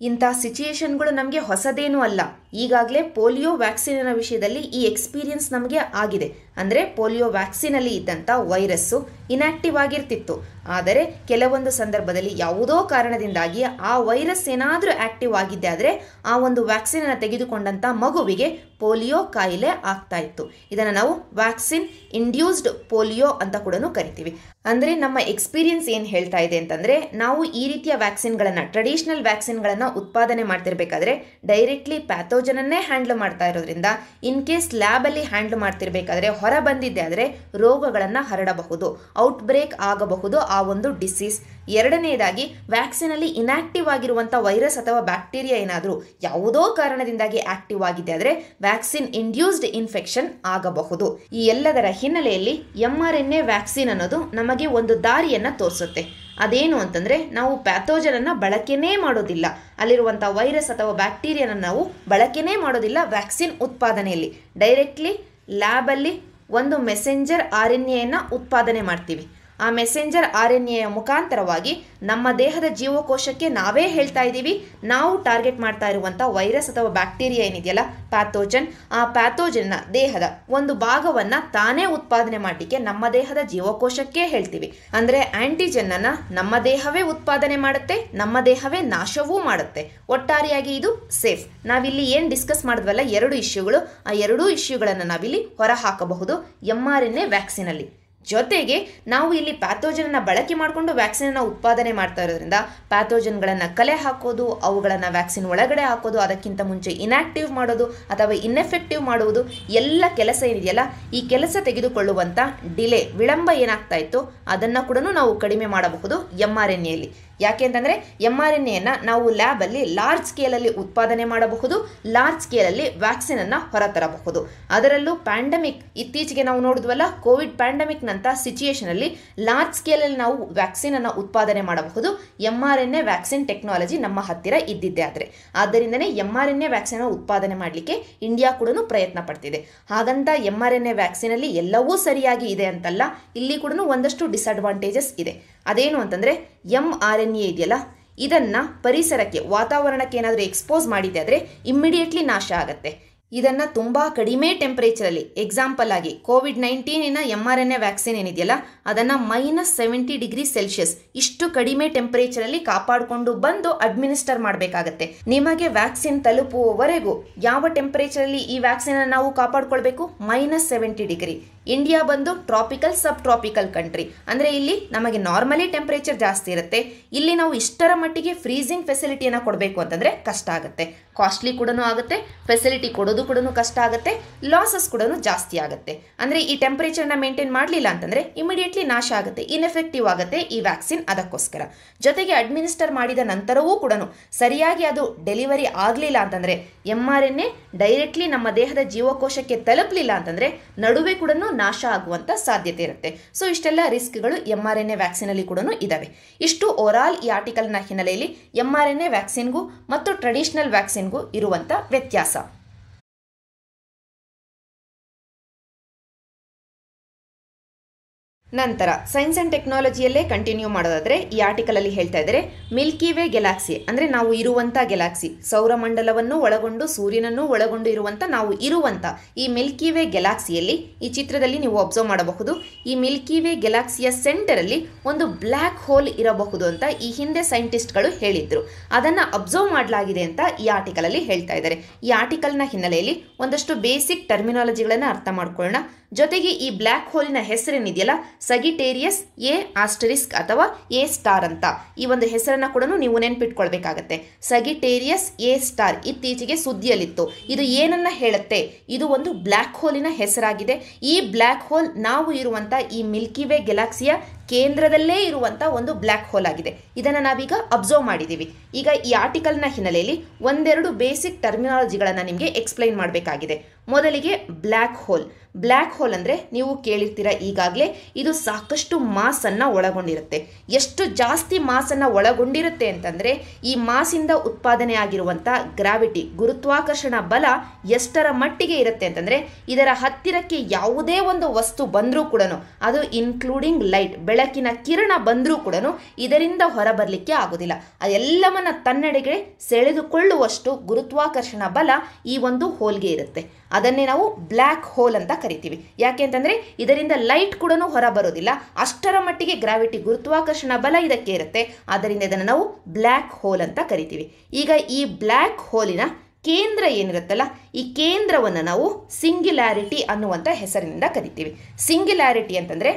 ಇಂಥ ಸಿಚುಯೇಷನ್ಗಳು ನಮಗೆ ಹೊಸದೇನೂ ಅಲ್ಲ ಈಗಾಗಲೇ ಪೋಲಿಯೋ ವ್ಯಾಕ್ಸಿನ ವಿಷಯದಲ್ಲಿ ಈ ಎಕ್ಸ್ಪೀರಿಯನ್ಸ್ ನಮಗೆ ಆಗಿದೆ ಅಂದರೆ ಪೋಲಿಯೋ ವ್ಯಾಕ್ಸಿನಲ್ಲಿ ಇದ್ದಂಥ ವೈರಸ್ಸು ಇನ್ಆಕ್ಟಿವ್ ಆಗಿರ್ತಿತ್ತು ಆದರೆ ಕೆಲವೊಂದು ಸಂದರ್ಭದಲ್ಲಿ ಯಾವುದೋ ಕಾರಣದಿಂದಾಗಿ ಆ ವೈರಸ್ ಏನಾದರೂ ಆಕ್ಟಿವ್ ಆಗಿದ್ದೆ ಆದರೆ ಆ ಒಂದು ವ್ಯಾಕ್ಸಿನನ್ನು ತೆಗೆದುಕೊಂಡಂಥ ಮಗುವಿಗೆ ಪೋಲಿಯೋ ಕಾಯಿಲೆ ಆಗ್ತಾ ಇತ್ತು ಇದನ್ನು ನಾವು ವ್ಯಾಕ್ಸಿನ್ ಇಂಡ್ಯೂಸ್ಡ್ ಪೋಲಿಯೋ ಅಂತ ಕೂಡ ಕರಿತೀವಿ ಅಂದರೆ ನಮ್ಮ ಎಕ್ಸ್ಪೀರಿಯನ್ಸ್ ಏನು ಹೇಳ್ತಾ ಇದೆ ಅಂತಂದರೆ ನಾವು ಈ ರೀತಿಯ ವ್ಯಾಕ್ಸಿನ್ಗಳನ್ನು ಟ್ರೆಡಿಷನಲ್ ವ್ಯಾಕ್ಸಿನ್ಗಳನ್ನು ಉತ್ಪಾದನೆ ಮಾಡ್ತಿರ್ಬೇಕಾದ್ರೆ ಡೈರೆಕ್ಟ್ಲಿ ಪ್ಯಾಥೋಜನನ್ನೇ ಹ್ಯಾಂಡ್ಲ್ ಮಾಡ್ತಾ ಇರೋದ್ರಿಂದ ಇನ್ ಕೇಸ್ ಲ್ಯಾಬಲ್ಲಿ ಹ್ಯಾಂಡ್ಲ್ ಮಾಡ್ತಿರ್ಬೇಕಾದ್ರೆ ಹೊರ ಬಂದಿದ್ದೆ ಆದರೆ ರೋಗಗಳನ್ನು ಹರಡಬಹುದು ಔಟ್ ಬ್ರೇಕ್ ಆಗಬಹುದು ಆ ಒಂದು ಡಿಸೀಸ್ ಎರಡನೆಯದಾಗಿ ವ್ಯಾಕ್ಸಿನಲ್ಲಿ ಇನ್ಆಕ್ಟಿವ್ ಆಗಿರುವಂಥ ವೈರಸ್ ಅಥವಾ ಬ್ಯಾಕ್ಟೀರಿಯಾ ಏನಾದರೂ ಯಾವುದೋ ಕಾರಣದಿಂದಾಗಿ ಆಕ್ಟಿವ್ ಆಗಿದೆ ಆದರೆ ವ್ಯಾಕ್ಸಿನ್ ಇಂಡ್ಯೂಸ್ಡ್ ಇನ್ಫೆಕ್ಷನ್ ಆಗಬಹುದು ಈ ಎಲ್ಲದರ ಹಿನ್ನೆಲೆಯಲ್ಲಿ M R N A vaccine ಅನ್ನೋದು ನಮಗೆ ಒಂದು ದಾರಿಯನ್ನು ತೋರಿಸುತ್ತೆ ಅದೇನು ಅಂತಂದರೆ ನಾವು ಪ್ಯಾಥೋಜನನ್ನು ಬಳಕೆನೇ ಮಾಡೋದಿಲ್ಲ ಅಲ್ಲಿರುವಂಥ ವೈರಸ್ ಅಥವಾ ಬ್ಯಾಕ್ಟೀರಿಯಾನ ನಾವು ಬಳಕೆನೇ ಮಾಡೋದಿಲ್ಲ ವ್ಯಾಕ್ಸಿನ್ ಉತ್ಪಾದನೆಯಲ್ಲಿ ಡೈರೆಕ್ಟ್ಲಿ ಲ್ಯಾಬಲ್ಲಿ ಒಂದು ಮೆಸೆಂಜರ್ ಆರ್ ಎನ್ ಎನ್ನು ಉತ್ಪಾದನೆ ಮಾಡ್ತೀವಿ ಆ ಮೆಸೆಂಜರ್ ಆರ್ ಎನ್ ಎ ಮುಖಾಂತರವಾಗಿ ನಮ್ಮ ದೇಹದ ಜೀವಕೋಶಕ್ಕೆ ನಾವೇ ಹೇಳ್ತಾ ಇದ್ದೀವಿ ನಾವು ಟಾರ್ಗೆಟ್ ಮಾಡ್ತಾ ಇರುವಂಥ ವೈರಸ್ ಅಥವಾ ಬ್ಯಾಕ್ಟೀರಿಯಾ ಏನಿದೆಯಲ್ಲ ಪ್ಯಾಥೋಜನ್ ಆ ಪ್ಯಾಥೋಜನ್ನ ದೇಹದ ಒಂದು ಭಾಗವನ್ನು ತಾನೇ ಉತ್ಪಾದನೆ ಮಾಡಲಿಕ್ಕೆ ನಮ್ಮ ದೇಹದ ಜೀವಕೋಶಕ್ಕೆ ಹೇಳ್ತೀವಿ ಅಂದರೆ ಆ್ಯಂಟಿಜನ್ನನ್ನು ನಮ್ಮ ದೇಹವೇ ಉತ್ಪಾದನೆ ಮಾಡುತ್ತೆ ನಮ್ಮ ದೇಹವೇ ನಾಶವೂ ಮಾಡುತ್ತೆ ಒಟ್ಟಾರೆಯಾಗಿ ಇದು ಸೇಫ್ ನಾವಿಲ್ಲಿ ಏನು ಡಿಸ್ಕಸ್ ಮಾಡಿದ್ವಲ್ಲ ಎರಡು ಇಶ್ಯೂಗಳು ಆ ಎರಡೂ ಇಶ್ಯೂಗಳನ್ನು ನಾವಿಲ್ಲಿ ಹೊರ ಹಾಕಬಹುದು ಎಂ ಆರ್ ಎನ್ ಎ ವ್ಯಾಕ್ಸಿನಲ್ಲಿ ಜೊತೆಗೆ ನಾವು ಇಲ್ಲಿ ಪ್ಯಾಥೋಜನ್ನ ಬಳಕೆ ಮಾಡಿಕೊಂಡು ವ್ಯಾಕ್ಸಿನ್ನ ಉತ್ಪಾದನೆ ಮಾಡ್ತಾ ಇರೋದ್ರಿಂದ ಪ್ಯಾಥೋಜನ್ಗಳನ್ನು ಕಲೆ ಹಾಕೋದು ಅವುಗಳನ್ನು ವ್ಯಾಕ್ಸಿನ್ ಒಳಗಡೆ ಹಾಕೋದು ಅದಕ್ಕಿಂತ ಮುಂಚೆ ಇನ್ಆಕ್ಟಿವ್ ಮಾಡೋದು ಅಥವಾ ಇನ್ಎಫೆಕ್ಟಿವ್ ಮಾಡುವುದು ಎಲ್ಲ ಕೆಲಸ ಏನಿದೆಯಲ್ಲ ಈ ಕೆಲಸ ತೆಗೆದುಕೊಳ್ಳುವಂಥ ಡಿಲೇ ವಿಳಂಬ ಏನಾಗ್ತಾ ಇತ್ತು ಅದನ್ನು ಕೂಡ ನಾವು ಕಡಿಮೆ ಮಾಡಬಹುದು ಎಮ್ ಆರ್ ಎನ್ ಎಲ್ಲಿ ಯಾಕೆ ಅಂತಂದರೆ ಎಮ್ ಆರ್ ಎನ್ ಎಯನ್ನು ನಾವು ಲ್ಯಾಬಲ್ಲಿ ಲಾರ್ಜ್ ಸ್ಕೇಲಲ್ಲಿ ಉತ್ಪಾದನೆ ಮಾಡಬಹುದು ಲಾರ್ಜ್ ಸ್ಕೇಲಲ್ಲಿ ವ್ಯಾಕ್ಸಿನನ್ನು ಹೊರತರಬಹುದು ಅದರಲ್ಲೂ ಪ್ಯಾಂಡಮಿಕ್ ಇತ್ತೀಚೆಗೆ ನಾವು ನೋಡಿದ್ವಲ್ಲ ಕೋವಿಡ್ ಪ್ಯಾಂಡಮಿಕ್ನಂಥ ಸಿಚುಯೇಷನಲ್ಲಿ ಲಾರ್ಜ್ ಸ್ಕೇಲಲ್ಲಿ ನಾವು ವ್ಯಾಕ್ಸಿನನ್ನು ಉತ್ಪಾದನೆ ಮಾಡಬಹುದು M R N A vaccine technology ನಮ್ಮ ಹತ್ತಿರ ಇದ್ದಿದ್ದೇ ಆದರೆ ಆದ್ದರಿಂದನೇ ಎಮ್ ಆರ್ ಎನ್ ಎ ವ್ಯಾಕ್ಸಿನ ಉತ್ಪಾದನೆ ಮಾಡಲಿಕ್ಕೆ ಇಂಡಿಯಾ ಕೂಡ ಪ್ರಯತ್ನ ಪಡ್ತಿದೆ ಹಾಗಂತ ಎಮ್ ಆರ್ ಎನ್ ಎ ವ್ಯಾಕ್ಸಿನಲ್ಲಿ ಎಲ್ಲವೂ ಸರಿಯಾಗಿ ಇದೆ ಅಂತಲ್ಲ ಇಲ್ಲಿ ಕೂಡ ಒಂದಷ್ಟು ಡಿಸ್ಅಡ್ವಾಂಟೇಜಸ್ ಇದೆ ಅದೇನು ಅಂತಂದರೆ ಎಮ್ ಆರ್ ಎನ್ ಎ ಇದೆಯಲ್ಲ ಇದನ್ನು ಪರಿಸರಕ್ಕೆ ವಾತಾವರಣಕ್ಕೆ ಏನಾದರೂ ಎಕ್ಸ್ಪೋಸ್ ಮಾಡಿದೆ ಆದರೆ ಇಮ್ಮಿಡಿಯೇಟ್ಲಿ ನಾಶ ಆಗುತ್ತೆ ಇದನ್ನು ತುಂಬ ಕಡಿಮೆ ಟೆಂಪರೇಚರಲ್ಲಿ ಎಕ್ಸಾಂಪಲ್ ಆಗಿ ಕೋವಿಡ್ ನೈನ್ಟೀನಿನ M R N A vaccine ಏನಿದೆಯಲ್ಲ ಅದನ್ನು ಮೈನಸ್ ಸೆವೆಂಟಿ ಡಿಗ್ರಿ ಸೆಲ್ಸಿಯಸ್ ಇಷ್ಟು ಕಡಿಮೆ ಟೆಂಪರೇಚರಲ್ಲಿ ಕಾಪಾಡಿಕೊಂಡು ಬಂದು ಅಡ್ಮಿನಿಸ್ಟರ್ ಮಾಡಬೇಕಾಗತ್ತೆ ನಿಮಗೆ ವ್ಯಾಕ್ಸಿನ್ ತಲುಪುವವರೆಗೂ ಯಾವ ಟೆಂಪರೇಚರಲ್ಲಿ ಈ ವ್ಯಾಕ್ಸಿನ್ ನಾವು ಕಾಪಾಡಿಕೊಳ್ಬೇಕು ಮೈನಸ್ ಸೆವೆಂಟಿ ಡಿಗ್ರಿ ಇಂಡಿಯಾ ಬಂದು ಟ್ರಾಪಿಕಲ್ ಸಬ್ ಟ್ರಾಪಿಕಲ್ ಕಂಟ್ರಿ ಅಂದರೆ ಇಲ್ಲಿ ನಮಗೆ ನಾರ್ಮಲಿ ಟೆಂಪರೇಚರ್ ಜಾಸ್ತಿ ಇರುತ್ತೆ ಇಲ್ಲಿ ನಾವು ಇಷ್ಟರ ಮಟ್ಟಿಗೆ ಫ್ರೀಸಿಂಗ್ ಫೆಸಿಲಿಟಿಯನ್ನು ಕೊಡಬೇಕು ಅಂತಂದರೆ ಕಷ್ಟ ಆಗುತ್ತೆ ಕಾಸ್ಟ್ಲಿ ಕೂಡ ಆಗುತ್ತೆ ಫೆಸಿಲಿಟಿ ಕೊಡೋದು ಕೂಡ ಕಷ್ಟ ಆಗುತ್ತೆ ಲಾಸಸ್ ಕೂಡ ಜಾಸ್ತಿ ಆಗುತ್ತೆ ಅಂದರೆ ಈ ಟೆಂಪ್ರೇಚರ್ನ ಮೇಂಟೈನ್ ಮಾಡಲಿಲ್ಲ ಅಂತಂದರೆ ಇಮಿಡಿಯೇಟ್ಲಿ ನಾಶ ಆಗುತ್ತೆ ಇನ್ಎಫೆಕ್ಟಿವ್ ಆಗುತ್ತೆ ಈ ವ್ಯಾಕ್ಸಿನ್ ಅದಕ್ಕೋಸ್ಕರ ಜೊತೆಗೆ ಅಡ್ಮಿನಿಸ್ಟರ್ ಮಾಡಿದ ನಂತರವೂ ಕೂಡ ಸರಿಯಾಗಿ ಅದು ಡೆಲಿವರಿ ಆಗಲಿಲ್ಲ ಅಂತಂದರೆ M R N A directly ನಮ್ಮ ದೇಹದ ಜೀವಕೋಶಕ್ಕೆ ತಲುಪಲಿಲ್ಲ ಅಂತಂದರೆ ನಡುವೆ ಕೂಡ ನಾಶ ಆಗುವಂಥ ಸಾಧ್ಯತೆ ಇರುತ್ತೆ ಸೊ ಇಷ್ಟೆಲ್ಲ ರಿಸ್ಕ್ಗಳು ಎಂ ಆರ್ ಎನ್ ಎ ವ್ಯಾಕ್ಸಿನಲ್ಲಿ ಕೂಡ ಇದ್ದಾವೆ ಇಷ್ಟು ಓವರಾಲ್ ಈ ಆರ್ಟಿಕಲ್ನ ಹಿನ್ನೆಲೆಯಲ್ಲಿ ಎಮ್ ಆರ್ ಎನ್ ಎ ವ್ಯಾಕ್ಸಿನ್ಗೂ ಮತ್ತು ಟ್ರೆಡಿಷನಲ್ ವ್ಯಾಕ್ಸಿನ್ಗೂ ಇರುವಂಥ ವ್ಯತ್ಯಾಸ ನಂತರ ಸೈನ್ಸ್ ಆ್ಯಂಡ್ ಟೆಕ್ನಾಲಜಿಯಲ್ಲೇ ಕಂಟಿನ್ಯೂ ಮಾಡೋದಾದರೆ ಈ ಆರ್ಟಿಕಲಲ್ಲಿ ಹೇಳ್ತಾ ಇದ್ದಾರೆ ಮಿಲ್ಕಿ ವೇ ಗೆಲಾಕ್ಸಿ ಅಂದರೆ ನಾವು ಇರುವಂಥ ಗೆಲಾಕ್ಸಿ ಸೌರಮಂಡಲವನ್ನು ಒಳಗೊಂಡು ಸೂರ್ಯನನ್ನು ಒಳಗೊಂಡು ಇರುವಂಥ ನಾವು ಇರುವಂಥ ಈ ಮಿಲ್ಕಿ ವೇ ಗೆಲಾಕ್ಸಿಯಲ್ಲಿ ಈ ಚಿತ್ರದಲ್ಲಿ ನೀವು ಅಬ್ಸರ್ವ್ ಮಾಡಬಹುದು ಈ ಮಿಲ್ಕಿ ವೇ ಗೆಲಾಕ್ಸಿಯ ಸೆಂಟರಲ್ಲಿ ಒಂದು ಬ್ಲ್ಯಾಕ್ ಹೋಲ್ ಇರಬಹುದು ಅಂತ ಈ ಹಿಂದೆ ಸೈಂಟಿಸ್ಟ್ಗಳು ಹೇಳಿದ್ರು ಅದನ್ನು ಅಬ್ಸರ್ವ್ ಮಾಡಲಾಗಿದೆ ಅಂತ ಈ ಆರ್ಟಿಕಲಲ್ಲಿ ಹೇಳ್ತಾ ಇದ್ದಾರೆ ಈ ಆರ್ಟಿಕಲ್ನ ಹಿನ್ನೆಲೆಯಲ್ಲಿ ಒಂದಷ್ಟು ಬೇಸಿಕ್ ಟರ್ಮಿನಾಲಜಿಗಳನ್ನು ಅರ್ಥ ಮಾಡ್ಕೊಳ್ಳೋಣ ಜೊತೆಗೆ ಈ ಬ್ಲ್ಯಾಕ್ ಹೋಲಿನ ಹೆಸರೇನಿದೆಯಲ್ಲ ಸಗಿಟೇರಿಯಸ್ ಎ ಆಸ್ಟರಿಸ್ಕ್ ಅಥವಾ ಎ ಸ್ಟಾರ್ ಅಂತ ಈ ಒಂದು ಹೆಸರನ್ನು ಕೂಡ ನೀವು ನೆನ್ಪಿಟ್ಕೊಳ್ಬೇಕಾಗತ್ತೆ ಸಗಿಟೇರಿಯಸ್ ಎ ಸ್ಟಾರ್ ಇತ್ತೀಚೆಗೆ ಸುದ್ದಿಯಲ್ಲಿತ್ತು ಇದು ಏನನ್ನ ಹೇಳುತ್ತೆ ಇದು ಒಂದು ಬ್ಲ್ಯಾಕ್ ಹೋಲಿನ ಹೆಸರಾಗಿದೆ ಈ ಬ್ಲ್ಯಾಕ್ ಹೋಲ್ ನಾವು ಇರುವಂಥ ಈ ಮಿಲ್ಕಿ ವೇ ಗೆಲಾಕ್ಸಿಯ ಕೇಂದ್ರದಲ್ಲೇ ಇರುವಂಥ ಒಂದು ಬ್ಲ್ಯಾಕ್ ಹೋಲ್ ಆಗಿದೆ ಇದನ್ನು ನಾವೀಗ ಅಬ್ಸರ್ವ್ ಮಾಡಿದ್ದೀವಿ ಈಗ ಈ ಆರ್ಟಿಕಲ್ನ ಹಿನ್ನೆಲೆಯಲ್ಲಿ ಒಂದೆರಡು ಬೇಸಿಕ್ ಟರ್ಮಿನಾಲಜಿಗಳನ್ನು ನಿಮಗೆ ಎಕ್ಸ್ಪ್ಲೈನ್ ಮಾಡಬೇಕಾಗಿದೆ ಮೊದಲಿಗೆ ಬ್ಲ್ಯಾಕ್ ಹೋಲ್ ಬ್ಲ್ಯಾಕ್ ಹೋಲ್ ಅಂದರೆ ನೀವು ಕೇಳಿರ್ತೀರ ಈಗಾಗಲೇ ಇದು ಸಾಕಷ್ಟು ಮಾಸನ್ನು ಒಳಗೊಂಡಿರುತ್ತೆ ಎಷ್ಟು ಜಾಸ್ತಿ ಮಾಸನ್ನು ಒಳಗೊಂಡಿರುತ್ತೆ ಅಂತಂದರೆ ಈ ಮಾಸಿಂದ ಉತ್ಪಾದನೆ ಆಗಿರುವಂಥ ಗ್ರಾವಿಟಿ ಗುರುತ್ವಾಕರ್ಷಣ ಬಲ ಎಷ್ಟರ ಮಟ್ಟಿಗೆ ಇರುತ್ತೆ ಅಂತಂದರೆ ಇದರ ಹತ್ತಿರಕ್ಕೆ ಯಾವುದೇ ಒಂದು ವಸ್ತು ಬಂದರೂ ಕೂಡ ಅದು ಇನ್ಕ್ಲೂಡಿಂಗ್ ಲೈಟ್ ಬೆಳೆ ಬೆಳಕಿನ ಕಿರಣ ಬಂದರೂ ಕೂಡ ಇದರಿಂದ ಹೊರಬರಲಿಕ್ಕೆ ಆಗೋದಿಲ್ಲ ಅದೆಲ್ಲವನ್ನ ತನ್ನಡೆಗೆ ಸೆಳೆದುಕೊಳ್ಳುವಷ್ಟು ಗುರುತ್ವಾಕರ್ಷಣ ಬಲ ಈ ಒಂದು ಹೋಲ್ಗೆ ಇರುತ್ತೆ ಅದನ್ನೇ ನಾವು ಬ್ಲ್ಯಾಕ್ ಹೋಲ್ ಅಂತ ಕರಿತೀವಿ ಯಾಕೆ ಅಂತಂದರೆ ಇದರಿಂದ ಲೈಟ್ ಕೂಡ ಹೊರಬರೋದಿಲ್ಲ ಅಷ್ಟರ ಮಟ್ಟಿಗೆ ಗ್ರಾವಿಟಿ ಗುರುತ್ವಾಕರ್ಷಣ ಬಲ ಇದಕ್ಕೆ ಇರುತ್ತೆ ಆದ್ದರಿಂದ ಇದನ್ನು ನಾವು ಬ್ಲ್ಯಾಕ್ ಹೋಲ್ ಅಂತ ಕರಿತೀವಿ ಈಗ ಈ ಬ್ಲ್ಯಾಕ್ ಹೋಲಿನ ಕೇಂದ್ರ ಏನಿರುತ್ತಲ್ಲ ಈ ಕೇಂದ್ರವನ್ನು ನಾವು ಸಿಂಗ್ಯುಲಾರಿಟಿ ಅನ್ನುವಂಥ ಹೆಸರಿನಿಂದ ಕರಿತೀವಿ ಸಿಂಗ್ಯುಲಾರಿಟಿ ಅಂತಂದರೆ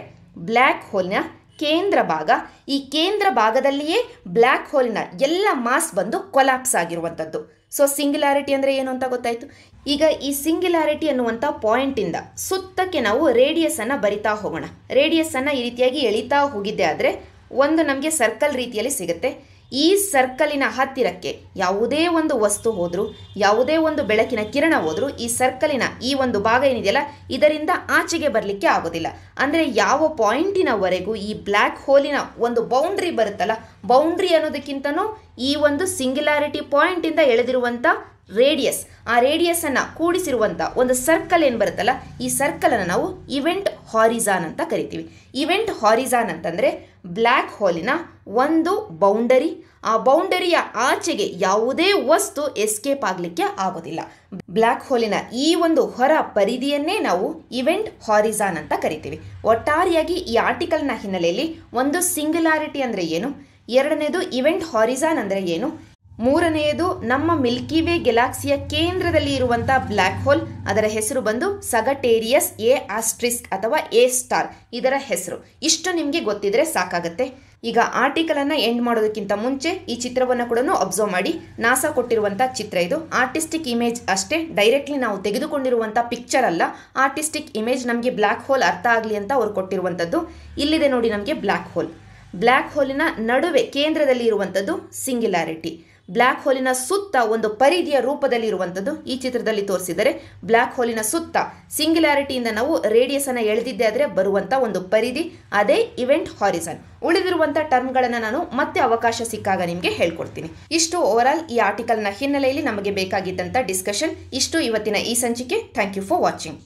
ಬ್ಲ್ಯಾಕ್ ಹೋಲ್ನ ಕೇಂದ್ರ ಭಾಗ ಈ ಕೇಂದ್ರ ಭಾಗದಲ್ಲಿಯೇ ಬ್ಲ್ಯಾಕ್ ಹೋಲ್ನ ಎಲ್ಲ ಮಾಸ್ ಬಂದು ಕೊಲಾಪ್ಸ್ ಆಗಿರುವಂಥದ್ದು ಸೊ ಸಿಂಗ್ಯುಲಾರಿಟಿ ಅಂದರೆ ಏನು ಅಂತ ಗೊತ್ತಾಯಿತು ಈಗ ಈ ಸಿಂಗ್ಯುಲಾರಿಟಿ ಅನ್ನುವಂಥ ಪಾಯಿಂಟಿಂದ ಸುತ್ತಕ್ಕೆ ನಾವು ರೇಡಿಯಸನ್ನು ಬರಿತಾ ಹೋಗೋಣ ರೇಡಿಯಸನ್ನು ಈ ರೀತಿಯಾಗಿ ಎಳಿತಾ ಹೋಗಿದ್ದೆ ಆದರೆ ಒಂದು ನಮಗೆ ಸರ್ಕಲ್ ರೀತಿಯಲ್ಲಿ ಸಿಗುತ್ತೆ ಈ ಸರ್ಕಲಿನ ಹತ್ತಿರಕ್ಕೆ ಯಾವುದೇ ಒಂದು ವಸ್ತು ಹೋದರೂ ಯಾವುದೇ ಒಂದು ಬೆಳಕಿನ ಕಿರಣ ಹೋದರೂ ಈ ಸರ್ಕಲಿನ ಈ ಒಂದು ಭಾಗ ಏನಿದೆಯಲ್ಲ ಇದರಿಂದ ಆಚೆಗೆ ಬರಲಿಕ್ಕೆ ಆಗೋದಿಲ್ಲ ಅಂದರೆ ಯಾವ ಪಾಯಿಂಟಿನವರೆಗೂ ಈ ಬ್ಲ್ಯಾಕ್ ಹೋಲಿನ ಒಂದು ಬೌಂಡ್ರಿ ಬರುತ್ತಲ್ಲ ಬೌಂಡ್ರಿ ಅನ್ನೋದಕ್ಕಿಂತನೂ ಈ ಒಂದು ಸಿಂಗ್ಯುಲಾರಿಟಿ ಪಾಯಿಂಟಿಂದ ಎಳೆದಿರುವಂಥ ರೇಡಿಯಸ್ ಆ ರೇಡಿಯಸ್ ಅನ್ನ ಕೂಡಿಸಿರುವಂತ ಒಂದು ಸರ್ಕಲ್ ಏನು ಬರುತ್ತಲ್ಲ ಈ ಸರ್ಕಲ್ ಅನ್ನ ನಾವು ಇವೆಂಟ್ ಹಾರಿಜಾನ್ ಅಂತ ಕರಿತೀವಿ ಇವೆಂಟ್ ಹಾರಿಜಾನ್ ಅಂತಂದ್ರೆ ಬ್ಲ್ಯಾಕ್ ಹೋಲಿನ ಒಂದು ಬೌಂಡರಿ ಆ ಬೌಂಡರಿಯ ಆಚೆಗೆ ಯಾವುದೇ ವಸ್ತು ಎಸ್ಕೇಪ್ ಆಗಲಿಕ್ಕೆ ಆಗೋದಿಲ್ಲ ಬ್ಲ್ಯಾಕ್ ಹೋಲಿನ ಈ ಒಂದು ಹೊರ ಪರಿಧಿಯನ್ನೇ ನಾವು ಇವೆಂಟ್ ಹಾರಿಜಾನ್ ಅಂತ ಕರಿತೀವಿ ಒಟ್ಟಾರೆಯಾಗಿ ಈ ಆರ್ಟಿಕಲ್ನ ಹಿನ್ನೆಲೆಯಲ್ಲಿ ಒಂದು ಸಿಂಗ್ಯುಲಾರಿಟಿ ಅಂದರೆ ಏನು ಎರಡನೇದು ಇವೆಂಟ್ ಹಾರಿಜಾನ್ ಅಂದರೆ ಏನು ಮೂರನೆಯದು ನಮ್ಮ ಮಿಲ್ಕಿ ವೇ ಗೆಲಾಕ್ಸಿಯ ಕೇಂದ್ರದಲ್ಲಿ ಇರುವಂಥ ಬ್ಲ್ಯಾಕ್ ಹೋಲ್ ಅದರ ಹೆಸರು ಬಂದು ಸಗಟೇರಿಯಸ್ ಎ ಆಸ್ಟ್ರಿಸ್ಕ್ ಅಥವಾ ಎ ಸ್ಟಾರ್ ಇದರ ಹೆಸರು ಇಷ್ಟು ನಿಮಗೆ ಗೊತ್ತಿದ್ರೆ ಸಾಕಾಗತ್ತೆ ಈಗ ಆರ್ಟಿಕಲನ್ನು ಎಂಡ್ ಮಾಡೋದಕ್ಕಿಂತ ಮುಂಚೆ ಈ ಚಿತ್ರವನ್ನು ಕೂಡ ಅಬ್ಸರ್ವ್ ಮಾಡಿ ನಾಸಾ ಕೊಟ್ಟಿರುವಂಥ ಚಿತ್ರ ಇದು ಆರ್ಟಿಸ್ಟಿಕ್ ಇಮೇಜ್ ಅಷ್ಟೇ ಡೈರೆಕ್ಟ್ಲಿ ನಾವು ತೆಗೆದುಕೊಂಡಿರುವಂಥ ಪಿಕ್ಚರ್ ಅಲ್ಲ ಆರ್ಟಿಸ್ಟಿಕ್ ಇಮೇಜ್ ನಮಗೆ ಬ್ಲ್ಯಾಕ್ ಹೋಲ್ ಅರ್ಥ ಆಗಲಿ ಅಂತ ಅವ್ರು ಕೊಟ್ಟಿರುವಂಥದ್ದು ಇಲ್ಲಿದೆ ನೋಡಿ ನಮಗೆ ಬ್ಲ್ಯಾಕ್ ಹೋಲ್ ಬ್ಲ್ಯಾಕ್ ಹೋಲಿನ ನಡುವೆ ಕೇಂದ್ರದಲ್ಲಿ ಇರುವಂಥದ್ದು ಸಿಂಗ್ಯುಲಾರಿಟಿ ಬ್ಲ್ಯಾಕ್ ಹೋಲಿನ ಸುತ್ತ ಒಂದು ಪರಿಧಿಯ ರೂಪದಲ್ಲಿ ಇರುವಂಥದ್ದು ಈ ಚಿತ್ರದಲ್ಲಿ ತೋರಿಸಿದರೆ ಬ್ಲ್ಯಾಕ್ ಹೋಲಿನ ಸುತ್ತ ಸಿಂಗ್ಯುಲಾರಿಟಿಯಿಂದ ನಾವು ರೇಡಿಯಸ್ ಅನ್ನು ಎಳೆದಿದ್ದೆ ಆದರೆ ಬರುವಂತ ಒಂದು ಪರಿಧಿ ಅದೇ ಇವೆಂಟ್ ಹಾರಿಸನ್ ಟರ್ಮ್ ಗಳನ್ನ ನಾನು ಮತ್ತೆ ಅವಕಾಶ ಸಿಕ್ಕಾಗ ನಿಮಗೆ ಹೇಳ್ಕೊಡ್ತೀನಿ ಇಷ್ಟು ಓವರ್ ಆಲ್ ಈ ಆರ್ಟಿಕಲ್ನ ಹಿನ್ನೆಲೆಯಲ್ಲಿ ನಮಗೆ ಬೇಕಾಗಿದ್ದಂಥ ಡಿಸ್ಕಷನ್ ಇಷ್ಟು ಇವತ್ತಿನ ಈ ಸಂಚಿಕೆ ಥ್ಯಾಂಕ್ ಯು ಫಾರ್ ವಾಚಿಂಗ್